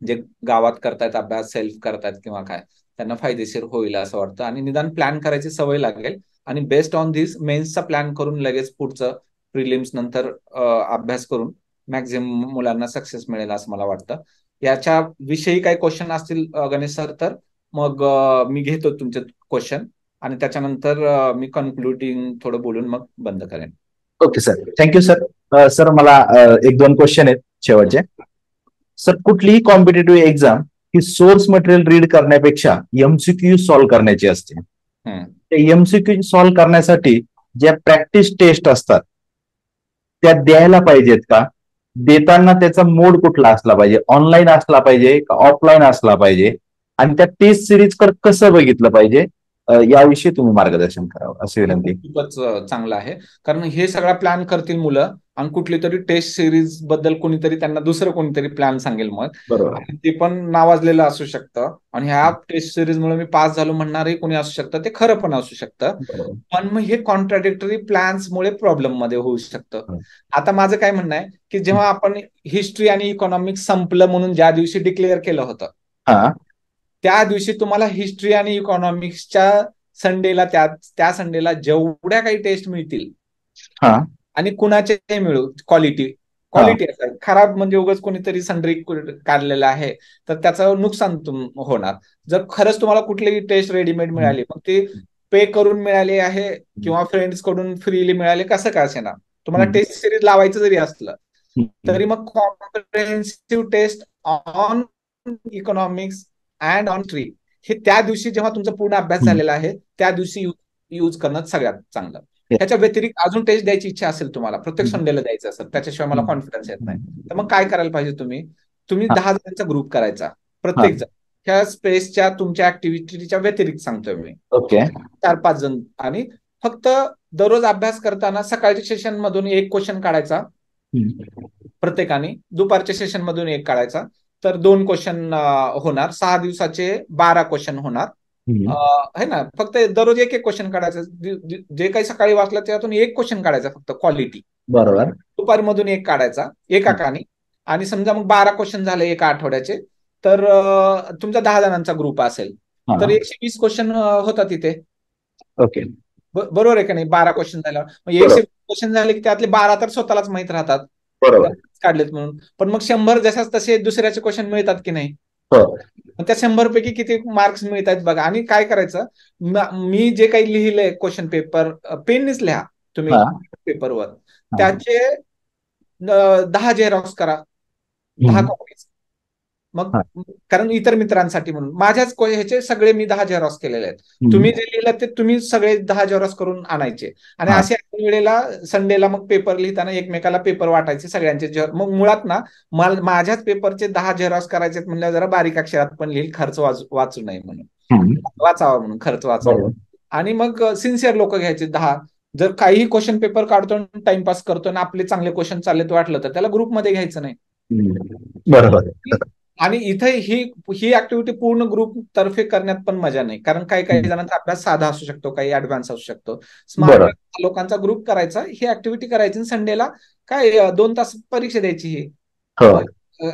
जे गावात करतायत अभ्यास सेल्फ करतायत किंवा काय त्यांना फायदेशीर होईल असं वाटतं आणि निदान प्लॅन करायची सवय लागेल आणि बेस्ट ऑन दिस मेन्सचा प्लॅन करून लगेच पुढचं प्रिलिम्स नंतर अभ्यास करून मॅक्झिमम मुलांना सक्सेस मिळेल असं मला वाटतं याच्या विषयी काही क्वेश्चन असतील गणेश सर तर मग मी घेतो तुमचे क्वेश्चन आणि त्याच्यानंतर मी कन्क्लुडिंग थोडं बोलून मग बंद करेन okay sir thank you sir sir मला एक दोन क्वेश्चन आहेत शेवटचे सर कुठलीही कॉम्पिटेटिव्ह एक्झाम ही सोर्स मटेरियल रीड करण्यापेक्षा एमसीक्यू सॉल्व्ह करण्याची असते त्या एमसीक्यू सॉल्व्ह करण्यासाठी ज्या प्रॅक्टिस टेस्ट असतात त्या द्यायला पाहिजेत का देताना त्याचा मोड कुठला असला पाहिजे ऑनलाईन असला पाहिजे का ऑफलाईन असला पाहिजे आणि त्या टेस्ट सिरीज कडे कसं बघितलं पाहिजे याविषयी तुम्ही मार्गदर्शन करावं अशी विनंती खूपच चांगलं आहे कारण हे सगळा प्लॅन करतील मुलं आणि कुठली तरी टेस्ट सिरीज बद्दल कोणीतरी त्यांना दुसरं कोणीतरी प्लॅन सांगेल मग ते पण नावाजलेलं असू शकतं आणि ह्या टेस्ट सिरीज मुळे मी पास झालो म्हणणारही कोणी असू शकतं ते खरं पण असू शकतं पण मग हे कॉन्ट्राडिक्टरी मुळे प्रॉब्लेम मध्ये होऊ शकतं आता माझं काय म्हणणं आहे की जेव्हा आपण हिस्ट्री आणि इकॉनॉमिक्स संपलं म्हणून ज्या दिवशी डिक्लेअर केलं होतं त्या दिवशी तुम्हाला हिस्ट्री आणि इकॉनॉमिक्सच्या संडेला त्या त्या संडेला जेवढ्या काही टेस्ट मिळतील आणि कुणाचे मिळू क्वालिटी क्वालिटी असेल खराब म्हणजे उगाच कोणीतरी संड्री काढलेला आहे तर त्याचं नुकसान होणार जर खरंच तुम्हाला कुठलीही टेस्ट रेडीमेड मिळाली मग ती पे करून मिळाली आहे किंवा फ्रेंड्स कडून फ्रीली मिळाले कसं काय असे ना तुम्हाला टेस्ट सिरीज लावायचं जरी असलं तरी मग comprehensive test on economics and on tree हे त्या दिवशी जेव्हा तुमचा पूर्ण अभ्यास झालेला आहे त्या दिवशी युज करणं सगळ्यात चांगलं त्याच्या व्यतिरिक्त अजून टेस्ट द्यायची इच्छा असेल तुम्हाला प्रत्येक संडेला द्यायचं असेल त्याच्याशिवाय मला कॉन्फिडन्स येत नाही तर मग काय करायला पाहिजे तुम्ही तुम्ही दहा जणांचा ग्रुप करायचा प्रत्येक जण ह्या स्पेसच्या तुमच्या ऍक्टिव्हिटीच्या व्यतिरिक्त सांगतोय मी ओके चार पाच जण आणि फक्त दररोज अभ्यास करताना सकाळच्या सेशन मधून एक क्वेश्चन काढायचा प्रत्येकाने दुपारच्या सेशन मधून एक काढायचा तर दोन क्वेश्चन होणार सहा दिवसाचे बारा क्वेश्चन होणार है ना फक्त दररोज एक एक क्वेश्चन काढायचं जे काही सकाळी वाचलं त्यातून एक क्वेश्चन काढायचा फक्त क्वालिटी बरोबर दुपारी मधून एक काढायचा एका काणी आणि समजा मग बारा क्वेश्चन झाले एका आठवड्याचे तर तुमचा दहा जणांचा ग्रुप असेल तर एकशे वीस क्वेश्चन होतात तिथे ओके बरोबर आहे का नाही बारा क्वेश्चन झाल्यावर एकशे वीस क्वेश्चन झाले की त्यातले बारा तर स्वतःलाच माहित राहतात बरोबर काढलेत म्हणून पण मग शंभर जशाच तसे दुसऱ्याचे क्वेश्चन मिळतात की नाही हो. त्या शंभर पैकी किती मार्क्स मिळतात बघा आणि काय करायचं मी जे काही लिहिलंय क्वेश्चन पेपर पेननीच लिहा तुम्ही पेपरवर त्याचे दहा झेरॉक्स करा दहा कॉपी मग कारण इतर मित्रांसाठी म्हणून माझ्याच ह्याचे सगळे मी दहा जेरॉस केलेले आहेत तुम्ही जे लिहिलं ते तुम्ही सगळे दहा जेरॉस करून आणायचे आणि असे वेळेला संडेला मग पेपर लिहिताना एकमेकाला पेपर वाटायचे सगळ्यांचे मग मुळात ना माझ्याच पेपरचे दहा जेरॉस करायचे म्हणल्या जरा बारीक अक्षरात पण लिहिल खर्च वाचू नये म्हणून वाचावा म्हणून खर्च वाचावा आणि मग सिन्सिअर लोक घ्यायचे दहा जर काहीही क्वेश्चन पेपर काढतो टाइमपास करतो आणि आपले चांगले क्वेश्चन चालले वाटलं तर त्याला ग्रुपमध्ये घ्यायचं नाही बरोबर आणि इथे ही ही ऍक्टिव्हिटी पूर्ण ग्रुप तर्फे करण्यात पण मजा नाही कारण काही काही जणांचा अभ्यास साधा असू शकतो काही ऍडव्हान्स असू शकतो स्मार्ट लोकांचा ग्रुप करायचा ही ऍक्टिव्हिटी करायची संडेला काय दोन तास परीक्षा द्यायची ही हो.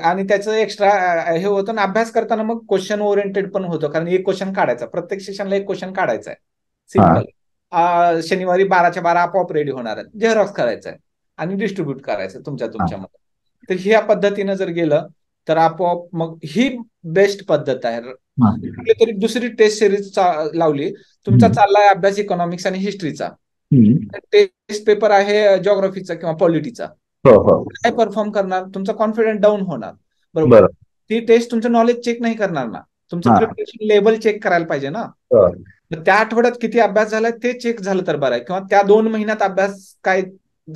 आणि त्याचं एक्स्ट्रा हे होतं ना अभ्यास करताना मग क्वेश्चन ओरिएंटेड पण होतो कारण एक क्वेश्चन काढायचा प्रत्येक सेशनला एक क्वेश्चन काढायचा आहे सिम्पल शनिवारी बाराच्या बारा आपोआप रेडी होणार आहे झेरॉक्स करायचा आहे आणि डिस्ट्रीब्युट करायचं तुमच्या तुमच्यामध्ये तर ह्या पद्धतीनं जर गेलं तर आपोआप मग ही बेस्ट पद्धत आहे कुठली तरी दुसरी टेस्ट सिरीज लावली तुमचा चाललाय अभ्यास इकॉनॉमिक्स आणि हिस्ट्रीचा टेस्ट पेपर आहे जॉग्राफीचा किंवा पॉलिटीचा हो, हो. काय परफॉर्म करणार तुमचा कॉन्फिडन्स डाऊन होणार बरोबर ती टेस्ट तुमचं नॉलेज चेक नाही करणार ना तुमचं प्रिपरेशन लेवल चेक करायला पाहिजे ना हो. त्या आठवड्यात किती अभ्यास झालाय ते चेक झालं तर बरं आहे किंवा त्या दोन महिन्यात अभ्यास काय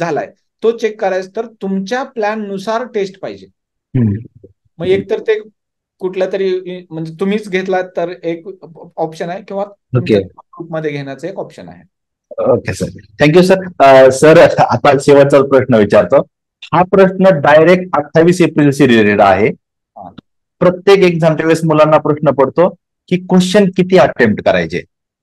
झालाय तो चेक करायचा तर तुमच्या प्लॅन नुसार टेस्ट पाहिजे मग एक तर ते कुठला तरी म्हणजे तुम्हीच घेतलात तर एक ऑप्शन आहे किंवा ग्रुपमध्ये घेण्याचं एक ऑप्शन आहे okay sir thank you sir sir आता शेवटचा प्रश्न विचारतो हा प्रश्न डायरेक्ट अठ्ठावीस एप्रिलशी रिलेटेड आहे प्रत्येक एक्झामच्या वेळेस मुलांना प्रश्न पडतो की क्वेश्चन किती अटेम्प्ट करायचे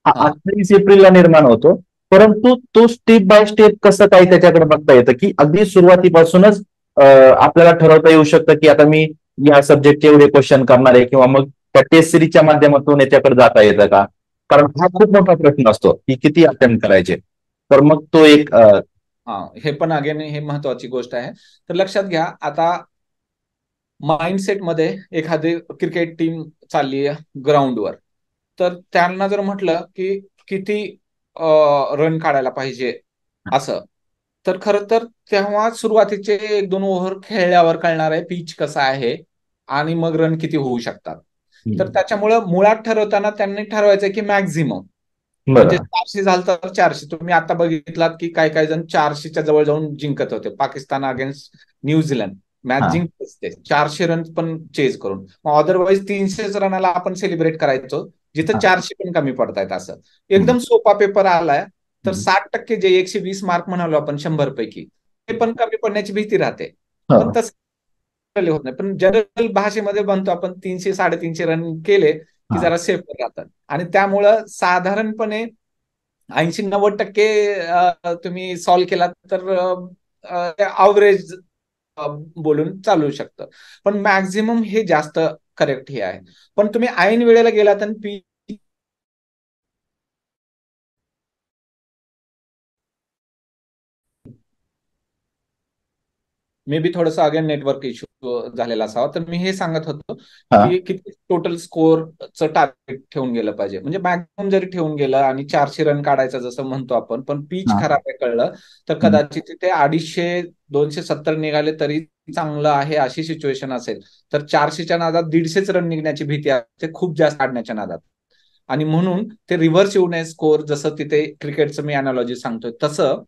हा अठ्ठावीस एप्रिलला निर्माण होतो परंतु तो स्टेप बाय स्टेप कसं काय त्याच्याकडे बघता येतं की अगदी सुरुवातीपासूनच आपल्याला ठरवता येऊ शकतं की आता मी या सब्जेक्टचे एवढे क्वेश्चन करणार आहे किंवा मग त्या टेस्ट सिरीजच्या माध्यमातून याच्याकडे जाता येतं का कारण हा खूप मोठा प्रश्न असतो की किती अटेम्प्ट करायचे तर मग तो एक हा हे पण अगेन हे महत्वाची गोष्ट आहे तर लक्षात घ्या आता माइंडसेट मध्ये एखादी क्रिकेट टीम चालली आहे ग्राउंडवर तर त्यांना जर म्हटलं की किती रन काढायला पाहिजे असं तर खर तर तेव्हा सुरुवातीचे एक दोन ओव्हर खेळल्यावर कळणार आहे पिच कसा आहे आणि मग रन किती होऊ शकतात तर त्याच्यामुळं मुळात ठरवताना त्यांनी ठरवायचं की मॅक्झिमम म्हणजे चारशे झालं तर चारशे तुम्ही आता बघितलात की काही काही जण चारशेच्या जवळ जाऊन जिंकत होते पाकिस्तान अगेन्स्ट न्यूझीलंड मॅच जिंकत असते चारशे रन पण चेज करून मग अदरवाईज तीनशेच रनाला आपण सेलिब्रेट करायचो जिथं चारशे पण कमी पडतायत असं एकदम सोपा पेपर आलाय तर साठ टक्के जे एकशे वीस मार्क म्हणालो आपण शंभर पैकी ते पण कमी पडण्याची भीती राहते पण तसं होत नाही पण जनरल भाषेमध्ये बनतो आपण तीनशे साडेतीनशे रन केले की जरा सेफ राहतात आणि त्यामुळं साधारणपणे ऐंशी नव्वद टक्के तुम्ही सॉल्व्ह केला तर अवरेज बोलून चालू शकतं पण मॅक्झिमम हे जास्त करेक्ट हे आहे पण तुम्ही ऐन वेळेला गेलात आणि पी मे बी थोडस अगेन नेटवर्क इश्यू झालेला असावा तर मी हे सांगत होतो की किती टोटल च टार्गेट ठेवून गेलं पाहिजे म्हणजे मॅक्झिमम जरी ठेवून गेलं आणि चारशे रन काढायचं जसं म्हणतो आपण पण पीच खराब आहे कळलं तर कदाचित तिथे अडीचशे दोनशे सत्तर निघाले तरी चांगलं आहे अशी सिच्युएशन असेल तर चारशेच्या नादात दीडशेच रन निघण्याची भीती असते खूप जास्त काढण्याच्या नादात आणि म्हणून ते रिव्हर्स येऊ नये स्कोअर जसं तिथे क्रिकेटचं मी अनॉलॉजी सांगतोय तसं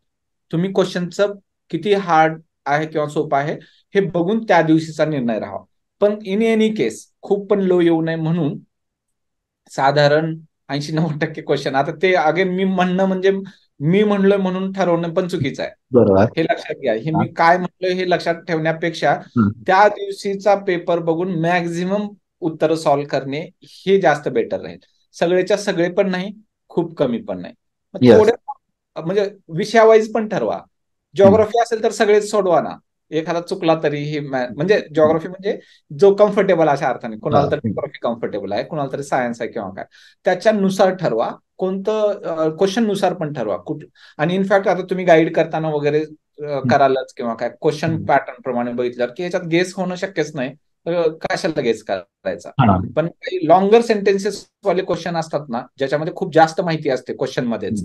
तुम्ही क्वेश्चनचं किती हार्ड आहे किंवा सोपं आहे हे बघून त्या दिवशीचा निर्णय राहावा पण इन एनी केस खूप पण लो येऊ नये म्हणून साधारण ऐंशी नव्वद टक्के क्वेश्चन आता ते अगेन मी म्हणणं म्हणजे मी म्हणलोय म्हणून ठरवणं पण चुकीचं आहे हे लक्षात घ्या हे मी काय म्हणलोय हे लक्षात ठेवण्यापेक्षा त्या दिवशीचा पेपर बघून मॅक्झिमम उत्तर सॉल्व्ह करणे हे जास्त बेटर राहील सगळेच्या सगळे पण नाही खूप कमी पण नाही थोड्या म्हणजे विषयावाईज पण ठरवा जॉग्रफी असेल तर सगळेच सोडवा ना एखादा चुकला तरी हे म्हणजे जॉग्रफी म्हणजे जो कम्फर्टेबल अशा अर्थाने कुणाला तरी ज्योग्राफी कम्फर्टेबल आहे कुणाला तरी सायन्स आहे किंवा काय त्याच्यानुसार ठरवा कोणतं क्वेश्चन नुसार पण ठरवा कुठ आणि इनफॅक्ट आता तुम्ही गाईड करताना वगैरे करालच किंवा काय क्वेश्चन पॅटर्न प्रमाणे बघितलं की याच्यात गेस होणं शक्यच नाही कशाला गेस करायचा पण काही लॉंगर सेंटेन्सेस वाले क्वेश्चन असतात ना ज्याच्यामध्ये खूप जास्त माहिती असते क्वेश्चन मध्येच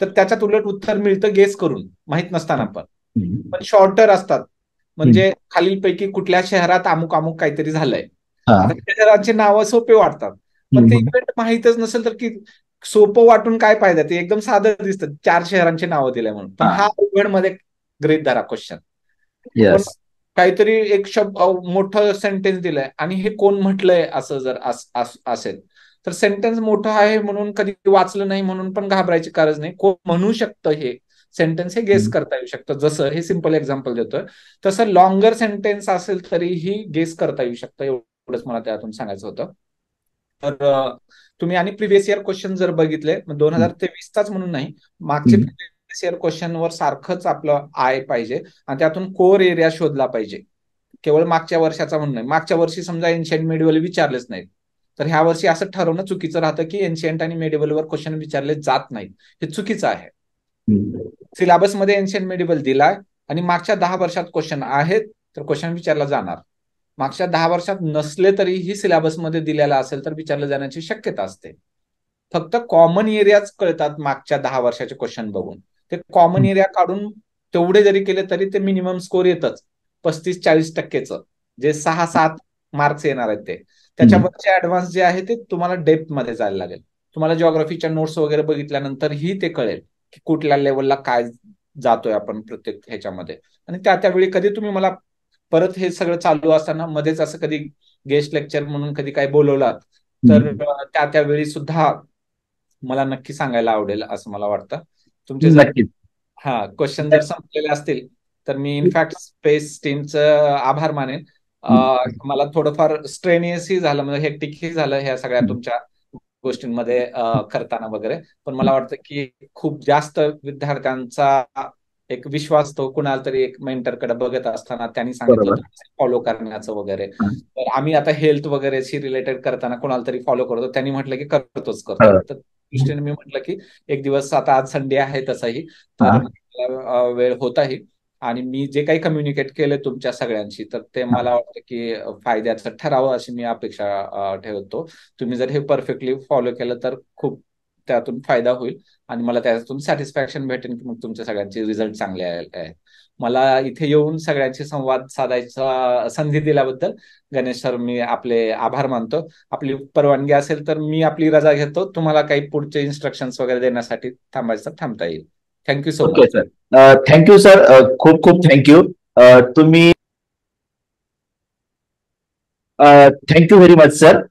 तर त्याच्यात उलट उत्तर मिळतं गेस करून माहीत नसताना पण पण शॉर्टर असतात म्हणजे खालीलपैकी कुठल्या शहरात अमुक अमुक काहीतरी झालंय शहरांची नावं सोपे वाटतात पण ते इव्हेंट माहीतच नसेल तर की सोपं वाटून काय फायदा ते एकदम साधं दिसतं चार शहरांची नावं दिल्या म्हणून पण हा इव्हेंट मध्ये ग्रेट धरा क्वेश्चन काहीतरी एक शब्द मोठं सेंटेन्स दिलंय आणि हे कोण म्हटलंय असं जर असेल तर सेंटेन्स मोठं आहे म्हणून कधी वाचलं नाही म्हणून पण घाबरायची गरज नाही को म्हणू शकतं हे सेंटेन्स हे गेस करता येऊ शकतं जसं हे सिंपल एक्झाम्पल देतोय तसं लॉंगर सेंटेन्स असेल तरीही गेस करता येऊ शकतं एवढंच मला त्यातून सांगायचं होतं तर तुम्ही आणि प्रिव्हियस इयर क्वेश्चन जर बघितले दोन हजार तेवीसचाच म्हणून नाही मागचे प्रिव्हियस इयर वर सारखंच आपलं आय पाहिजे आणि त्यातून कोर एरिया शोधला पाहिजे केवळ मागच्या वर्षाचा म्हणून नाही मागच्या वर्षी समजा एन्शियन मेडिवल विचारलेच नाहीत तर ह्या वर्षी असं ठरवणं चुकीचं राहतं की एन्शियंट आणि मेडिबलवर क्वेश्चन विचारले जात नाहीत हे चुकीचं आहे सिलेबसमध्ये एन्शियंट मेडिबल दिलाय आणि मागच्या दहा वर्षात क्वेश्चन आहेत तर क्वेश्चन विचारला जाणार मागच्या दहा वर्षात नसले तरी तरीही सिलेबसमध्ये दिलेला असेल तर विचारलं जाण्याची शक्यता असते फक्त कॉमन एरियाच कळतात मागच्या दहा वर्षाचे क्वेश्चन बघून ते कॉमन एरिया काढून तेवढे जरी केले तरी ते मिनिमम स्कोर येतच पस्तीस चाळीस टक्केच जे सहा सात मार्क्स येणार आहेत ते त्याच्यावरचे ऍडव्हान्स जे आहे ते तुम्हाला डेप्थ मध्ये जायला लागेल तुम्हाला जिओग्राफीच्या नोट्स वगैरे बघितल्यानंतरही ते कळेल की कुठल्या लेवलला काय जातोय आपण प्रत्येक ह्याच्यामध्ये आणि त्या त्यावेळी कधी तुम्ही मला परत हे सगळं चालू असताना मध्येच असं कधी गेस्ट लेक्चर म्हणून कधी काय बोलवलात तर त्या त्यावेळी सुद्धा मला नक्की सांगायला आवडेल असं मला वाटतं तुमचे जर हा क्वेश्चन जर संपलेले असतील तर मी इनफॅक्ट स्पेस टीमचं आभार मानेन मला थोडंफार ही झालं म्हणजे हेक्टिकही झालं ह्या सगळ्या तुमच्या गोष्टींमध्ये करताना वगैरे पण मला वाटतं की खूप जास्त विद्यार्थ्यांचा एक विश्वास तो कुणाला तरी एक मेंटरकडे बघत असताना त्यांनी सांगितलं फॉलो करण्याचं वगैरे तर आम्ही आता हेल्थ वगैरेशी रिलेटेड करताना कुणाला तरी फॉलो करतो त्यांनी म्हटलं की करतोच करतो तर दृष्टीने मी म्हटलं की एक दिवस आता आज संडे आहे तसाही तर वेळ होताही आणि मी जे काही कम्युनिकेट केले तुमच्या सगळ्यांशी तर ते मला वाटतं की फायद्याचं ठरावं अशी मी अपेक्षा ठेवतो तुम्ही जर हे परफेक्टली फॉलो केलं तर खूप त्यातून फायदा होईल आणि मला त्यातून सॅटिस्फॅक्शन भेटेल की मग तुमच्या सगळ्यांचे रिझल्ट चांगले आहेत मला इथे येऊन सगळ्यांशी संवाद साधायचा संधी दिल्याबद्दल गणेश सर मी आपले आभार मानतो आपली परवानगी असेल तर मी आपली रजा घेतो तुम्हाला काही पुढचे इन्स्ट्रक्शन वगैरे देण्यासाठी थांबायचं थांबता येईल thank you so much sir thank you sir खूप खूप थँक्यू uh, तुम्ही थँक्यू व्हेरी मच सर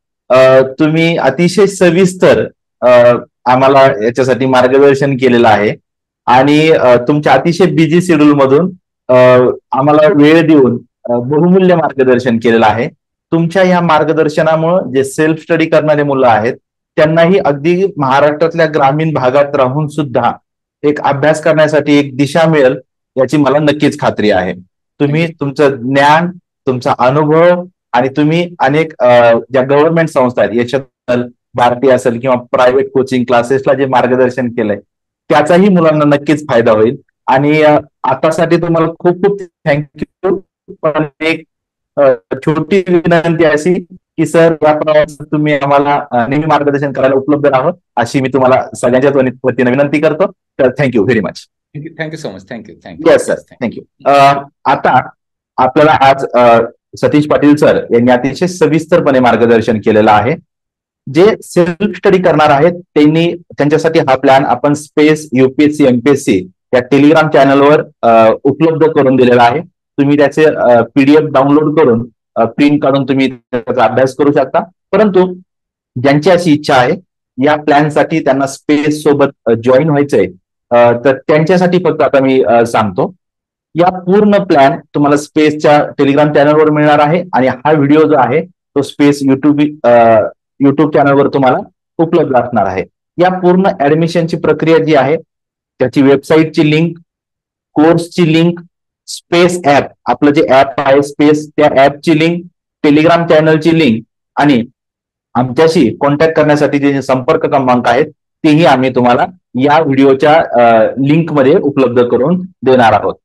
तुम्ही अतिशय सविस्तर uh, आम्हाला याच्यासाठी मार्गदर्शन केलेलं आहे आणि uh, तुमच्या अतिशय बिझी शेड्यूल मधून आम्हाला वेळ देऊन बहुमूल्य मार्गदर्शन केलेलं आहे तुमच्या या मार्गदर्शनामुळे जे सेल्फ स्टडी करणारे मुलं आहेत त्यांनाही अगदी महाराष्ट्रातल्या ग्रामीण भागात राहून सुद्धा एक अभ्यास करण्यासाठी एक दिशा मिळेल याची मला नक्कीच खात्री आहे तुम्ही तुमचं ज्ञान तुमचा अनुभव आणि तुम्ही अनेक ज्या गव्हर्नमेंट संस्था आहेत एच भारतीय असेल किंवा प्रायव्हेट कोचिंग क्लासेसला जे मार्गदर्शन केलंय त्याचाही मुलांना नक्कीच फायदा होईल आणि आतासाठी तुम्हाला खूप खूप थँक्यू पण एक छोटी विनंती अशी की सर या तुम्ही आम्हाला नेहमी मार्गदर्शन करायला उपलब्ध आहोत अशी मी तुम्हाला सगळ्यांच्या विनंती करतो तर thank you very much thank you so much thank you thank you yes sir thank you आता आपल्याला आज सतीश पाटील सर यांनी अतिशय सविस्तरपणे मार्गदर्शन केलेलं आहे जे सेल्फ स्टडी करणार आहेत त्यांनी त्यांच्यासाठी हा प्लॅन आपण स्पेस युपीएससी एमपीएससी या टेलिग्राम चॅनलवर उपलब्ध करून दिलेला आहे तुम्ही त्याचे पीडीएफ डाउनलोड करून प्रिंट काढून तुम्ही त्याचा अभ्यास करू शकता परंतु ज्यांची अशी इच्छा आहे या प्लॅनसाठी त्यांना स्पेस सोबत जॉईन व्हायचंय तर त्यांच्यासाठी फक्त आता मी सांगतो या पूर्ण प्लॅन तुम्हाला स्पेसच्या टेलिग्राम चॅनलवर मिळणार आहे आणि हा व्हिडिओ जो आहे तो स्पेस युट्यूब युट्यूब चॅनलवर तुम्हाला उपलब्ध असणार आहे या पूर्ण ऍडमिशनची प्रक्रिया जी आहे त्याची वेबसाईटची लिंक कोर्सची लिंक स्पेस ऍप आपलं जे ऍप आहे स्पेस त्या ऍपची लिंक टेलिग्राम चॅनलची लिंक आणि आमच्याशी कॉन्टॅक्ट करण्यासाठी जे संपर्क क्रमांक आहेत तेही आम्ही तुम्हाला या व्हिडिओच्या लिंकमध्ये उपलब्ध करून देणार आहोत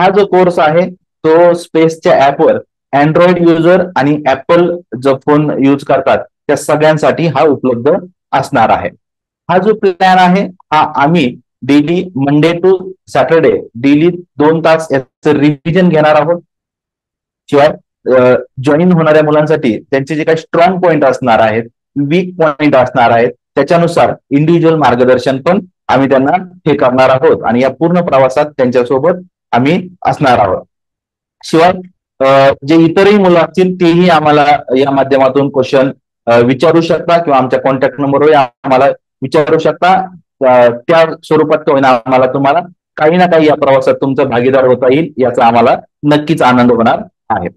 हा जो कोर्स आहे तो स्पेसच्या ऍपवर अँड्रॉइड युजर आणि ऍपल जो फोन यूज करतात त्या सगळ्यांसाठी हा उपलब्ध असणार आहे हा जो प्लॅन आहे हा आम्ही daily Monday to Saturday daily दोन तास याचं रिव्हिजन घेणार आहोत शिवाय जॉईन होणाऱ्या मुलांसाठी त्यांचे जे काही स्ट्रॉंग पॉईंट असणार आहेत वीक पॉइंट असणार आहेत त्याच्यानुसार इंडिव्हिज्युअल मार्गदर्शन पण आम्ही त्यांना हे करणार आहोत आणि या पूर्ण प्रवासात त्यांच्यासोबत आम्ही असणार आहोत शिवाय जे इतरही मुलं असतील तेही आम्हाला या माध्यमातून क्वेश्चन विचारू शकता किंवा आमच्या कॉन्टॅक्ट नंबरवर आम्हाला विचारू शकता त्या स्वरूपात होईना आम्हाला तुम्हाला काही ना काही या प्रवासात तुमचा भागीदार होता येईल याचा आम्हाला नक्कीच आनंद होणार आहे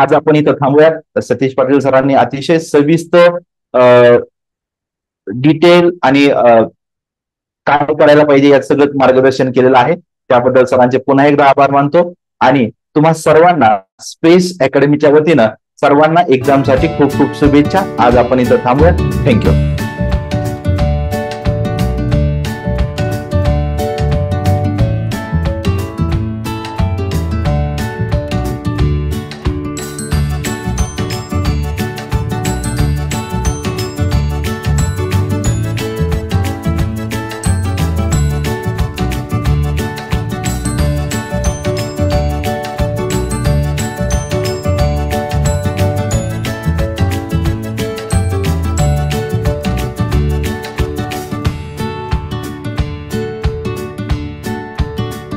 आज आपण इथं थांबूयात सतीश पाटील सरांनी अतिशय सविस्तर डिटेल आणि काय करायला पाहिजे यात सगळं मार्गदर्शन केलेलं आहे त्याबद्दल सरांचे पुन्हा एकदा आभार मानतो आणि तुम्हा सर्वांना स्पेस अकॅडमीच्या वतीनं सर्वांना एक्झामसाठी खूप खूप शुभेच्छा आज आपण इथं थांबूयात थँक्यू